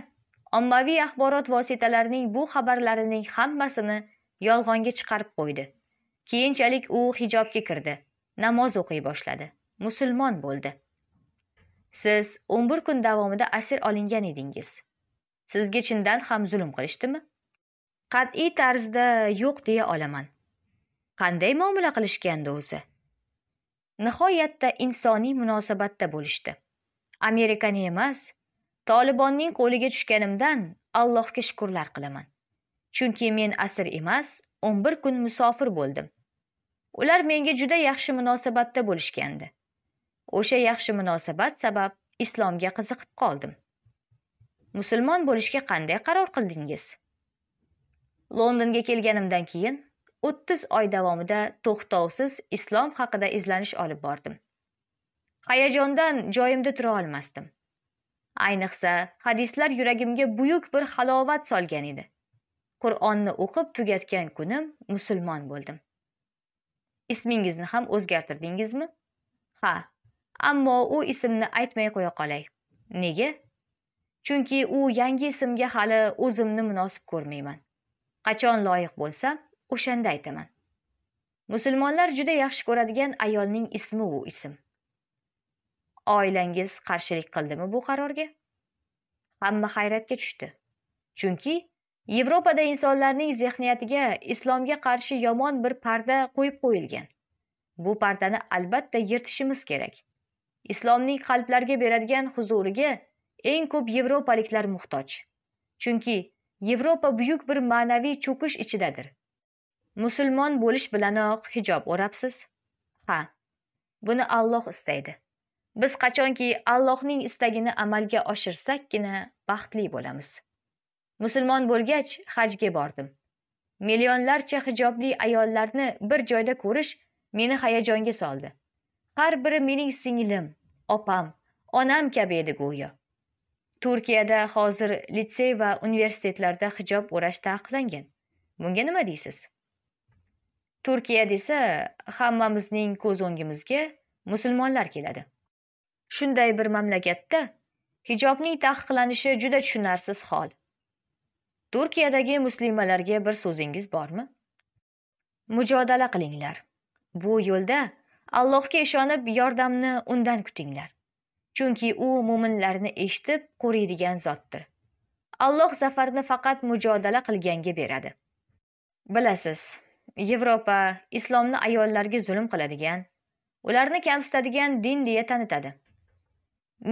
ommaviy axborot vositalarining bu xabarlarining hammasini yolg'onga chiqarib qo'ydi keyinchalik u hijobga kirdi namoz o'qiy boshladi musulmon bo'ldi siz o'n bir kun davomida asir olingan edingiz sizga chindan ham zulm qilishdimi qat'iy tarzda yo'q deya olaman qanday muomala qilishgandi o'zi nihoyatda insoniy munosabatda bo'lishdi amerikani emas tolibonning qo'liga tushganimdan allohga shukurlar qilaman chunki men asir emas o'n bir kun musofir bo'ldim ular menga juda yaxshi munosabatda bo'lishgandi o'sha yaxshi munosabat sabab islomga qiziqib qoldim musulmon bo'lishga qanday qaror qildingiz londonga kelganimdan keyin o'ttiz oy davomida to'xtovsiz islom haqida izlanish olib bordim hayajondan joyimda tura olmasdim ayniqsa hadislar yuragimga buyuk bir halovat solgan edi qur'onni o'qib tugatgan kunim musulmon bo'ldim ismingizni ham o'zgartirdingizmi ha ammo u ismni aytmay qo'ya qolay nega chunki u yangi ismga hali o'zimni munosib ko'rmayman qachon loyiq bo'lsa o'shanda aytaman musulmonlar juda yaxshi ko'radigan ayolning ismi u ism oilangiz qarshilik qildimi bu qarorga hamma hayratga tushdi chunki yevropada insonlarning zehniyatiga islomga qarshi yomon bir parda qo'yib qo'yilgan bu pardani albatta yirtishimiz kerak islomning qalblarga beradigan huzuriga eng ko'p yevropaliklar muhtoj chunki yevropa buyuk bir ma'naviy cho'kish ichidadir musulmon bo'lish bilanoq hijob o'rabsiz ha buni alloh istaydi biz qachonki allohning istagini amalga oshirsakgina baxtli bo'lamiz musulmon bo'lgach hajga bordim millionlarcha hijobli ayollarni bir joyda ko'rish meni hayajonga soldi har biri mening singlim opam onam kabi edi go'yo turkiyada hozir litsey va universitetlarda hijob o'rash taqiqlangan bunga nima deysiz turkiya desa hammamizning ko'z o'ngimizga musulmonlar keladi shunday bir mamlakatda hijobning taqiqlanishi juda tushunarsiz hol turkiyadagi muslimalarga bir so'zingiz bormi mujodala qilinglar bu yo'lda allohga ishonib yordamni undan kutinglar chunki u mo'minlarni eshitib qo'riydigan zotdir alloh zafarni faqat mujodala qilganga beradi bilasiz yevropa islomni ayollarga zulm qiladigan ularni kamsitadigan din deya tanitadi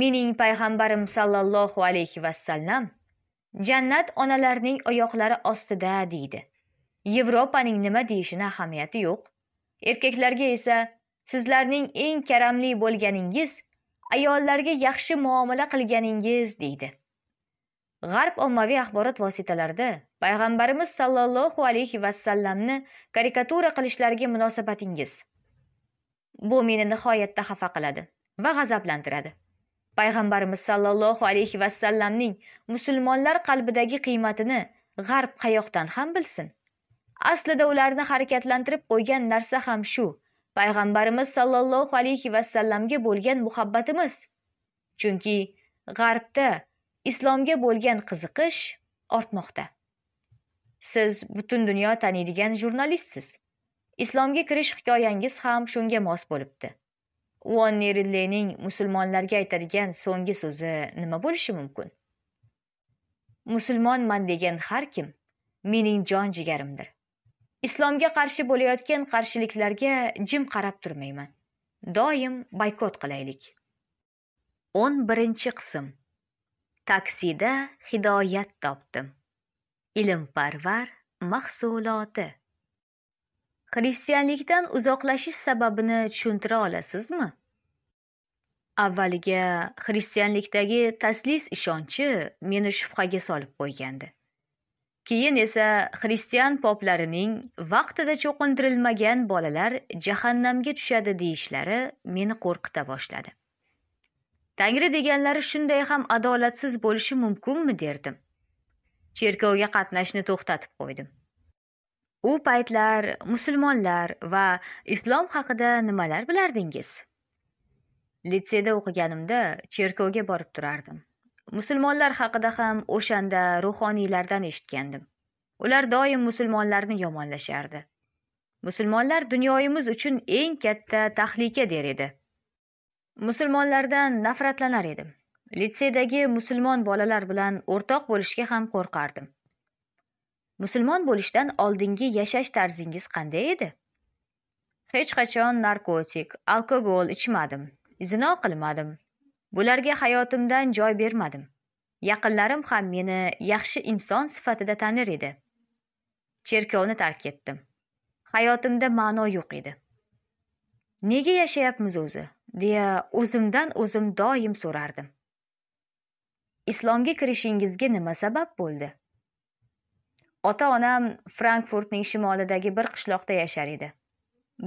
mening payg'ambarim sallallohu alayhi vasallam jannat onalarning oyoqlari ostida deydi yevropaning nima deyishini ahamiyati yo'q erkaklarga esa sizlarning eng karamli bo'lganingiz ayollarga yaxshi muomala qilganingiz deydi g'arb ommaviy axborot vositalarida payg'ambarimiz sollallohu alayhi vasallamni karikatura qilishlariga munosabatingiz bu meni nihoyatda xafa qiladi va g'azablantiradi payg'ambarimiz sollallohu alayhi vasallamning musulmonlar qalbidagi qiymatini g'arb qayoqdan ham bilsin aslida ularni harakatlantirib qo'ygan narsa ham shu payg'ambarimiz sollallohu alayhi vasallamga bo'lgan muhabbatimiz chunki g'arbda islomga bo'lgan qiziqish ortmoqda siz butun dunyo taniydigan jurnalistsiz islomga kirish hikoyangiz ham shunga mos bo'libdi uonni ridleyning musulmonlarga aytadigan so'nggi so'zi nima bo'lishi mumkin musulmonman degan har kim mening jon jigarimdir islomga qarshi bo'layotgan qarshiliklarga jim qarab turmayman doim boykot qilaylik o'n birinchi qism taksida hidoyat topdim ilmparvar mahsuloti xristianlikdan uzoqlashish sababini tushuntira olasizmi avvaliga xristianlikdagi taslis ishonchi meni shubhaga solib qo'ygandi keyin esa xristian poplarining vaqtida cho'qintirilmagan bolalar jahannamga tushadi deyishlari meni qo'rqita boshladi tangri deganlari shunday ham adolatsiz bo'lishi mumkinmi derdim cherkovga qatnashni to'xtatib qo'ydim u paytlar musulmonlar va islom haqida nimalar bilardingiz litseyda o'qiganimda cherkovga borib turardim musulmonlar haqida ham o'shanda ruhoniylardan eshitgandim ular doim musulmonlarni yomonlashardi musulmonlar dunyoyimiz uchun eng katta tahlika der edi musulmonlardan nafratlanar edim litseydagi musulmon bolalar bilan o'rtoq bo'lishga ham qo'rqardim musulmon bo'lishdan oldingi yashash tarzingiz qanday edi hech qachon narkotik alkogol ichmadim zino qilmadim bularga hayotimdan joy bermadim yaqinlarim ham meni yaxshi inson sifatida tanir edi cherkovni tark etdim hayotimda ma'no yo'q edi nega yashayapmiz o'zi deya o'zimdan o'zim doim so'rardim islomga kirishingizga nima sabab bo'ldi ota onam frankfurtning shimolidagi bir qishloqda yashar edi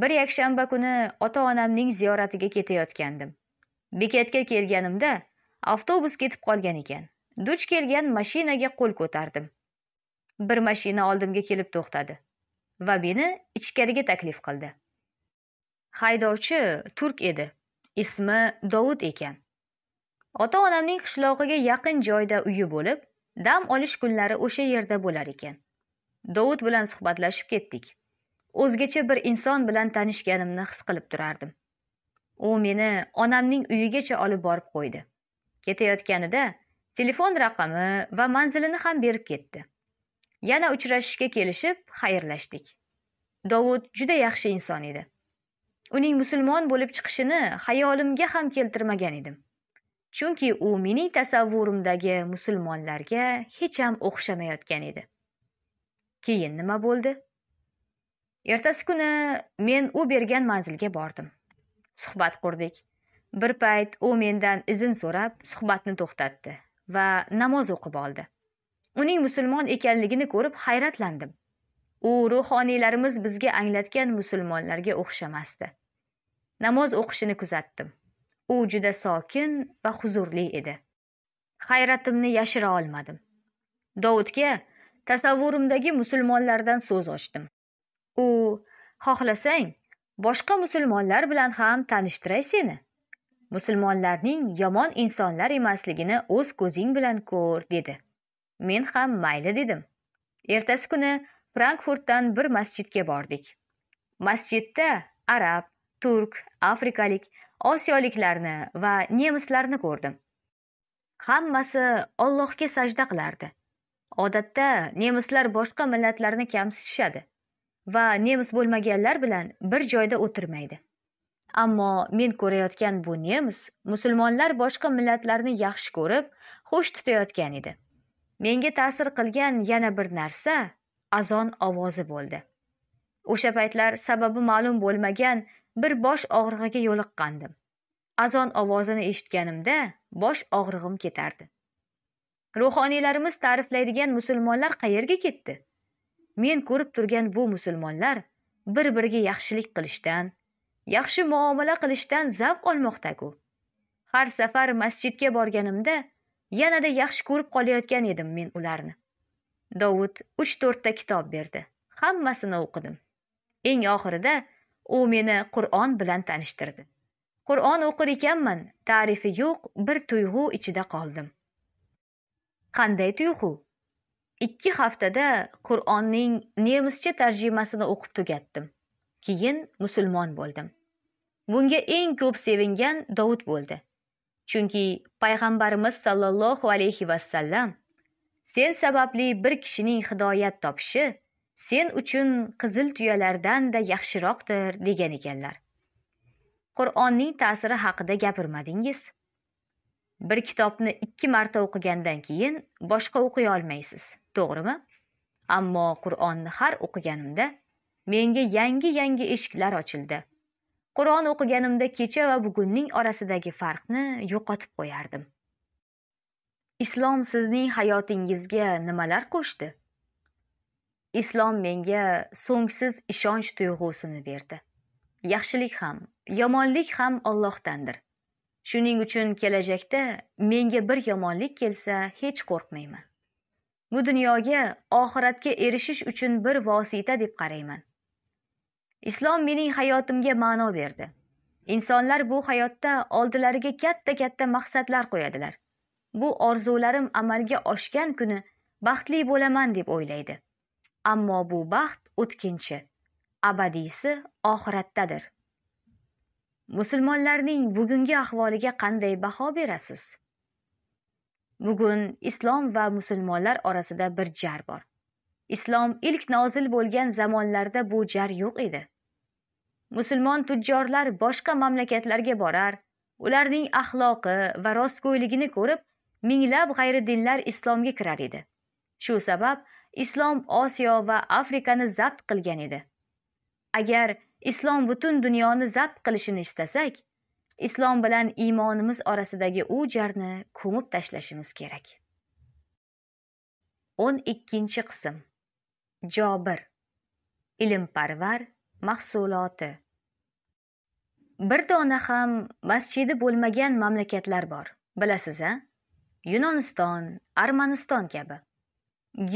bir yakshanba kuni ota onamning ziyoratiga ketayotgandim bekatga kelganimda avtobus ketib qolgan ekan duch kelgan mashinaga qo'l ko'tardim bir mashina oldimga kelib to'xtadi va meni ichkariga taklif qildi haydovchi turk edi ismi dovud ekan ota onamning qishlog'iga yaqin joyda uyi bo'lib dam olish kunlari o'sha yerda bo'lar ekan dovud bilan suhbatlashib ketdik o'zgacha bir inson bilan tanishganimni his qilib turardim u meni onamning uyigacha olib borib qo'ydi ketayotganida telefon raqami va manzilini ham berib ketdi yana uchrashishga kelishib xayrlashdik dovud juda yaxshi inson edi uning musulmon bo'lib chiqishini xayolimga ham keltirmagan edim chunki u mening tasavvurimdagi musulmonlarga hech ham o'xshamayotgan edi keyin nima bo'ldi ertasi kuni men u bergan manzilga bordim suhbat qurdik bir payt u mendan izn so'rab suhbatni to'xtatdi va namoz o'qib oldi uning musulmon ekanligini ko'rib hayratlandim u ruhoniylarimiz bizga anglatgan musulmonlarga o'xshamasdi namoz o'qishini kuzatdim u juda sokin va huzurli edi hayratimni yashira olmadim dovudga tasavvurimdagi musulmonlardan so'z ochdim u xohlasang boshqa musulmonlar bilan ham tanishtiray seni musulmonlarning yomon insonlar emasligini o'z ko'zing bilan ko'r dedi men ham mayli dedim ertasi kuni frankfurtdan bir masjidga bordik masjidda arab turk afrikalik osiyoliklarni va nemislarni ko'rdim hammasi ollohga sajda qilardi odatda nemislar boshqa millatlarni kamsitishadi va nemis bo'lmaganlar bilan bir joyda o'tirmaydi ammo men ko'rayotgan bu nemis musulmonlar boshqa millatlarni yaxshi ko'rib xush tutayotgan edi menga ta'sir qilgan yana bir narsa azon ovozi bo'ldi o'sha paytlar sababi ma'lum bo'lmagan bir bosh og'rig'iga yo'liqqandim azon ovozini eshitganimda bosh og'rig'im ketardi ruhoniylarimiz ta'riflaydigan musulmonlar qayerga ketdi men ko'rib turgan bu musulmonlar bir biriga yaxshilik qilishdan yaxshi muomala qilishdan zavq olmoqdaku har safar masjidga borganimda yanada yaxshi ko'rib qolayotgan edim men ularni dovud uch to'rtta kitob berdi hammasini o'qidim eng oxirida u meni qur'on bilan tanishtirdi qur'on o'qir ekanman ta'rifi yo'q bir tuyg'u ichida qoldim qanday tuyg'u ikki haftada qur'onning nemischa tarjimasini o'qib tugatdim keyin musulmon bo'ldim bunga eng ko'p sevingan dovud bo'ldi chunki payg'ambarimiz sollallohu alayhi vasallam sen sababli bir kishining hidoyat topishi sen uchun qizil tuyalardan da yaxshiroqdir degan ekanlar qur'onning ta'siri haqida gapirmadingiz bir kitobni ikki marta o'qigandan keyin boshqa o'qiy olmaysiz to'g'rimi ammo qur'onni har o'qiganimda menga yangi yangi eshiklar ochildi qur'on o'qiganimda kecha va bugunning orasidagi farqni yo'qotib qo'yardim islom sizning hayotingizga nimalar qo'shdi islom menga so'ngsiz ishonch tuyg'usini berdi yaxshilik ham yomonlik ham ollohdandir shuning uchun kelajakda menga bir yomonlik kelsa hech qo'rqmayman bu dunyoga oxiratga erishish uchun bir vosita deb qarayman islom mening hayotimga ma'no berdi insonlar bu hayotda oldilariga katta katta maqsadlar qo'yadilar bu orzularim amalga oshgan kuni baxtli bo'laman deb o'ylaydi ammo bu baxt o'tkinchi abadiysi oxiratdadir musulmonlarning bugungi ahvoliga qanday baho berasiz bugun islom va musulmonlar orasida bir jar bor islom ilk nozil bo'lgan zamonlarda bu jar yo'q edi musulmon tujjorlar boshqa mamlakatlarga borar ularning axloqi va rostgo'yligini ko'rib minglab g'ayridinlar islomga kirar edi shu sabab islom osiyo va afrikani zabt qilgan edi agar islom butun dunyoni zabt qilishini istasak islom bilan iymonimiz orasidagi u jarni ko'mib tashlashimiz kerak o'n ikkinchi qism jobir ilmparvar mahsuloti bir dona ham masjidi bo'lmagan mamlakatlar bor bilasiz a yunoniston armaniston kabi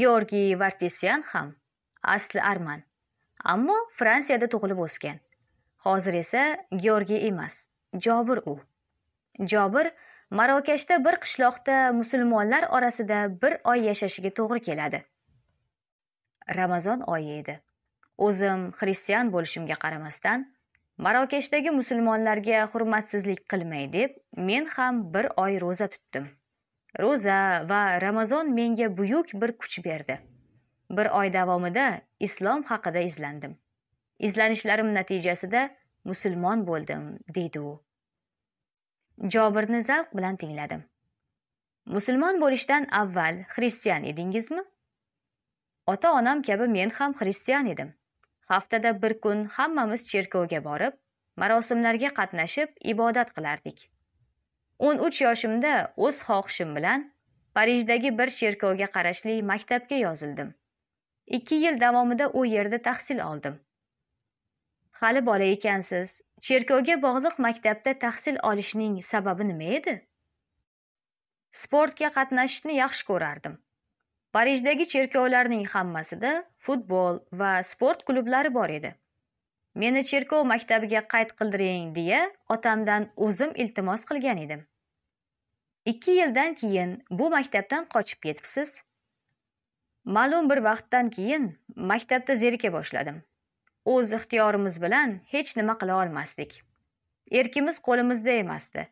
georgiy vartisyan ham asli arman ammo fransiyada tug'ilib o'sgan hozir esa georgiy emas jobir u jobir marokashda bir qishloqda musulmonlar orasida bir oy yashashiga to'g'ri keladi ramazon oyi edi o'zim xristian bo'lishimga qaramasdan marokashdagi musulmonlarga hurmatsizlik qilmay deb men ham bir oy ro'za tutdim ro'za va ramazon menga buyuk bir kuch berdi bir oy davomida islom haqida izlandim izlanishlarim natijasida musulmon bo'ldim deydi u jobirni zavq bilan tingladim musulmon bo'lishdan avval xristian edingizmi ota onam kabi men ham xristian edim haftada bir kun hammamiz cherkovga borib marosimlarga qatnashib ibodat qilardik o'n uch yoshimda o'z xohishim bilan parijdagi bir cherkovga qarashli maktabga yozildim 2 yil davomida u yerda tahsil oldim hali bola ekansiz cherkovga bog'liq maktabda tahsil olishning sababi nima edi sportga qatnashishni yaxshi ko'rardim parijdagi cherkovlarning hammasida futbol va sport klublari bor edi meni cherkov maktabiga qayd qildiring deya otamdan o'zim iltimos qilgan edim ikki yildan keyin bu maktabdan qochib ketibsiz ma'lum bir vaqtdan keyin maktabda zerika boshladim o'z ixtiyorimiz bilan hech nima qila olmasdik erkimiz qo'limizda emasdi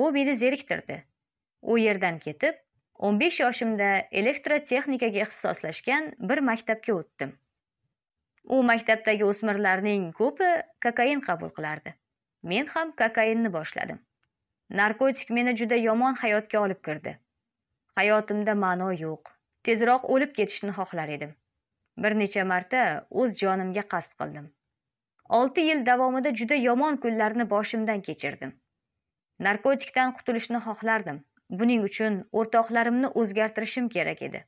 bu meni zeriktirdi u yerdan ketib 15 yoshimda elektrotexnikaga ixtisoslashgan bir maktabga o'tdim u maktabdagi o'smirlarning ko'pi kokain qabul qilardi men ham kokainni boshladim narkotik meni juda yomon hayotga olib kirdi hayotimda ma'no yo'q tezroq o'lib ketishni xohlar edim bir necha marta o'z jonimga qasd qildim olti yil davomida juda yomon kunlarni boshimdan kechirdim narkotikdan qutulishni xohlardim buning uchun o'rtoqlarimni o'zgartirishim kerak edi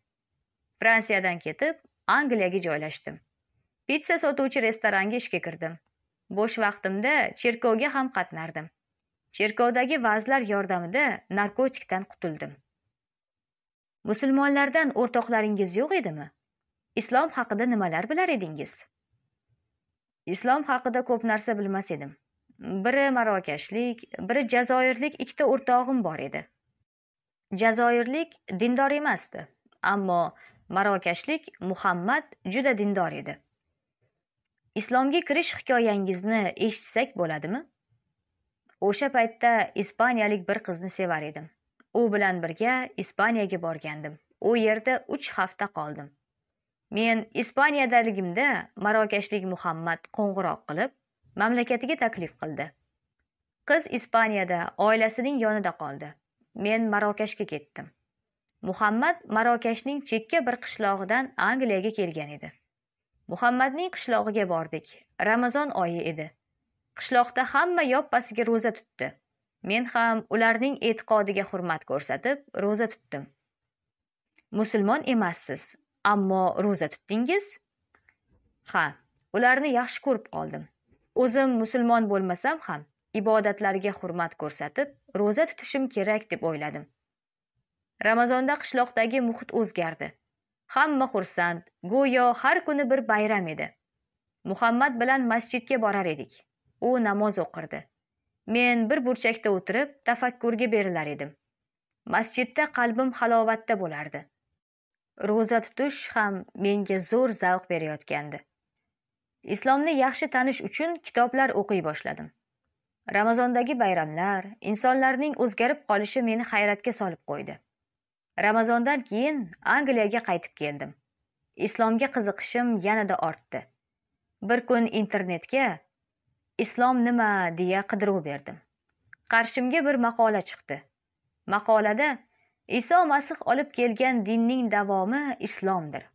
fransiyadan ketib angliyaga joylashdim pitsa sotuvchi restoranga ishga kirdim bo'sh vaqtimda cherkovga ham qatnardim cherkovdagi vazlar yordamida narkotikdan qutuldim musulmonlardan o'rtoqlaringiz yo'q edimi islom haqida nimalar bilar edingiz islom haqida ko'p narsa bilmas edim biri marokashlik biri jazoirlik ikkita o'rtog'im bor edi jazoirlik dindor emasdi ammo marokashlik muhammad juda dindor edi islomga kirish hikoyangizni eshitsak bo'ladimi o'sha paytda ispaniyalik bir qizni sevar edim u bilan birga ispaniyaga borgandim u yerda uch hafta qoldim men ispaniyadaligimda marokashlik muhammad qo'ng'iroq qilib mamlakatiga taklif qildi qiz ispaniyada oilasining yonida qoldi men marokashga ketdim muhammad marokashning chekka bir qishlog'idan angliyaga kelgan edi muhammadning qishlog'iga bordik ramazon oyi edi qishloqda hamma yoppasiga ro'za tutdi men ham ularning e'tiqodiga hurmat ko'rsatib ro'za tutdim musulmon emassiz ammo ro'za tutdingiz ha ularni yaxshi ko'rib qoldim o'zim musulmon bo'lmasam ham ibodatlarga hurmat ko'rsatib ro'za tutishim kerak deb o'yladim ramazonda qishloqdagi muhit o'zgardi hamma xursand go'yo har kuni bir bayram edi muhammad bilan masjidga borar edik u namoz o'qirdi men bir burchakda o'tirib tafakkurga berilar edim masjidda qalbim halovatda bo'lardi ro'za tutish ham menga zo'r zavq berayotgandi islomni yaxshi tanish uchun kitoblar o'qiy boshladim ramazondagi bayramlar insonlarning o'zgarib qolishi meni hayratga solib qo'ydi ramazondan keyin angliyaga qaytib keldim islomga qiziqishim yanada ortdi bir kun internetga islom nima deya qidiruv berdim qarshimga bir maqola chiqdi maqolada iso masih olib kelgan dinning davomi islomdir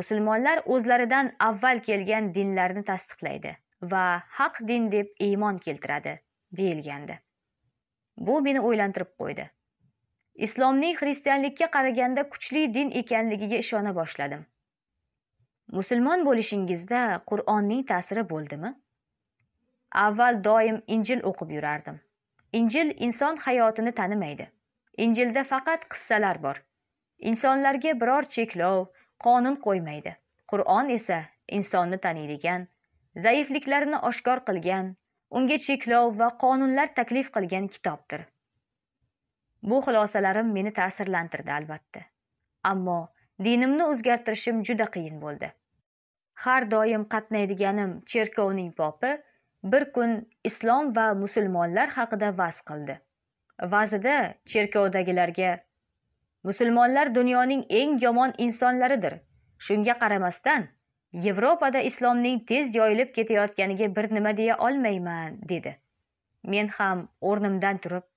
musulmonlar o'zlaridan avval kelgan dinlarni tasdiqlaydi va haq din deb iymon keltiradi deyilgandi bu meni o'ylantirib qo'ydi islomning xristianlikka qaraganda kuchli din ekanligiga ishona boshladim musulmon bo'lishingizda qur'onning ta'siri bo'ldimi avval doim injil o'qib yurardim injil inson hayotini tanimaydi injilda faqat qissalar bor insonlarga biror cheklov qonun qo'ymaydi qur'on esa insonni taniydigan zaifliklarini oshkor qilgan unga cheklov va qonunlar taklif qilgan kitobdir bu xulosalarim meni ta'sirlantirdi albatta ammo dinimni o'zgartirishim juda qiyin bo'ldi har doim qatnaydiganim cherkovning popi bir kun islom va musulmonlar haqida va'z qildi va'zida cherkovdagilarga musulmonlar dunyoning eng yomon insonlaridir shunga qaramasdan yevropada islomning tez yoyilib ketayotganiga bir nima deya olmayman dedi men ham o'rnimdan turib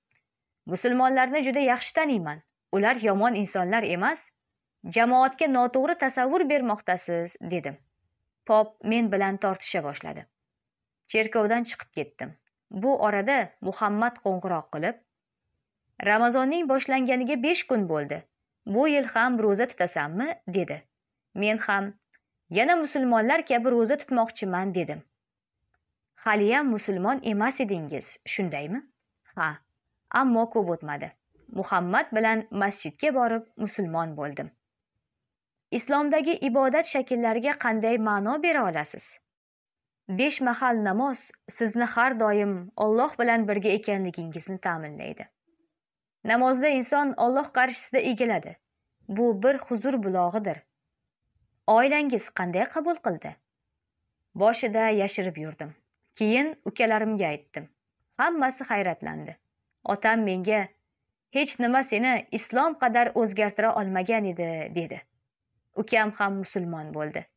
musulmonlarni juda yaxshi taniyman ular yomon insonlar emas jamoatga noto'g'ri tasavvur bermoqdasiz dedim pop men bilan tortisha boshladi cherkovdan chiqib ketdim bu orada muhammad qo'ng'iroq qilib ramazonning boshlanganiga besh kun bo'ldi bu yil ham ro'za tutasanmi dedi men ham yana musulmonlar kabi ro'za tutmoqchiman dedim haliyam musulmon emas edingiz shundaymi ha ammo ko'p o'tmadi muhammad bilan masjidga borib musulmon bo'ldim islomdagi ibodat shakllariga qanday ma'no bera olasiz besh mahal namoz sizni har doim olloh bilan birga ekanligingizni ta'minlaydi namozda inson olloh qarshisida egiladi bu bir huzur bulog'idir oilangiz qanday qabul qildi boshida yashirib yurdim keyin ukalarimga aytdim hammasi hayratlandi otam menga hech nima seni islom qadar o'zgartira olmagan edi dedi ukam ham musulmon bo'ldi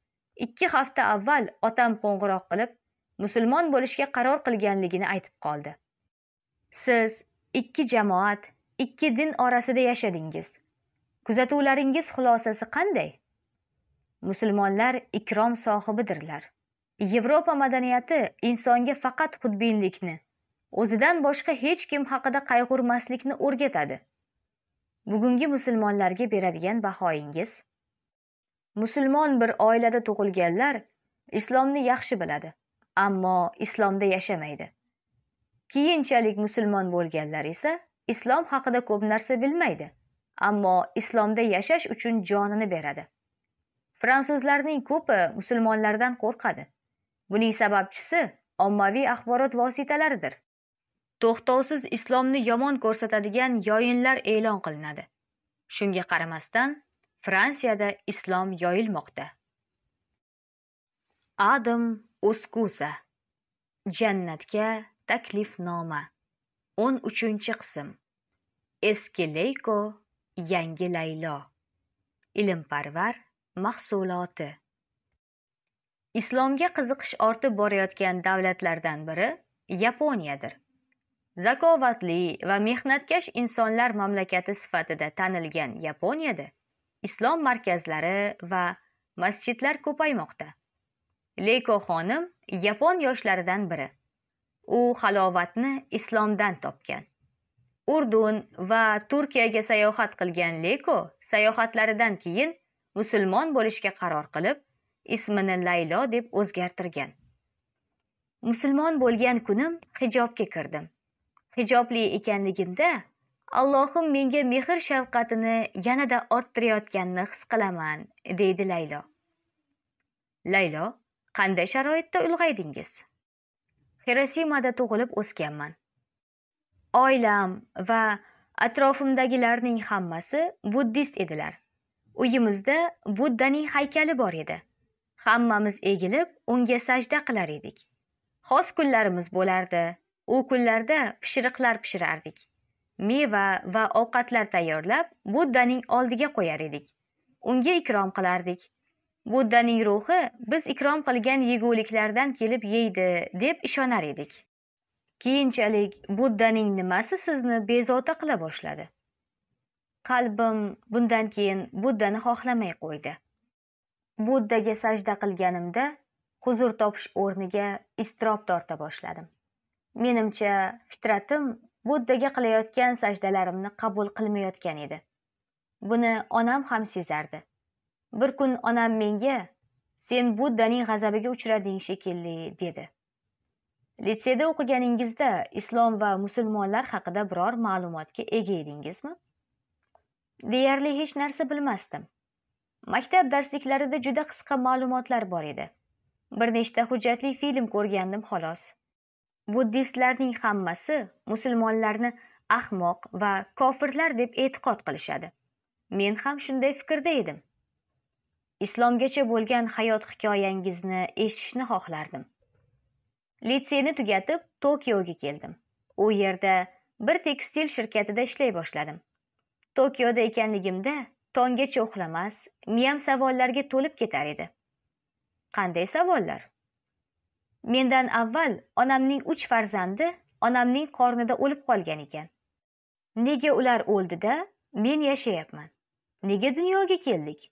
ikki hafta avval otam qo'ng'iroq qilib musulmon bo'lishga qaror qilganligini aytib qoldi siz ikki jamoat ikki din orasida yashadingiz kuzatuvlaringiz xulosasi qanday musulmonlar ikrom sohibidirlar yevropa madaniyati insonga faqat xudbinlikni o'zidan boshqa hech kim haqida qayg'urmaslikni o'rgatadi bugungi musulmonlarga beradigan bahoyingiz musulmon bir oilada tug'ilganlar islomni yaxshi biladi ammo islomda yashamaydi keyinchalik musulmon bo'lganlar esa islom haqida ko'p narsa bilmaydi ammo islomda yashash uchun jonini beradi fransuzlarning ko'pi musulmonlardan qo'rqadi buning sababchisi ommaviy axborot vositalaridir to'xtovsiz islomni yomon ko'rsatadigan yoyinlar e'lon qilinadi shunga qaramasdan fransiyada islom yoyilmoqda adam o'skusa jannatga taklifnoma o'n uchinchi qism eski leyko yangi laylo ilmparvar mahsuloti islomga qiziqish ortib borayotgan davlatlardan biri yaponiyadir zakovatli va mehnatkash insonlar mamlakati sifatida tanilgan yaponiyada islom markazlari va masjidlar ko'paymoqda leyko xonim yapon yoshlaridan biri u halovatni islomdan topgan urdun va turkiyaga sayohat qilgan leko sayohatlaridan keyin musulmon bo'lishga qaror qilib ismini laylo deb o'zgartirgan musulmon bo'lgan kunim hijobga kirdim hijobli ekanligimda allohim menga mehr shafqatini yanada orttirayotganini his qilaman deydi laylo laylo qanday sharoitda ulg'aydingiz xerosimada tug'ilib o'sganman oilam va atrofimdagilarning hammasi buddist edilar uyimizda buddaning haykali bor edi hammamiz egilib unga sajda qilar edik xos kunlarimiz bo'lardi u kunlarda pishiriqlar pishirardik meva va ovqatlar tayyorlab buddaning oldiga qo'yar edik unga ikrom qilardik buddaning ruhi biz ikrom qilgan yeguliklardan kelib yeydi deb ishonar edik keyinchalik buddaning nimasi sizni bezovta qila boshladi qalbim bundan keyin buddani xohlamay qo'ydi buddaga sajda qilganimda huzur topish o'rniga iztirob torta boshladim menimcha fitratim buddaga qilayotgan sajdalarimni qabul qilmayotgan edi buni onam ham sezardi bir kun onam menga sen buddaning g'azabiga uchrading shekilli dedi litseyda o'qiganingizda islom va musulmonlar haqida biror ma'lumotga ega edingizmi deyarli hech narsa bilmasdim maktab darsliklarida juda qisqa ma'lumotlar bor edi bir nechta hujjatli film ko'rgandim xolos buddistlarning hammasi musulmonlarni ahmoq va kofirlar deb e'tiqod qilishadi men ham shunday fikrda edim islomgacha bo'lgan hayot hikoyangizni eshitishni xohlardim litseyni tugatib tokioga keldim u yerda bir tekstil shirkatida ishlay boshladim tokioda ekanligimda tonggacha uxlamas miyam savollarga to'lib ketar edi qanday savollar mendan avval onamning uch farzandi onamning qornida o'lib qolgan ekan nega ular o'ldida men yashayapman nega dunyoga keldik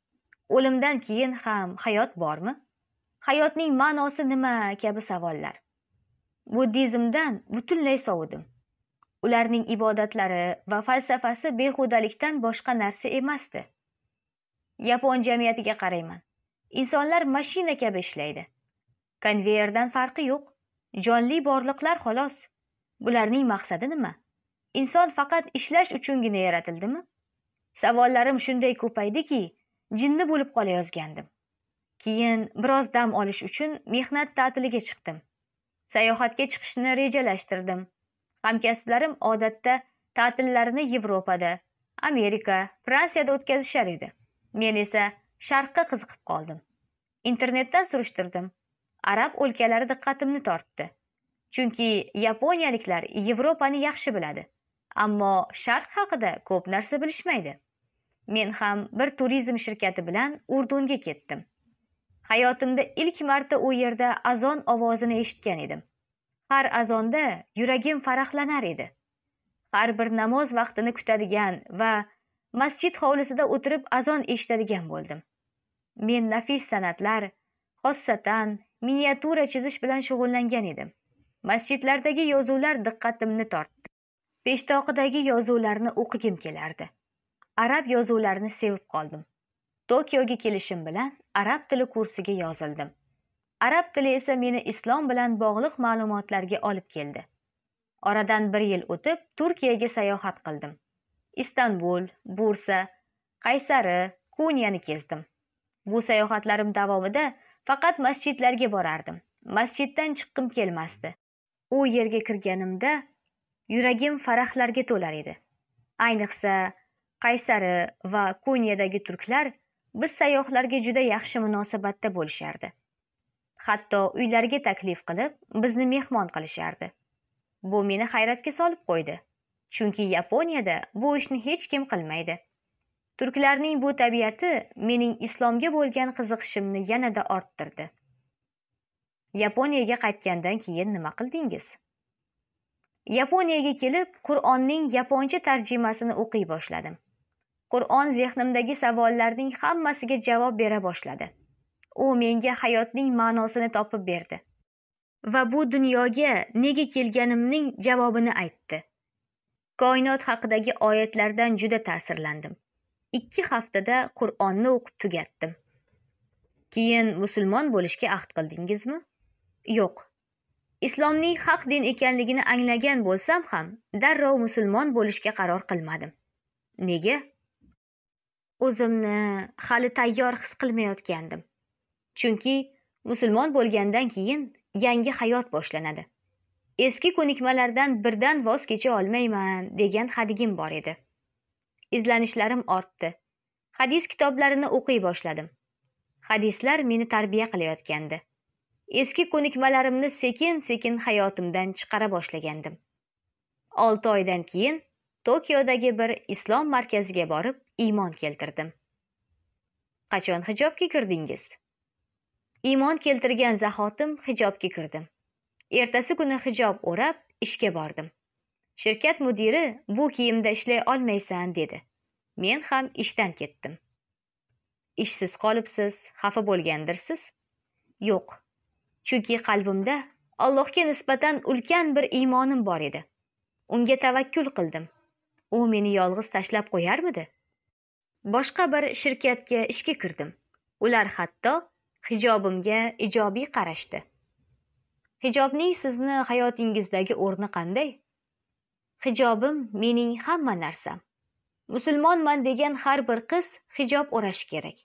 o'limdan keyin ham hayot bormi hayotning ma'nosi nima kabi savollar buddizmdan butunlay sovdim. ularning ibodatlari va falsafasi behudalikdan boshqa narsa emasdi yapon jamiyatiga qarayman insonlar mashina kabi ishlaydi konveyerdan farqi yo'q jonli borliqlar xolos bularning maqsadi nima inson faqat ishlash uchungina yaratildimi savollarim shunday ko'paydiki jinni bo'lib qolayozgandim keyin biroz dam olish uchun mehnat ta'tiliga chiqdim sayohatga chiqishni rejalashtirdim hamkasblarim odatda ta'tillarini yevropada amerika fransiyada o'tkazishar edi men esa sharqqa qiziqib qoldim internetdan surishtirdim arab o'lkalari diqqatimni tortdi chunki yaponiyaliklar yevropani yaxshi biladi ammo sharq haqida ko'p narsa bilishmaydi men ham bir turizm shirkati bilan urdunga ketdim hayotimda ilk marta u yerda azon ovozini eshitgan edim har azonda yuragim farahlanar edi har bir namoz vaqtini kutadigan va masjid hovlisida o'tirib azon eshitadigan bo'ldim men nafis san'atlar xossatan miniatura chizish bilan shug'ullangan edim masjidlardagi yozuvlar diqqatimni tortdi peshtoqidagi yozuvlarni o'qigim kelardi arab yozuvlarini sevib qoldim tokioga kelishim bilan arab tili kursiga yozildim arab tili esa meni islom bilan bog'liq ma'lumotlarga olib keldi oradan bir yil o'tib turkiyaga sayohat qildim istanbul bursa qaysari kuniyani kezdim bu sayohatlarim davomida faqat masjidlarga borardim masjiddan chiqqim kelmasdi u yerga kirganimda yuragim farahlarga to'lar edi ayniqsa qaysari va kunyadagi turklar biz sayyohlarga juda yaxshi munosabatda bo'lishardi hatto uylariga taklif qilib bizni mehmon qilishardi bu meni hayratga solib qo'ydi chunki yaponiyada bu ishni hech kim qilmaydi Turklarning bu tabiati mening islomga bo'lgan qiziqishimni yanada orttirdi. Yaponiyaga qaytgandan keyin nima qildingiz? Yaponiyaga kelib, Qur'onning yaponcha tarjimasini o'qiy boshladim. Qur'on zehnimdagi savollarning hammasiga javob bera boshladi. U menga hayotning ma'nosini topib berdi va bu dunyoga nega kelganimning javobini aytdi. Koinot haqidagi oyatlardan juda ta'sirlandim. ikki haftada qur'onni o'qib tugatdim keyin musulmon bo'lishga ahd qildingizmi yo'q islomning haq din ekanligini anglagan bo'lsam ham darrov musulmon bo'lishga qaror qilmadim nega o'zimni hali tayyor his qilmayotgandim chunki musulmon bo'lgandan keyin yangi hayot boshlanadi eski ko'nikmalardan birdan voz kecha olmayman degan hadigim bor edi izlanishlarim ortdi hadis kitoblarini o'qiy boshladim hadislar meni tarbiya qilayotgandi eski ko'nikmalarimni sekin sekin hayotimdan chiqara boshlagandim olti oydan keyin tokiodagi bir islom markaziga borib iymon keltirdim qachon hijobga kirdingiz iymon keltirgan zahotim hijobga kirdim ertasi kuni hijob o'rab ishga bordim shirkat mudiri bu kiyimda ishlay olmaysan dedi men ham ishdan ketdim ishsiz qolibsiz xafa bo'lgandirsiz yo'q chunki qalbimda allohga nisbatan ulkan bir iymonim bor edi unga tavakkul qildim u meni yolg'iz tashlab qo'yarmidi boshqa bir shirkatga ishga kirdim ular hatto hijobimga ijobiy qarashdi hijobning sizni hayotingizdagi o'rni qanday hijobim mening hamma narsam musulmonman degan har bir qiz hijob o'rashi kerak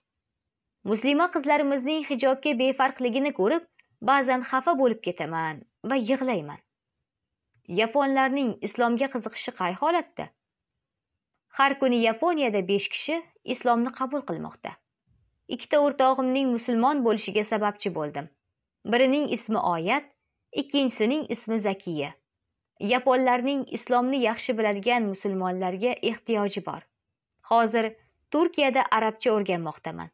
muslima qizlarimizning hijobga befarqligini ko'rib ba'zan xafa bo'lib ketaman va yig'layman yaponlarning islomga qiziqishi qay holatda har kuni yaponiyada besh kishi islomni qabul qilmoqda ikkita o'rtog'imning musulmon bo'lishiga sababchi bo'ldim birining ismi oyat ikkinchisining ismi zakiya yaponlarning islomni yaxshi biladigan musulmonlarga ehtiyoji bor hozir turkiyada arabcha o'rganmoqdaman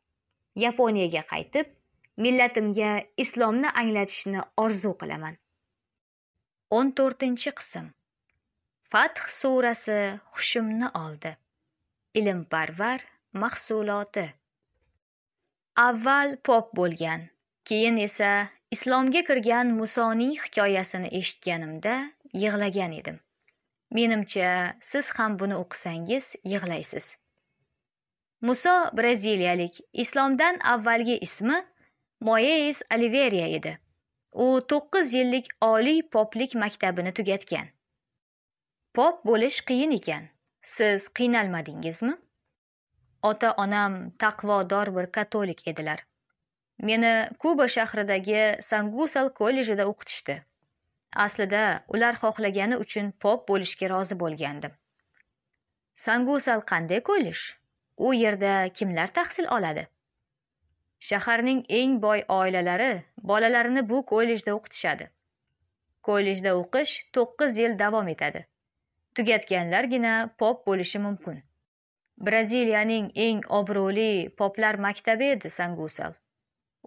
yaponiyaga qaytib millatimga islomni anglatishni orzu qilaman o'n to'rtinchi qism fath surasi hushimni oldi ilmparvar mahsuloti avval pop bo'lgan keyin esa islomga kirgan musoning hikoyasini eshitganimda yig'lagan edim menimcha siz ham buni o'qisangiz yig'laysiz muso braziliyalik islomdan avvalgi ismi moyeis oliveriya edi u to'qqiz yillik oliy poplik maktabini tugatgan pop bo'lish qiyin ekan siz qiynalmadingizmi ota onam taqvodor bir katolik edilar meni kuba shahridagi sangusal kollejida o'qitishdi aslida ular xohlagani uchun pop bo'lishga rozi bo'lgandim sangusal qanday kollej u yerda kimlar tahsil oladi shaharning eng boy oilalari bolalarini bu kollejda o'qitishadi kollejda o'qish to'qqiz yil davom etadi tugatganlargina pop bo'lishi mumkin braziliyaning eng obro'li poplar maktabi edi sangusal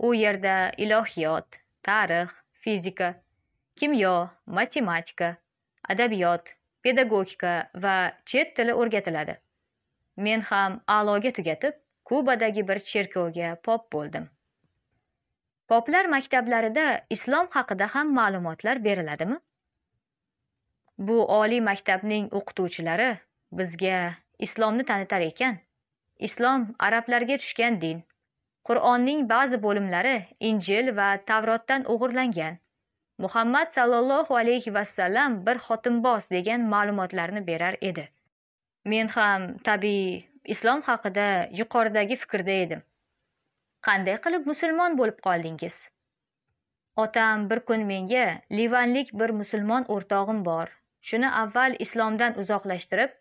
u yerda ilohiyot tarix fizika kimyo matematika adabiyot pedagogika va chet tili o'rgatiladi men ham a'loga tugatib kubadagi bir cherkovga pop bo'ldim poplar maktablarida islom haqida ham ma'lumotlar beriladimi bu oliy maktabning o'qituvchilari bizga islomni tanitar ekan islom arablarga tushgan din qur'onning ba'zi bo'limlari injil va tavrotdan o'g'irlangan muhammad sallallohu alayhi vasallam bir xotinboz degan ma'lumotlarni berar edi men ham tabiiy islom haqida yuqoridagi fikrda edim qanday qilib musulmon bo'lib qoldingiz otam bir kun menga livanlik bir musulmon o'rtog'im bor shuni avval islomdan uzoqlashtirib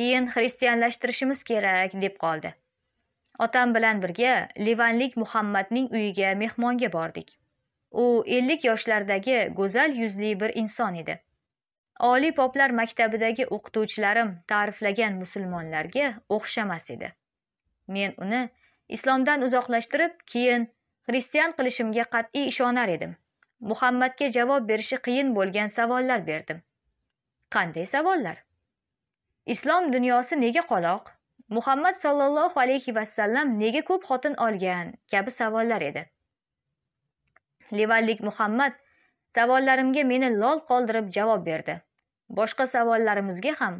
keyin xristianlashtirishimiz kerak deb qoldi otam bilan birga livanlik muhammadning uyiga mehmonga bordik u ellik yoshlardagi go'zal yuzli bir inson edi oliy poplar maktabidagi o'qituvchilarim ta'riflagan musulmonlarga o'xshamas edi men uni islomdan uzoqlashtirib keyin xristian qilishimga qat'iy ishonar edim muhammadga javob berishi qiyin bo'lgan savollar berdim qanday savollar islom dunyosi nega qoloq muhammad sollallohu alayhi vasallam nega ko'p xotin olgan kabi savollar edi livanlik muhammad savollarimga meni lol qoldirib javob berdi boshqa savollarimizga ham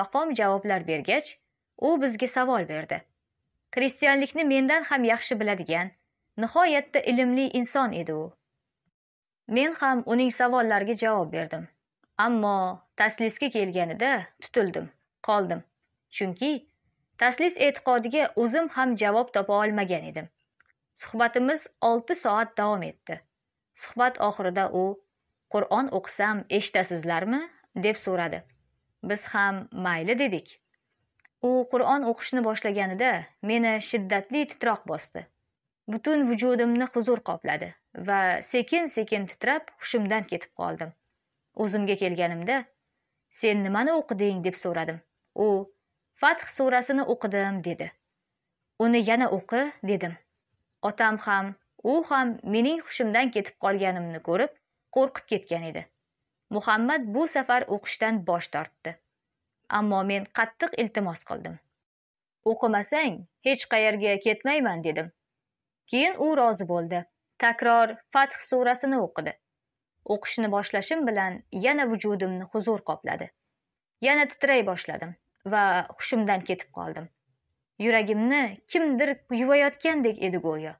maqom javoblar bergach u bizga savol berdi xristianlikni mendan ham yaxshi biladigan nihoyatda ilmli inson edi u men ham uning savollariga javob berdim ammo taslisga kelganida tutildim qoldim chunki taslis e'tiqodiga o'zim ham javob topa olmagan edim suhbatimiz olti soat davom etdi suhbat oxirida u qur'on o'qisam eshitasizlarmi deb so'radi biz ham mayli dedik u qur'on o'qishni boshlaganida meni shiddatli titroq bosdi butun vujudimni huzur qopladi va sekin sekin titrab hushimdan ketib qoldim o'zimga kelganimda sen nimani o'qiding deb so'radim u fath surasini o'qidim dedi uni yana o'qi dedim otam ham u ham mening hushimdan ketib qolganimni ko'rib qo'rqib ketgan edi muhammad bu safar o'qishdan bosh tortdi ammo men qattiq iltimos qildim o'qimasang hech qayerga ketmayman dedim keyin u rozi bo'ldi takror fath surasini o'qidi o'qishni boshlashim bilan yana vujudimni huzur qopladi yana titray boshladim va hushimdan ketib qoldim yuragimni kimdir yuvayotgandek edi go'yo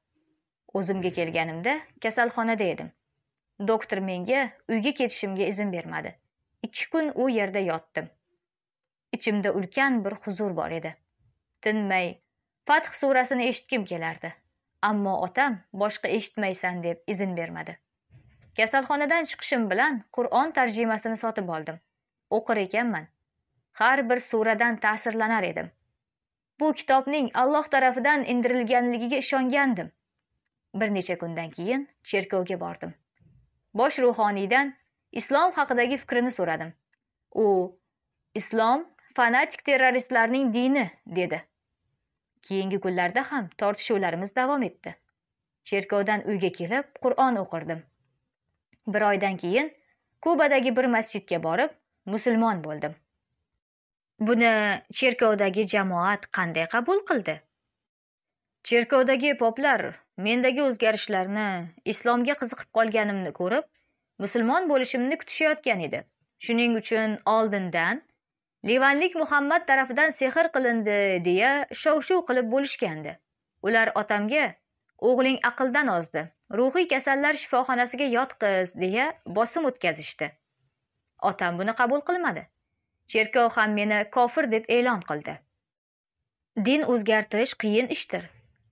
o'zimga kelganimda kasalxonada edim doktor menga uyga ketishimga izn bermadi ikki kun u yerda yotdim ichimda ulkan bir huzur bor edi tinmay fath surasini eshitgim kelardi ammo otam boshqa eshitmaysan deb izn bermadi kasalxonadan chiqishim bilan qur'on tarjimasini sotib oldim o'qir ekanman har bir suradan ta'sirlanar edim bu kitobning alloh tarafidan indirilganligiga ishongandim bir necha kundan keyin cherkovga bordim bosh ruhoniydan islom haqidagi fikrini so'radim u islom fanatik terroristlarning dini dedi keyingi kunlarda ham tortishuvlarimiz davom etdi cherkovdan uyga kelib qur'on o'qirdim bir oydan keyin kubadagi bir masjidga borib musulmon bo'ldim buni cherkovdagi jamoat qanday qabul qildi cherkovdagi poplar mendagi o'zgarishlarni islomga qiziqib qolganimni ko'rib musulmon bo'lishimni kutishayotgan edi shuning uchun oldindan livanlik muhammad tarafidan sehr qilindi deya shov shuv qilib bo'lishgandi ular otamga o'g'ling aqldan ozdi ruhiy kasallar shifoxonasiga yotqiz deya bosim o'tkazishdi otam buni qabul qilmadi cherkov ham meni kofir deb e'lon qildi din o'zgartirish qiyin ishdir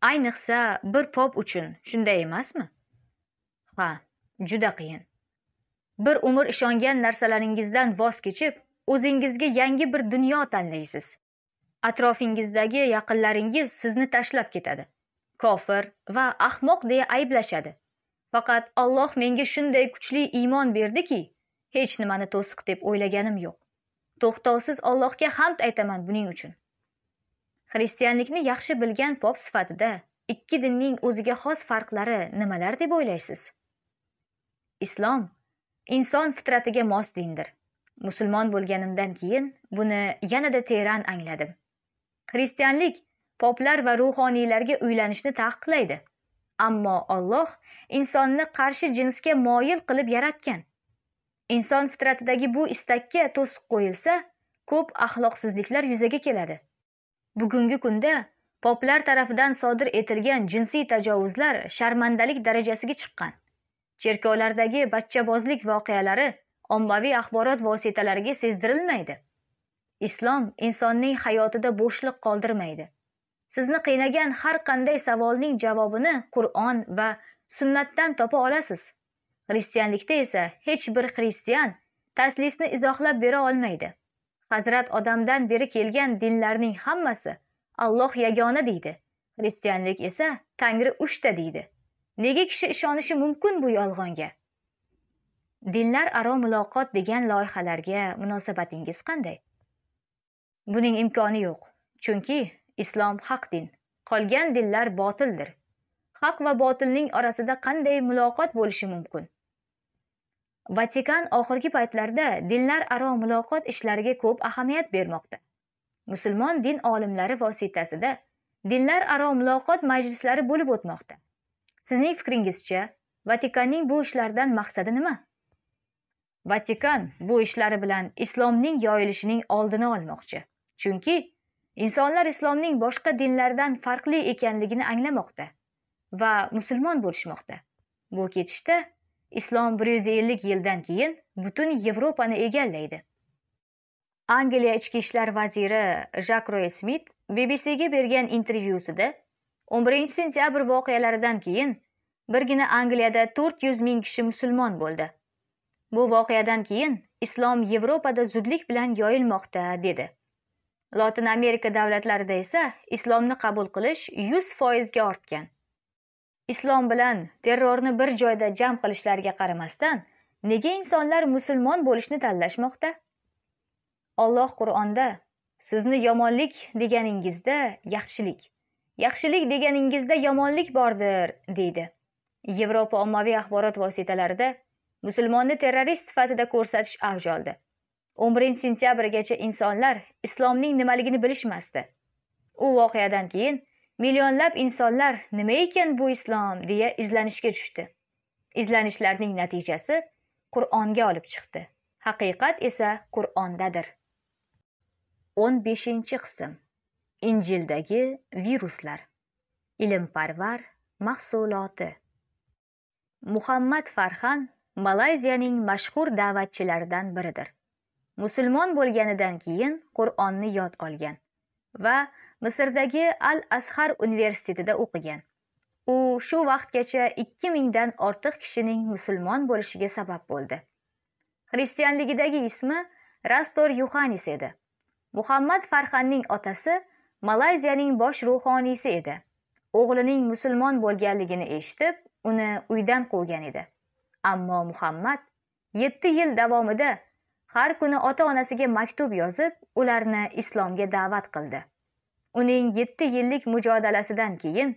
ayniqsa bir pop uchun shunday emasmi ha juda qiyin bir umr ishongan narsalaringizdan voz kechib o'zingizga yangi bir dunyo tanlaysiz atrofingizdagi yaqinlaringiz sizni tashlab ketadi kofir va ahmoq deya ayblashadi faqat olloh menga shunday kuchli iymon berdiki hech nimani to'siq deb o'ylaganim yo'q to'xtovsiz allohga hamd aytaman buning uchun xristianlikni yaxshi bilgan pop sifatida ikki dinning o'ziga xos farqlari nimalar deb o'ylaysiz islom inson fitratiga mos dindir musulmon bo'lganimdan keyin buni yanada teran angladim xristianlik poplar va ruhoniylarga uylanishni taqiqlaydi ammo olloh insonni qarshi jinsga moyil qilib yaratgan inson fitratidagi bu istakka to'siq qo'yilsa ko'p axloqsizliklar yuzaga keladi bugungi kunda poplar tarafidan sodir etilgan jinsiy tajovuzlar sharmandalik darajasiga chiqqan cherkovlardagi bachchabozlik voqealari ommaviy axborot vositalariga sezdirilmaydi islom insonning hayotida bo'shliq qoldirmaydi sizni qiynagan har qanday savolning javobini qur'on va sunnatdan topa olasiz xristianlikda esa hech bir xristian taslisni izohlab bera olmaydi hazrat odamdan beri kelgan dinlarning hammasi alloh yagona deydi xristianlik esa tangri uchta deydi nega kishi ishonishi mumkin bu yolg'onga dinlararo muloqot degan loyihalarga munosabatingiz qanday buning imkoni yo'q chunki islom haq din qolgan dinlar botildir haq va botilning orasida qanday muloqot bo'lishi mumkin vatikan oxirgi paytlarda dinlararo muloqot ishlariga ko'p ahamiyat bermoqda musulmon din olimlari vositasida dinlararo muloqot majlislari bo'lib o'tmoqda sizning fikringizcha vatikanning bu ishlardan maqsadi nima vatikan bu ishlari bilan islomning yoyilishining oldini olmoqchi chunki insonlar islomning boshqa dinlardan farqli ekanligini anglamoqda va musulmon bo'lishmoqda bu ketishda islom 150 yildan keyin butun yevropani egallaydi angliya ichki ishlar vaziri jak roy smit bbcga bergan intervyusida 11 sentyabr voqealaridan keyin birgina angliyada 400 ming kishi musulmon bo'ldi bu voqeadan keyin islom yevropada zudlik bilan yoyilmoqda dedi lotin amerika davlatlarida esa islomni qabul qilish 100 foizga ortgan islom bilan terrorni bir joyda jam qilishlariga qaramasdan nega insonlar musulmon bo'lishni tanlashmoqda olloh qur'onda sizni yomonlik deganingizda yaxshilik yaxshilik deganingizda yomonlik bordir deydi yevropa ommaviy axborot vositalarida musulmonni terrorist sifatida ko'rsatish avj oldi o'n birinchi sentyabrgacha insonlar islomning nimaligini bilishmasdi u voqeadan keyin millionlab insonlar nima ekan bu islom deya izlanishga tushdi izlanishlarning natijasi qur'onga olib chiqdi haqiqat esa qur'ondadir o'n beshinchi qism injildagi viruslar ilmparvar mahsuloti muhammad farhan malayziyaning mashhur da'vatchilaridan biridir musulmon bo'lganidan keyin qur'onni yod olgan va misrdagi al azhar universitetida o'qigan u shu vaqtgacha ikki mingdan ortiq kishining musulmon bo'lishiga sabab bo'ldi xristianligidagi ismi rastor yuhanis edi muhammad farhanning otasi malayziyaning bosh ruhoniysi edi o'g'lining musulmon bo'lganligini eshitib uni uydan quvgan edi ammo muhammad yetti yil davomida har kuni ota onasiga maktub yozib ularni islomga da'vat qildi uning yetti yillik mujodalasidan keyin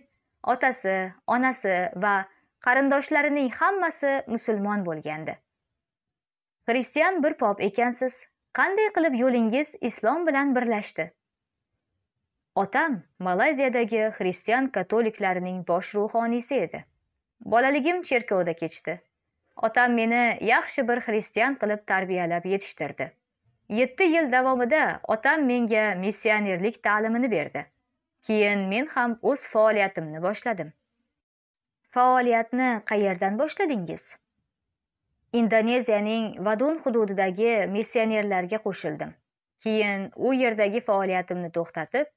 otasi onasi va qarindoshlarining hammasi musulmon bo'lgandi xristian bir pop ekansiz qanday qilib yo'lingiz islom bilan birlashdi otam malayziyadagi xristian katoliklarining bosh ruhoniysi edi bolaligim cherkovda kechdi otam meni yaxshi bir xristian qilib tarbiyalab yetishtirdi yetti yil davomida otam menga missionerlik ta'limini berdi keyin men ham o'z faoliyatimni boshladim faoliyatni qayerdan boshladingiz indoneziyaning vadun hududidagi missionerlarga qo'shildim keyin u yerdagi faoliyatimni to'xtatib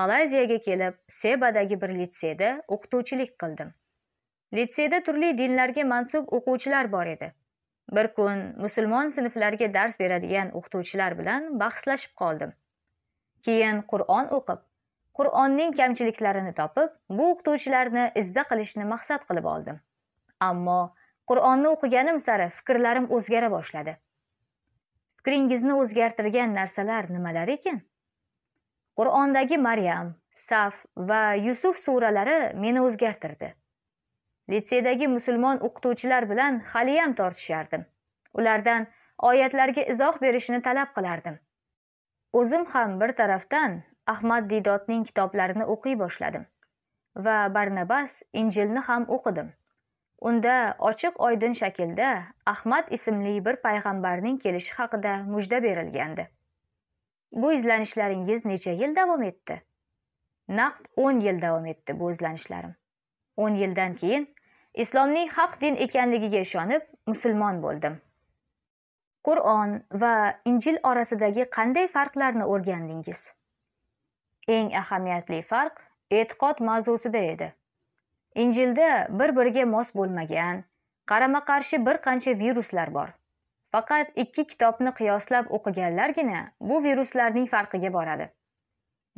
malayziyaga kelib sebadagi bir litseyda o'qituvchilik qildim litseyda turli dinlarga mansub o'quvchilar bor edi bir kun musulmon sinflarga dars beradigan o'qituvchilar bilan bahslashib qoldim keyin qur'on o'qib qur'onning kamchiliklarini topib bu o'qituvchilarni izza qilishni maqsad qilib oldim ammo qur'onni o'qiganim sari fikrlarim o'zgara boshladi fikringizni o'zgartirgan narsalar nimalar ekan qur'ondagi maryam saf va yusuf suralari meni o'zgartirdi litseydagi musulmon o'qituvchilar bilan haliyam tortishardim ulardan oyatlarga izoh berishni talab qilardim o'zim ham bir tarafdan ahmad didodning kitoblarini o'qiy boshladim va barnabas injilni ham o'qidim unda ochiq oydin shaklda ahmad ismli bir payg'ambarning kelishi haqida mujda berilgandi bu izlanishlaringiz necha yil davom etdi naqd o'n yil davom etdi bu izlanishlarim o'n yildan keyin islomning haq din ekanligiga ishonib musulmon bo'ldim qur'on va injil orasidagi qanday farqlarni o'rgandingiz eng ahamiyatli farq e'tiqod mavzusida edi injilda bir biriga mos bo'lmagan qarama qarshi bir qancha viruslar bor faqat ikki kitobni qiyoslab o'qiganlargina bu viruslarning farqiga boradi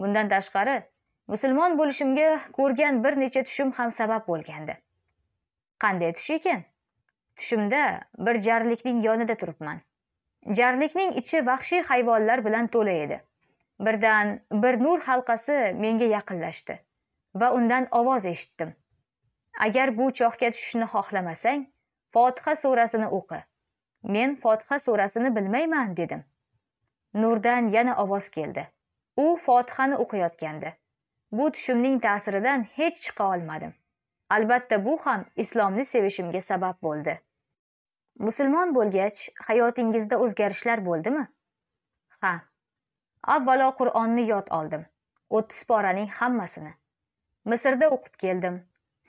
bundan tashqari musulmon bo'lishimga ko'rgan bir necha tushum ham sabab bo'lgandi qanday tush ekan tushimda bir jarlikning yonida turibman jarlikning ichi vahshiy hayvonlar bilan to'la edi birdan bir nur halqasi menga yaqinlashdi va undan ovoz eshitdim agar bu chohga tushishni xohlamasang fotiha surasini o'qi men fotiha surasini bilmayman dedim nurdan yana ovoz keldi u fotihani o'qiyotgandi bu tushimning ta'siridan hech chiqa olmadim albatta bu ham islomni sevishimga sabab bo'ldi musulmon bo'lgach hayotingizda o'zgarishlar bo'ldimi ha avvalo qur'onni yod oldim o'ttiz poraning hammasini misrda o'qib keldim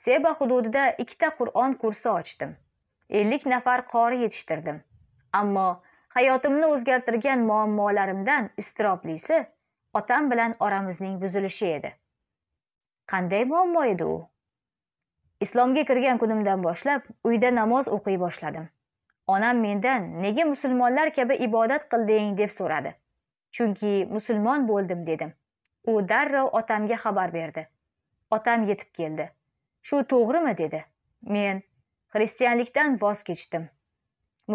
seba hududida ikkita qur'on kursi ochdim ellik nafar qori yetishtirdim ammo hayotimni o'zgartirgan muammolarimdan iztiroblisi otam bilan oramizning buzilishi edi qanday muammo edi u islomga kirgan kunimdan boshlab uyda namoz o'qiy boshladim onam mendan nega musulmonlar kabi ibodat qilding deb so'radi chunki musulmon bo'ldim dedim u darrov otamga xabar berdi otam yetib keldi shu to'g'rimi dedi men xristianlikdan voz kechdim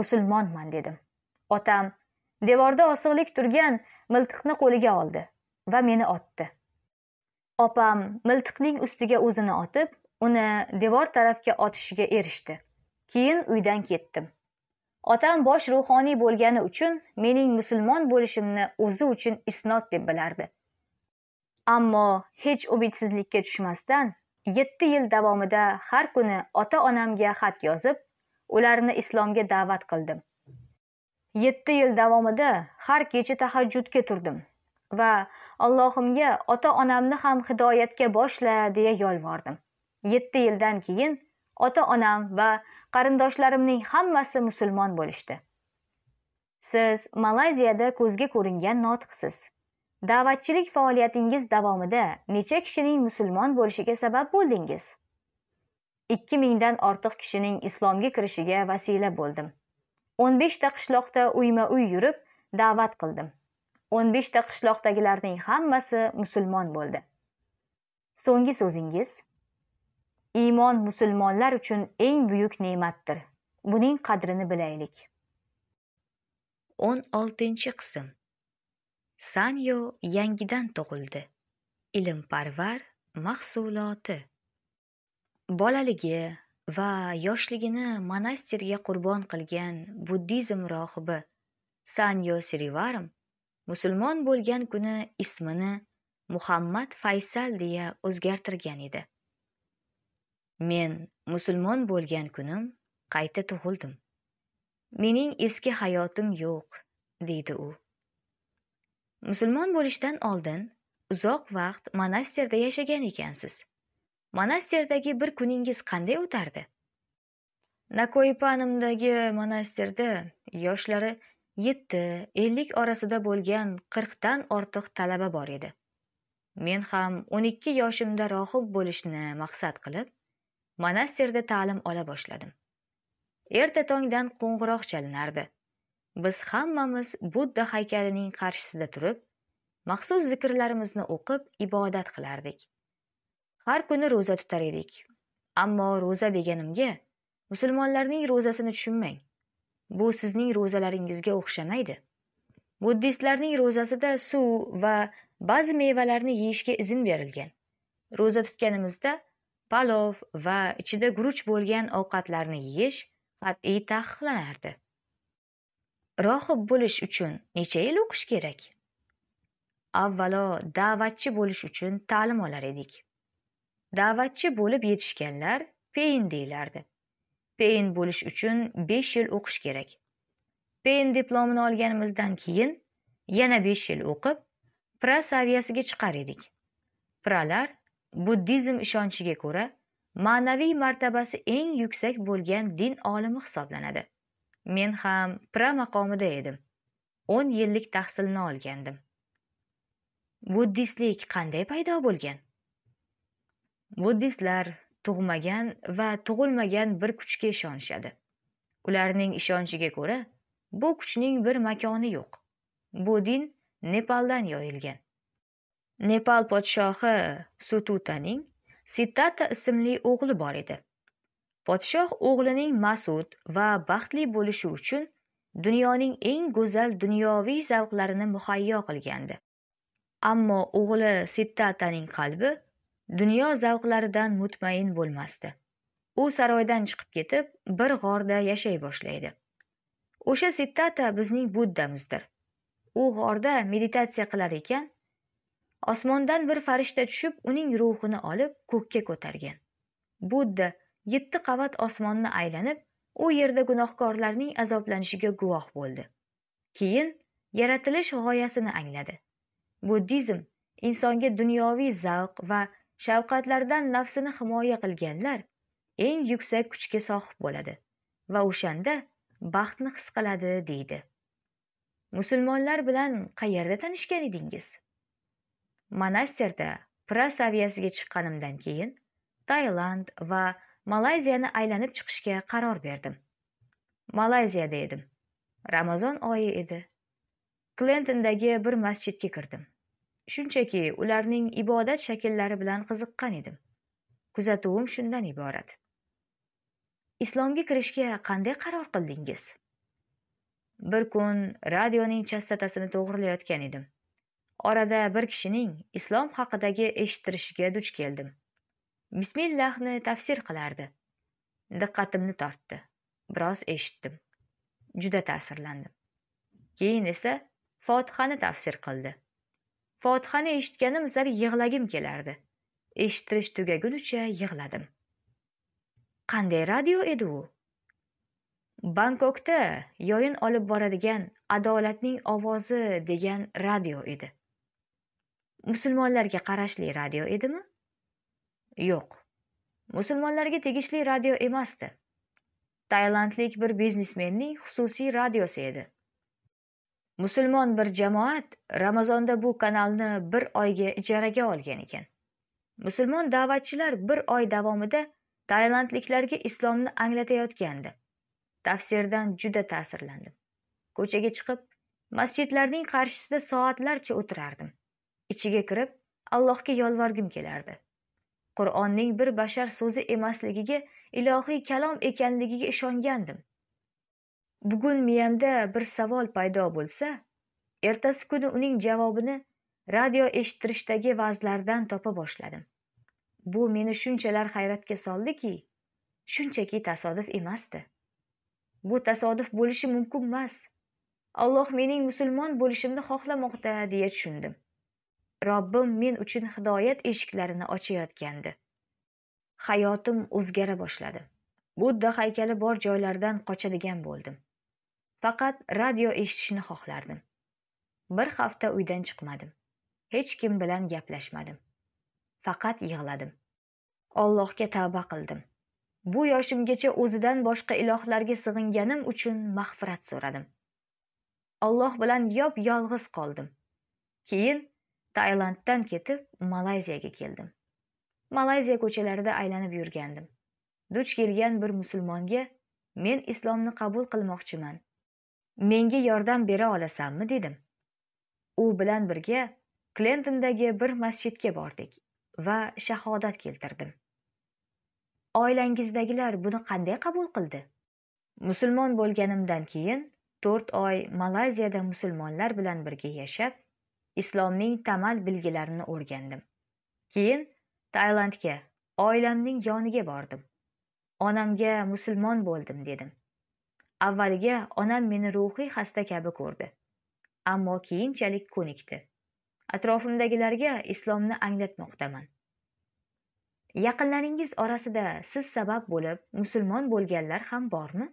musulmonman dedim otam devorda osiqlik turgan miltiqni qo'liga oldi va meni otdi opam miltiqning ustiga o'zini otib uni devor tarafga otishga erishdi keyin uydan ketdim otam bosh ruhoniy bo'lgani uchun mening musulmon bo'lishimni o'zi uchun isnot deb bilardi ammo hech umidsizlikka tushmasdan yetti yil davomida har kuni ota onamga xat yozib ularni islomga da'vat qildim yetti yil davomida har kecha tahajjudga turdim va allohimga ota onamni ham hidoyatga boshla deya yolvordim yetti yildan keyin ota onam va qarindoshlarimning hammasi musulmon bo'lishdi siz malayziyada ko'zga ko'ringan notiqsiz da'vatchilik faoliyatingiz davomida necha kishining musulmon bo'lishiga sabab bo'ldingiz ikki mingdan ortiq kishining islomga kirishiga vasila bo'ldim o'n beshta qishloqda uyma uy yurib da'vat qildim o'n beshta qishloqdagilarning hammasi musulmon bo'ldi so'nggi so'zingiz iymon musulmonlar uchun eng buyuk ne'matdir buning qadrini bilaylik o'n oltinchi qism sanyo yangidan tug'ildi ilmparvar mahsuloti bolaligi va yoshligini monastirga qurbon qilgan buddizm rohibi sanyo sirivarm musulmon bo'lgan kuni ismini muhammad faysal deya o'zgartirgan edi men musulmon bo'lgan kunim qayta tug'ildim mening eski hayotim yo'q dedi u musulmon bo'lishdan oldin uzoq vaqt monastirda yashagan ekansiz monastirdagi bir kuningiz qanday o'tardi Nakoypanimdagi monastirda yoshlari 7-50 orasida bo'lgan 40 dan ortiq talaba bor edi men ham 12 yoshimda rohib bo'lishni maqsad qilib monastirda ta'lim ola boshladim erta tongdan qo'ng'iroq chalinardi biz hammamiz budda haykalining qarshisida turib maxsus zikrlarimizni o'qib ibodat qilardik har kuni ro'za tutar edik ammo ro'za deganimga musulmonlarning ro'zasini tushunmang bu sizning ro'zalaringizga o'xshamaydi buddistlarning ro'zasida suv va ba'zi mevalarni yeyishga izn berilgan ro'za tutganimizda palov va ichida guruch bo'lgan ovqatlarni yeyish qat'iy taqiqlanardi rohib bo'lish uchun necha yil o'qish kerak avvalo da'vatchi bo'lish uchun ta'lim olar edik da'vatchi bo'lib yetishganlar peyin deyilardi peyin bo'lish uchun besh yil o'qish kerak peyin diplomini olganimizdan keyin yana besh yil o'qib pra saviyasiga chiqar edik pralar buddizm ishonchiga ko'ra ma'naviy martabasi eng yuksak bo'lgan din olimi hisoblanadi men ham pra maqomida edim o'n yillik tahsilni olgandim buddistlik qanday paydo bo'lgan buddistlar tug'magan va tug'ilmagan bir kuchga ishonishadi ularning ishonchiga ko'ra bu kuchning bir makoni yo'q bu din nepaldan yoyilgan nepal podshohi sututaning Sittata ismli o'g'li bor edi podshoh o'g'lining mas'ud va baxtli bo'lishi uchun dunyoning eng go'zal dunyoviy zavqlarini muhayyo qilgandi ammo o'g'li Sittataning qalbi dunyo zavqlaridan mutmain bo'lmasdi u saroydan chiqib ketib bir g'orda yashay boshlaydi o'sha sittata bizning buddamizdir u g'orda meditatsiya qilar ekan osmondan bir farishta tushib uning ruhini olib ko'kka ko'targan budda yetti qavat osmonni aylanib u yerda gunohkorlarning azoblanishiga guvoh bo'ldi keyin yaratilish g'oyasini angladi buddizm insonga dunyoviy zavq va shavqatlardan nafsini himoya qilganlar eng yuksak kuchga sohib bo'ladi va o'shanda baxtni his qiladi deydi musulmonlar bilan qayerda tanishgan edingiz monastirda prasaviyasiga chiqqanimdan keyin tailand va malayziyani aylanib chiqishga qaror berdim malayziyada edim ramazon oyi edi klentondagi bir masjidga kirdim shunchaki ularning ibodat shakllari bilan qiziqqan edim kuzatuvim shundan iborat islomga kirishga qanday qaror qildingiz bir kun radioning chastatasini to'g'rilayotgan edim orada bir kishining islom haqidagi eshittirishiga duch keldim bismillahni tafsir qilardi diqqatimni tortdi biroz eshitdim juda ta'sirlandim keyin esa fotihani tafsir qildi fotihani eshitganim sari yig'lagim kelardi eshittirish tugagunicha yig'ladim qanday radio edi u bangkokda yoyin olib boradigan adolatning ovozi degan radio edi musulmonlarga qarashli radio edimi yo'q musulmonlarga tegishli radio emasdi tailandlik bir biznesmenning xususiy radiosi edi musulmon bir jamoat ramazonda bu kanalni bir oyga ijaraga olgan ekan musulmon da'vatchilar bir oy davomida tailandliklarga islomni anglatayotgandi tafsirdan juda ta'sirlandim ko'chaga chiqib masjidlarning qarshisida soatlarcha o'tirardim ichiga kirib allohga yolvorgim kelardi qur'onning bir bashar so'zi emasligiga ilohiy kalom ekanligiga ishongandim bugun miyamda bir savol paydo bo'lsa ertasi kuni uning javobini radio eshittirishdagi vazlardan topa boshladim bu meni shunchalar hayratga soldiki shunchaki tasodif emasdi bu tasodif bo'lishi mumkin emas alloh mening musulmon bo'lishimni xohlamoqda deya tushundim Robbim men uchun hidoyat eshiklarini ochayotgandi. Hayotim o'zgara boshladi. Budda haykali bor joylardan qochadigan bo'ldim. Faqat radio eshitishni xohlardim. Bir hafta uydan chiqmadim. Hech kim bilan gaplashmadim. Faqat yig'ladim. Allohga tavba qildim. Bu yoshimgacha o'zidan boshqa ilohlarga sig'inganim uchun mag'firat so'radim. Alloh bilan yop yolg'iz qoldim. Keyin tailanddan ketib malayziyaga keldim malayziya ko'chalarida aylanib yurgandim duch kelgan bir musulmonga men islomni qabul qilmoqchiman menga yordam bera olasanmi dedim u bilan birga klentondagi bir masjidga bordik va shahodat keltirdim oilangizdagilar buni qanday qabul qildi musulmon bo'lganimdan keyin to'rt oy malayziyada musulmonlar bilan birga yashab islomning tamal bilgilarini o'rgandim keyin tailandga oilamning yoniga bordim onamga musulmon bo'ldim dedim avvaliga onam meni ruhiy xasta kabi ko'rdi ammo keyinchalik ko'nikdi atrofimdagilarga islomni anglatmoqdaman yaqinlaringiz orasida siz sabab bo'lib musulmon bo'lganlar ham bormi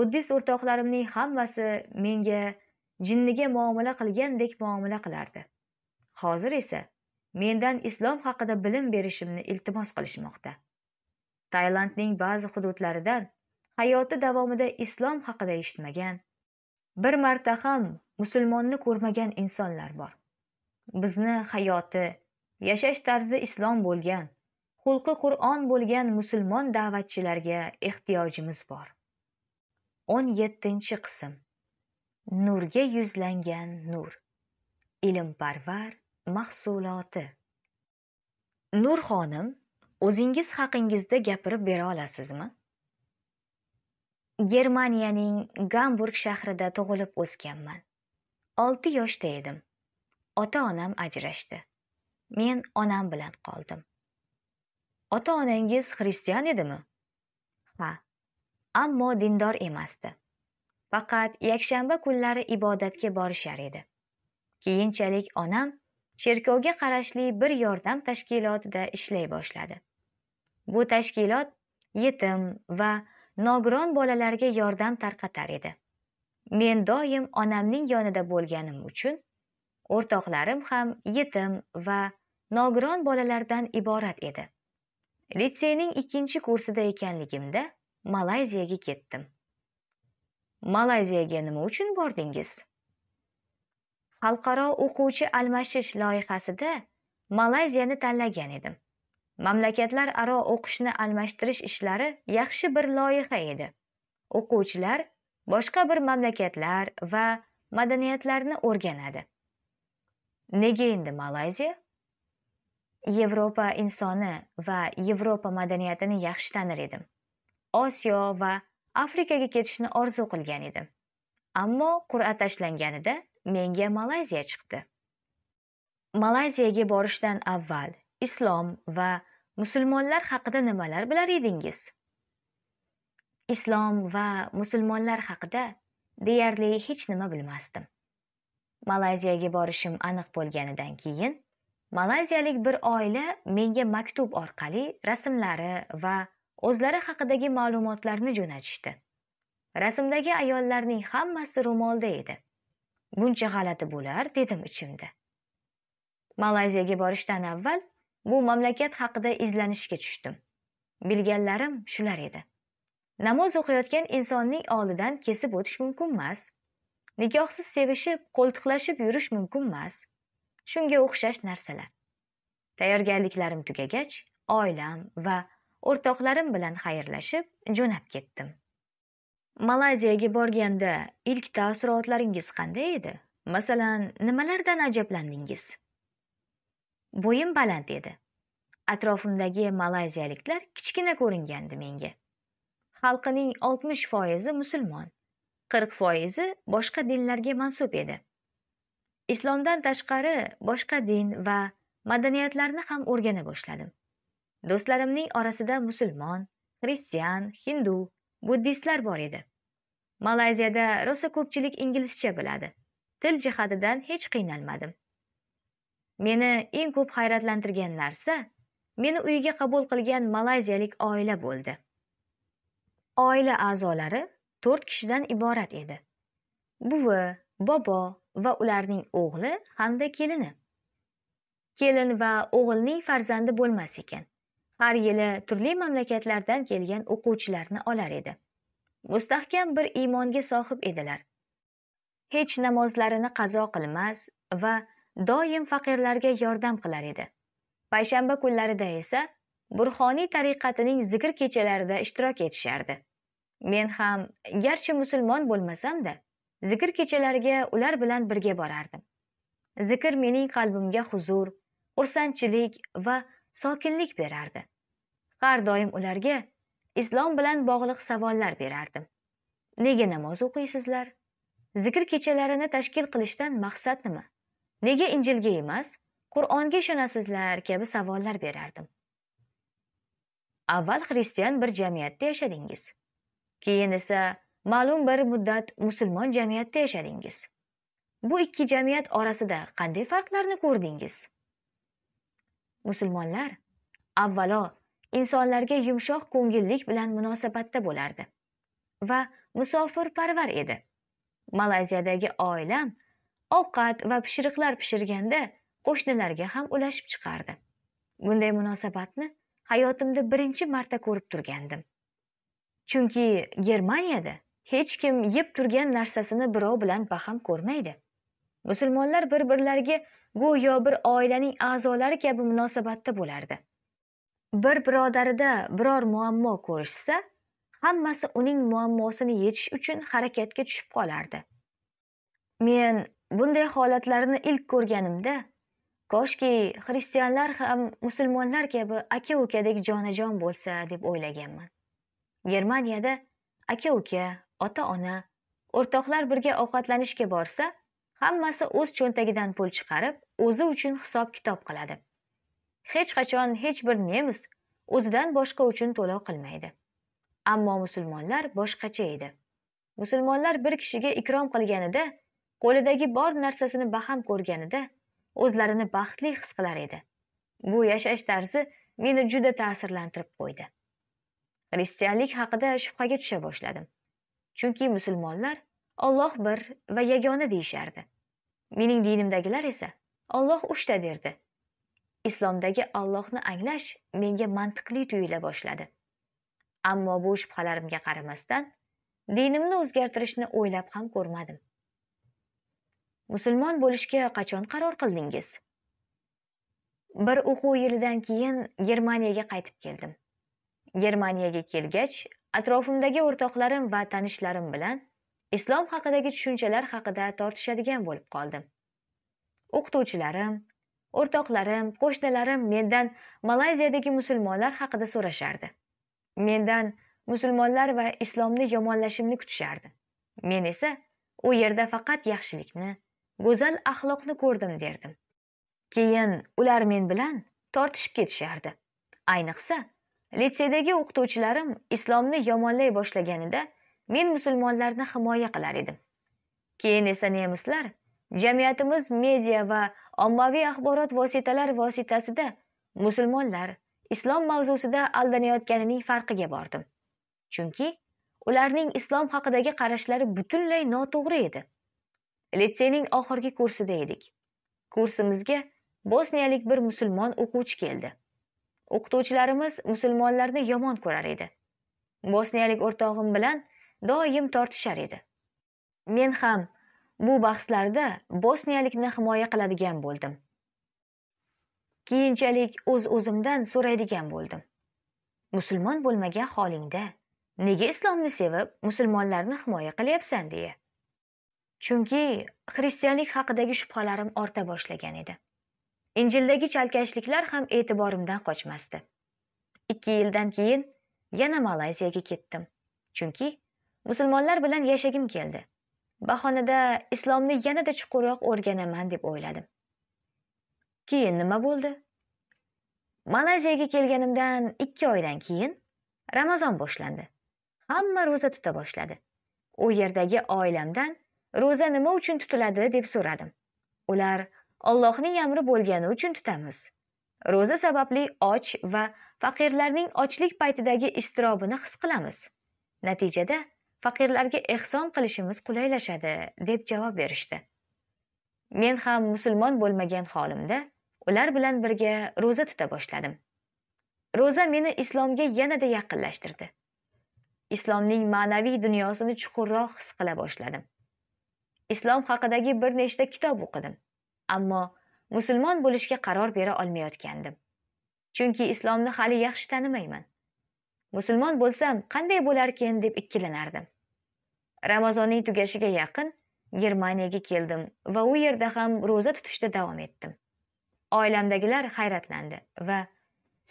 buddist o'rtoqlarimning hammasi menga jinniga muomala qilgandek muomala qilardi hozir esa mendan islom haqida bilim berishimni iltimos qilishmoqda tailandning ba'zi hududlaridan hayoti davomida islom haqida eshitmagan bir marta ham musulmonni ko'rmagan insonlar bor bizni hayoti yashash tarzi islom bo'lgan xulqi qur'on bo'lgan musulmon da'vatchilarga ehtiyojimiz bor o'n yettinchi qism nurga yuzlangan nur ilmparvar mahsuloti nur xonim o'zingiz haqingizda gapirib bera olasizmi germaniyaning gamburg shahrida tug'ilib o'sganman olti yoshda edim ota onam ajrashdi men onam bilan qoldim ota onangiz xristian edimi ha ammo dindor emasdi faqat yakshanba kunlari ibodatga borishar edi keyinchalik onam cherkovga qarashli bir yordam tashkilotida ishlay boshladi bu tashkilot yetim va nogiron bolalarga yordam tarqatar edi men doim onamning yonida bo'lganim uchun o'rtoqlarim ham yetim va nogiron bolalardan iborat edi litseyning ikkinchi kursida ekanligimda malayziyaga ketdim Malayziyaga nima uchun bordingiz? Xalqaro o'quvchi almashish loyihasida Malayziyani tanlagan edim. Mamlakatlar aro o'qishni almashtirish ishlari yaxshi bir loyiha edi. O'quvchilar boshqa bir mamlakatlar va madaniyatlarni o'rganadi. Nega endi Malayziya? Yevropa insoni va Yevropa madaniyatini yaxshi tanir edim. Osiyo va afrikaga ketishni orzu qilgan edim ammo qur'a tashlanganida menga malayziya chiqdi malayziyaga borishdan avval islom va musulmonlar haqida nimalar bilar edingiz islom va musulmonlar haqida deyarli hech nima bilmasdim malayziyaga borishim aniq bo'lganidan keyin malayziyalik bir oila menga maktub orqali rasmlari va o'zlari haqidagi ma'lumotlarni jo'natishdi rasmdagi ayollarning hammasi ro'molda edi buncha g'alati bo'lar dedim ichimda malayziyaga borishdan avval bu mamlakat haqida izlanishga tushdim bilganlarim shular edi namoz o'qiyotgan insonning oldidan kesib o'tish mumkinmas nikohsiz sevishib qo'ltiqlashib yurish mumkinmas shunga o'xshash narsalar tayyorgarliklarim tugagach oilam va o'rtoqlarim bilan xayrlashib jo'nab ketdim malayziyaga borganda ilk taassurotlaringiz qanday edi masalan nimalardan ajablandingiz bo'yim baland edi atrofimdagi malayziyaliklar kichkina ko'ringandi menga xalqining oltmish foizi musulmon qirq foizi boshqa dinlarga mansub edi islomdan tashqari boshqa din va madaniyatlarni ham o'rgana boshladim do'stlarimning orasida musulmon xristian hindu buddistlar bor edi malayziyada rosa ko'pchilik inglizcha biladi til jihatidan hech qiynalmadim meni eng ko'p hayratlantirgan narsa meni uyiga qabul qilgan malayziyalik oila bo'ldi oila a'zolari to'rt kishidan iborat edi buvi bobo va ularning o'g'li hamda kelini kelin va o'g'ilning farzandi bo'lmas ekan har yili turli mamlakatlardan kelgan o'quvchilarni olar edi mustahkam bir iymonga sohib edilar hech namozlarini qazo qilmas va doim faqirlarga yordam qilar edi payshanba kunlarida esa burxoniy tariqatining zikr kechalarida ishtirok etishardi men ham garchi musulmon bo'lmasamda zikr kechalariga ular bilan birga borardim zikr mening qalbimga huzur xursandchilik va sokinlik berardi har doim ularga islom bilan bog'liq savollar berardim nega namoz o'qiysizlar zikr kechalarini tashkil qilishdan maqsad nima nega injilga emas qur'onga ishonasizlar kabi savollar berardim avval xristian bir jamiyatda yashadingiz keyin esa ma'lum bir muddat musulmon jamiyatda yashadingiz bu ikki jamiyat orasida qanday farqlarni ko'rdingiz musulmonlar avvalo insonlarga yumshoq ko'ngillik bilan munosabatda bo'lardi va musofirparvar edi malayziyadagi oilam ovqat va pishiriqlar pishirganda qo'shnilarga ham ulashib chiqardi bunday munosabatni hayotimda birinchi marta ko'rib turgandim chunki germaniyada hech kim yeb turgan narsasini birov bilan baham ko'rmaydi musulmonlar bir birlariga go'yo bir oilaning a'zolari kabi munosabatda bo'lardi bir birodarida biror muammo ko'rishsa hammasi uning muammosini yechish uchun harakatga tushib qolardi men bunday holatlarni ilk ko'rganimda koshki xristianlar ham musulmonlar kabi aka ukadek jonajon bo'lsa deb o'ylaganman germaniyada aka uka ota ona o'rtoqlar birga ovqatlanishga borsa hammasi o'z cho'ntagidan pul chiqarib o'zi uchun hisob kitob qiladi hech qachon hech bir nemis o'zidan boshqa uchun to'lov qilmaydi ammo musulmonlar boshqacha edi musulmonlar bir kishiga ikrom qilganida qo'lidagi bor narsasini baham ko'rganida o'zlarini baxtli his qilar edi bu yashash tarzi meni juda ta'sirlantirib qo'ydi xristianlik haqida shubhaga tusha boshladim chunki musulmonlar Alloh bir va yagona deyishardi. Mening dinimdagilar esa Alloh uchta derdi. Islomdagi Allohni anglash menga mantiqli tuyula boshladi. Ammo bu shubhalarimga qaramasdan dinimni o'zgartirishni o'ylab ham ko'rmadim. Musulmon bo'lishga qachon qaror qildingiz? Bir o'quv yilidan keyin Germaniyaga qaytib keldim. Germaniyaga kelgach, atrofimdagi o'rtoqlarim va tanishlarim bilan islom haqidagi tushunchalar haqida tortishadigan bo'lib qoldim o'qituvchilarim o'rtoqlarim qo'shnilarim mendan malayziyadagi musulmonlar haqida so'rashardi mendan musulmonlar va islomni yomonlashimni kutishardi men esa u yerda faqat yaxshilikni go'zal axloqni ko'rdim derdim keyin ular men bilan tortishib ketishardi ayniqsa litseydagi o'qituvchilarim islomni yomonlay boshlaganida men musulmonlarni himoya qilar edim keyin esa nemislar jamiyatimiz media va ommaviy axborot vositalari vositasida musulmonlar islom mavzusida aldanayotganining farqiga bordim chunki ularning islom haqidagi qarashlari butunlay noto'g'ri edi litseyning oxirgi kursida edik kursimizga bosniyalik bir musulmon o'quvchi keldi o'qituvchilarimiz musulmonlarni yomon ko'rar edi bosniyalik o'rtog'im bilan doim tortishar edi men ham bu bahslarda bosniyalikni himoya qiladigan bo'ldim keyinchalik o'z uz o'zimdan so'raydigan bo'ldim musulmon bo'lmagan holingda nega islomni sevib musulmonlarni himoya qilyapsan deya chunki xristianlik haqidagi shubhalarim orta boshlagan edi injildagi chalkashliklar ham e'tiborimdan qochmasdi ikki yildan keyin yana malayziyaga ketdim chunki musulmonlar bilan yashagim keldi bahonada islomni yanada chuqurroq o'rganaman deb o'yladim keyin nima bo'ldi malayziyaga kelganimdan ikki oydan keyin ramazon boshlandi hamma ro'za tuta boshladi u yerdagi oilamdan ro'za nima uchun tutiladi deb so'radim ular ollohning amri bo'lgani uchun tutamiz ro'za sababli och va faqirlarning ochlik paytidagi iztirobini his qilamiz natijada faqirlarga ehson qilishimiz qulaylashadi deb javob berishdi men ham musulmon bo'lmagan holimda ular bilan birga ro'za tuta boshladim ro'za meni islomga yanada yaqinlashtirdi islomning ma'naviy dunyosini chuqurroq his qila boshladim islom haqidagi bir nechta kitob o'qidim ammo musulmon bo'lishga qaror bera olmayotgandim chunki islomni hali yaxshi tanimayman musulmon bo'lsam qanday bo'larkin deb ikkilanardim ramazonning tugashiga yaqin germaniyaga keldim va u yerda ham ro'za tutishda davom etdim oilamdagilar hayratlandi va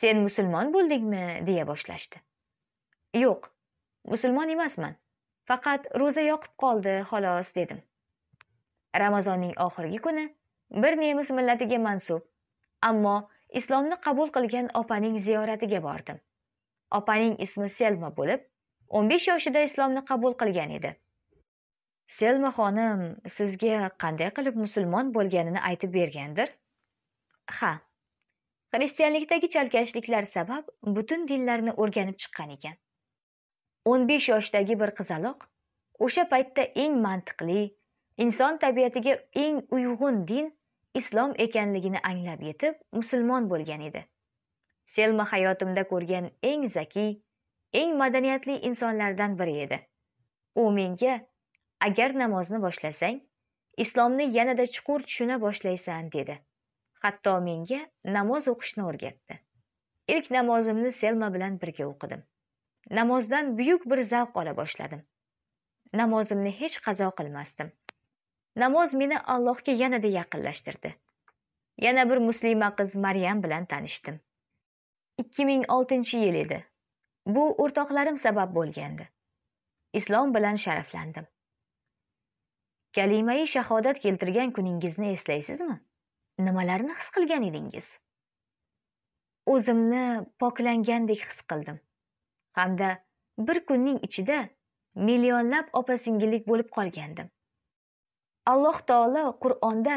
sen musulmon bo'ldingmi deya boshlashdi yo'q musulmon emasman faqat ro'za yoqib qoldi xolos dedim ramazonning oxirgi kuni bir nemis millatiga mansub ammo islomni qabul qilgan opaning ziyoratiga bordim opaning ismi selma bo'lib 15 yoshida islomni qabul qilgan edi selma xonim sizga qanday qilib musulmon bo'lganini aytib bergandir ha xristianlikdagi chalkashliklar sabab butun dinlarni o'rganib chiqqan ekan 15 yoshdagi bir qizaloq o'sha paytda eng mantiqli inson tabiatiga eng uyg'un din islom ekanligini anglab yetib musulmon bo'lgan edi selma hayotimda ko'rgan eng zakiy eng madaniyatli insonlardan biri edi u menga agar namozni boshlasang islomni yanada chuqur tushuna boshlaysan dedi hatto menga namoz o'qishni o'rgatdi ilk namozimni selma bilan birga o'qidim namozdan buyuk bir zavq ola boshladim namozimni hech qazo qilmasdim namoz meni allohga yanada yaqinlashtirdi yana bir muslima qiz maryam bilan tanishdim 2006 yil edi bu o'rtoqlarim sabab bo'lgandi islom bilan sharaflandim kalimai shahodat keltirgan kuningizni eslaysizmi nimalarni his qilgan edingiz o'zimni poklangandek his qildim hamda bir kunning ichida millionlab opa singillik bo'lib qolgandim alloh taolo qur'onda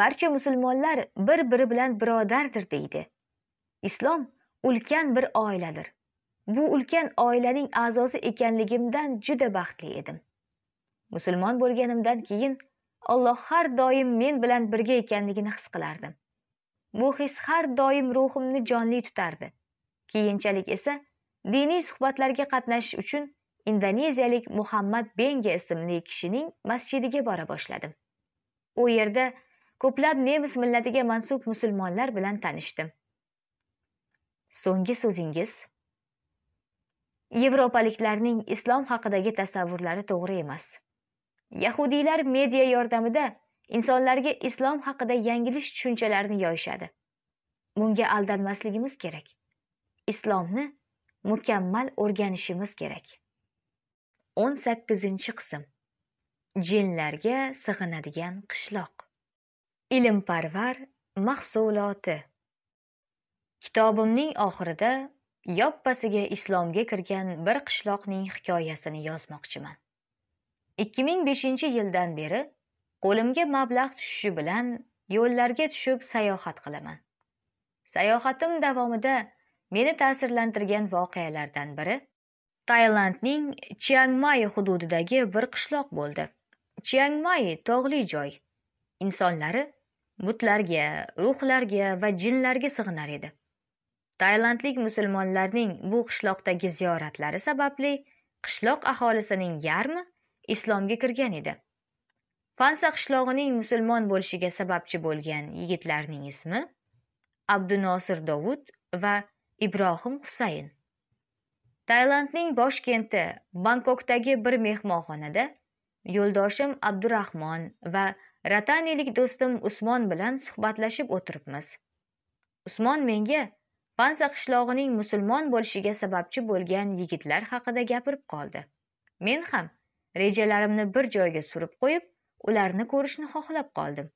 barcha musulmonlar bir biri bilan birodardir deydi islom ulkan bir oiladir bu ulkan oilaning a'zosi ekanligimdan juda baxtli edim musulmon bo'lganimdan keyin alloh har doim men bilan birga ekanligini his qilardim bu his har doim ruhimni jonli tutardi keyinchalik esa diniy suhbatlarga qatnashish uchun indoneziyalik muhammad benga ismli kishining masjidiga bora boshladim u yerda ko'plab nemis millatiga mansub musulmonlar bilan tanishdim so'nggi so'zingiz yevropaliklarning islom haqidagi tasavvurlari to'g'ri emas yahudiylar media yordamida insonlarga islom haqida yanglish tushunchalarni yoyishadi bunga aldanmasligimiz kerak islomni mukammal o'rganishimiz kerak o'n sakkizinchi qism jinlarga sig'inadigan qishloq ilmparvar mahsuloti Kitobimning oxirida yoppasiga islomga kirgan bir qishloqning hikoyasini yozmoqchiman. 2005 yildan beri qo'limga mablag' tushishi bilan yo'llarga tushib sayohat qilaman. Sayohatim davomida meni ta'sirlantirgan voqealardan biri Tailandning Chiang hududidagi bir qishloq bo'ldi. Chiang tog'li joy. Insonlari butlarga, ruhlarga va jinlarga sig'inar edi. tailandlik musulmonlarning bu qishloqdagi ziyoratlari sababli qishloq aholisining yarmi islomga kirgan edi fansa qishlog'ining musulmon bo'lishiga sababchi bo'lgan yigitlarning ismi abdunosir dovud va ibrohim husayn tailandning bosh kenti bangkokdagi bir mehmonxonada yo'ldoshim abdurahmon va ratanilik do'stim usmon bilan suhbatlashib o'tiribmiz usmon menga Panza qishlog'ining musulmon bo'lishiga sababchi bo'lgan yigitlar haqida gapirib qoldi men ham rejalarimni bir joyga surib qo'yib ularni ko'rishni xohlab qoldim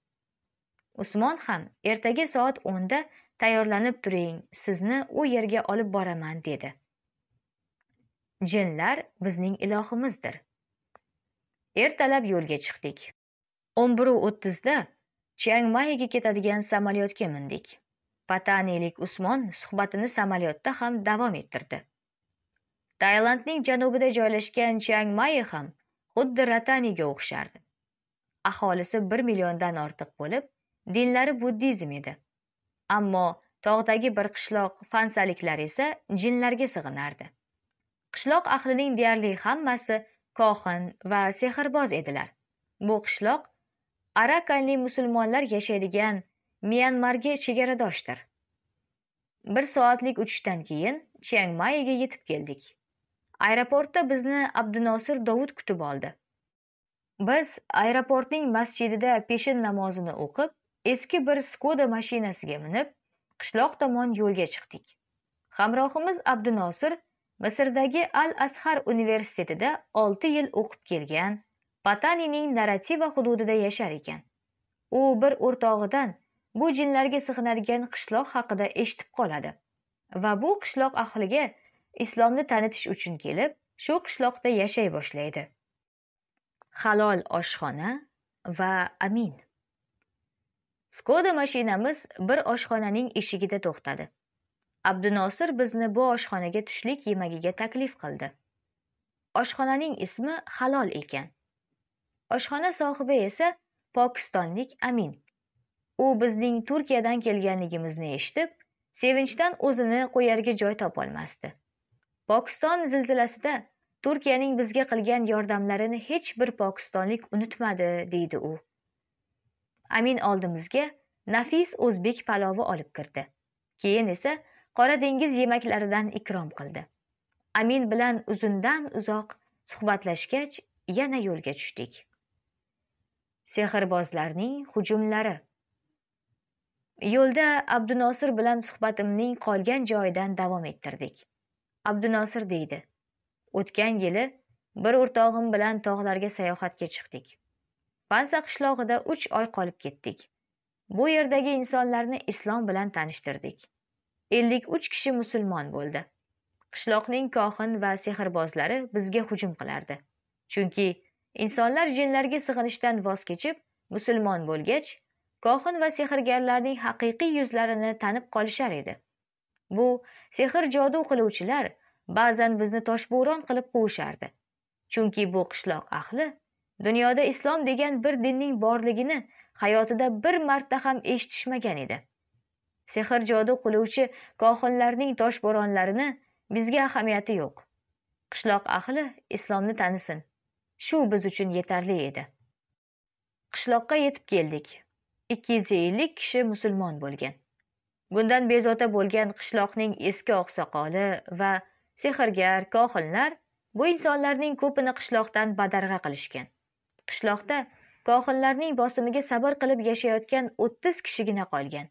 usmon ham ertaga soat o'nda tayyorlanib turing sizni u yerga olib boraman dedi jinlar bizning ilohimizdir ertalab yo'lga chiqdik o'n biru o'ttizda chiangmayaga ketadigan samolyotga mindik pataniylik usmon suhbatini samolyotda ham davom ettirdi tailandning janubida joylashgan chiang mai ham xuddi rataniga o'xshardi aholisi 1 milliondan ortiq bo'lib dinlari buddizm edi ammo tog'dagi bir qishloq fansaliklar esa jinlarga sig'inardi qishloq ahlining deyarli hammasi kohin va sehrboz edilar bu qishloq arakanli musulmonlar yashaydigan myanmarga chegaradoshdir bir soatlik uchishdan keyin chiang mayiga yetib keldik aeroportda bizni abdunosir dovud kutib oldi biz aeroportning masjidida peshin namozini o'qib eski bir skoda mashinasiga minib qishloq tomon yo'lga chiqdik hamrohimiz abdunosir misrdagi al azhar universitetida olti yil o'qib kelgan patanining narativa hududida yashar ekan u bir o'rtog'idan bu jinlarga sig'inadigan qishloq haqida eshitib qoladi va bu qishloq ahliga islomni tanitish uchun kelib shu qishloqda yashay boshlaydi halol oshxona va amin skoda mashinamiz bir oshxonaning eshigida to'xtadi abdunosir bizni bu oshxonaga tushlik yemagiga taklif qildi oshxonaning ismi halol ekan oshxona sohibi esa pokistonlik amin u bizning turkiyadan kelganligimizni eshitib sevinchdan o'zini qo'yarga joy topolmasdi pokiston zilzilasida turkiyaning bizga qilgan yordamlarini hech bir pokistonlik unutmadi deydi u amin oldimizga nafis o'zbek palovi olib kirdi keyin esa qora dengiz yemaklaridan ikrom qildi amin bilan uzundan uzoq suhbatlashgach yana yo'lga tushdik sehrbozlarning hujumlari yo'lda abdunosir bilan suhbatimning qolgan joyidan davom ettirdik abdunosir deydi o'tgan yili bir o'rtog'im bilan tog'larga sayohatga chiqdik pansa qishlog'ida uch oy qolib ketdik bu yerdagi insonlarni islom bilan tanishtirdik ellik uch kishi musulmon bo'ldi qishloqning kohin va sehrbozlari bizga hujum qilardi chunki insonlar jinlarga sig'inishdan voz kechib musulmon bo'lgach kohin va sehrgarlarning haqiqiy yuzlarini tanib qolishar edi bu sehr jodu qiluvchilar ba'zan bizni toshbo'ron qilib quvishardi chunki bu qishloq ahli dunyoda islom degan bir dinning borligini hayotida bir marta ham eshitishmagan edi sehr jodu qiluvchi kohinlarning toshbo'ronlarini bizga ahamiyati yo'q qishloq ahli islomni tanisin shu biz uchun yetarli edi qishloqqa yetib keldik 250 kishi musulmon bo'lgan bundan bezovta bo'lgan qishloqning eski oqsoqoli va sehrgar kohinlar bu insonlarning ko'pini qishloqdan badarg'a qilishgan qishloqda kohinlarning bosimiga sabr qilib yashayotgan o'ttiz kishigina qolgan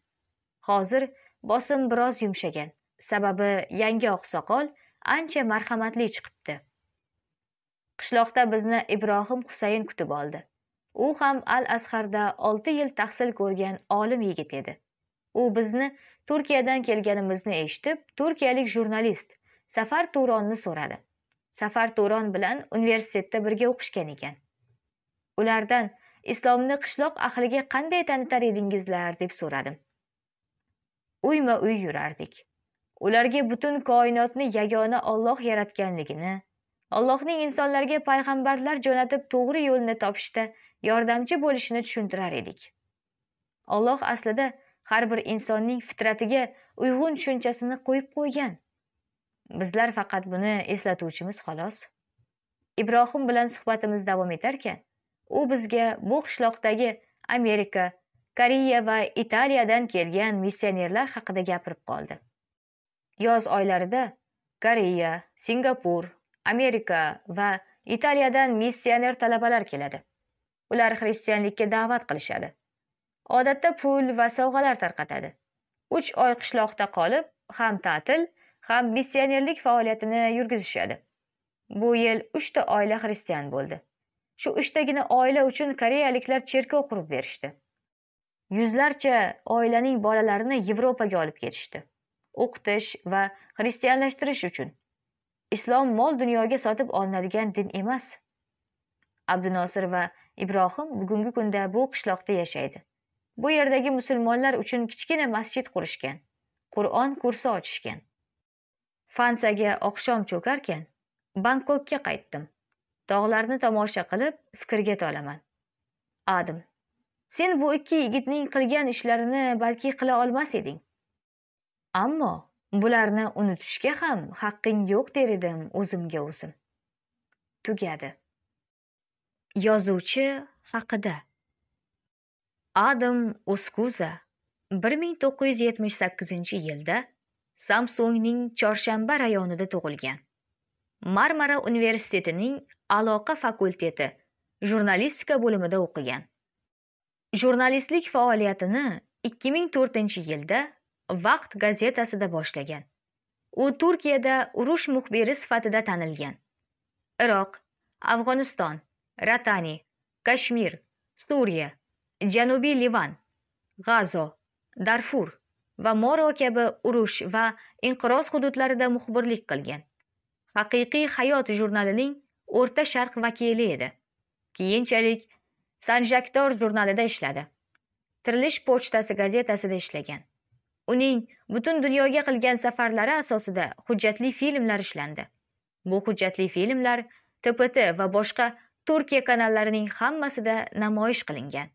hozir bosim biroz yumshagan sababi yangi oqsoqol ancha marhamatli chiqibdi qishloqda bizni ibrohim husayn kutib oldi u ham al azharda olti yil tahsil ko'rgan olim yigit edi u bizni turkiyadan kelganimizni eshitib turkiyalik jurnalist safar turonni so'radi safar turon bilan universitetda birga o'qishgan ekan ulardan islomni qishloq ahliga qanday tanitar edingizlar deb so'radim uyma uy yurardik ularga butun koinotni yagona olloh yaratganligini allohning insonlarga payg'ambarlar jo'natib to'g'ri yo'lni topishda yordamchi bo'lishini tushuntirar edik olloh aslida har bir insonning fitratiga uyg'un tushunchasini qo'yib qo'ygan bizlar faqat buni eslatuvchimiz xolos ibrohim bilan suhbatimiz davom etarkan u bizga bu qishloqdagi amerika koreya va italiyadan kelgan missionerlar haqida gapirib qoldi yoz oylarida koreya singapur amerika va italiyadan missioner talabalar keladi ular xristianlikka da'vat qilishadi odatda pul va sovg'alar tarqatadi uch oy qishloqda qolib ham ta'til ham missionerlik faoliyatini yurgizishadi bu yil uchta oila xristian bo'ldi shu uchtagina oila uchun koreyaliklar cherkov qurib berishdi yuzlarcha oilaning bolalarini yevropaga olib ketishdi o'qitish va xristianlashtirish uchun islom mol dunyoga sotib olinadigan din emas abdunosir va ibrohim bugungi kunda bu qishloqda yashaydi bu yerdagi musulmonlar uchun kichkina masjid qurishgan qur'on kursi ochishgan fansaga oqshom cho'karkan bangkokka qaytdim tog'larni tomosha qilib fikrga tolaman adim sen bu ikki yigitning qilgan ishlarini balki qila olmas eding ammo bularni unutishga ham haqqing yo'q der edim o'zimga o'zim tugadi Yozuvchi haqida Adam Oskuza 1978-yilda Samsungning Chorshanba rayonida tug'ilgan. Marmara universitetining aloqa fakulteti jurnalistika bo'limida o'qigan. Jurnalistlik faoliyatini 2004-yilda Vaqt gazetasida boshlagan. U Turkiyada urush muxbiri sifatida tanilgan. Iroq, Afg'oniston, Ratani, Kashmir, Suriya, Janubiy Livan, G'azo, Darfur va Moro kabi urush va inqiroz hududlarida muxbirlik qilgan. Haqiqiy hayot jurnalining O'rta Sharq vakili edi. Keyinchalik Sanjaktor jurnalida ishladi. Tirlish pochtasi gazetasida ishlagan. Uning butun dunyoga qilgan safarlari asosida hujjatli filmlar ishlandi. Bu hujjatli filmlar TPT va boshqa turkiya kanallarining hammasida namoyish qilingan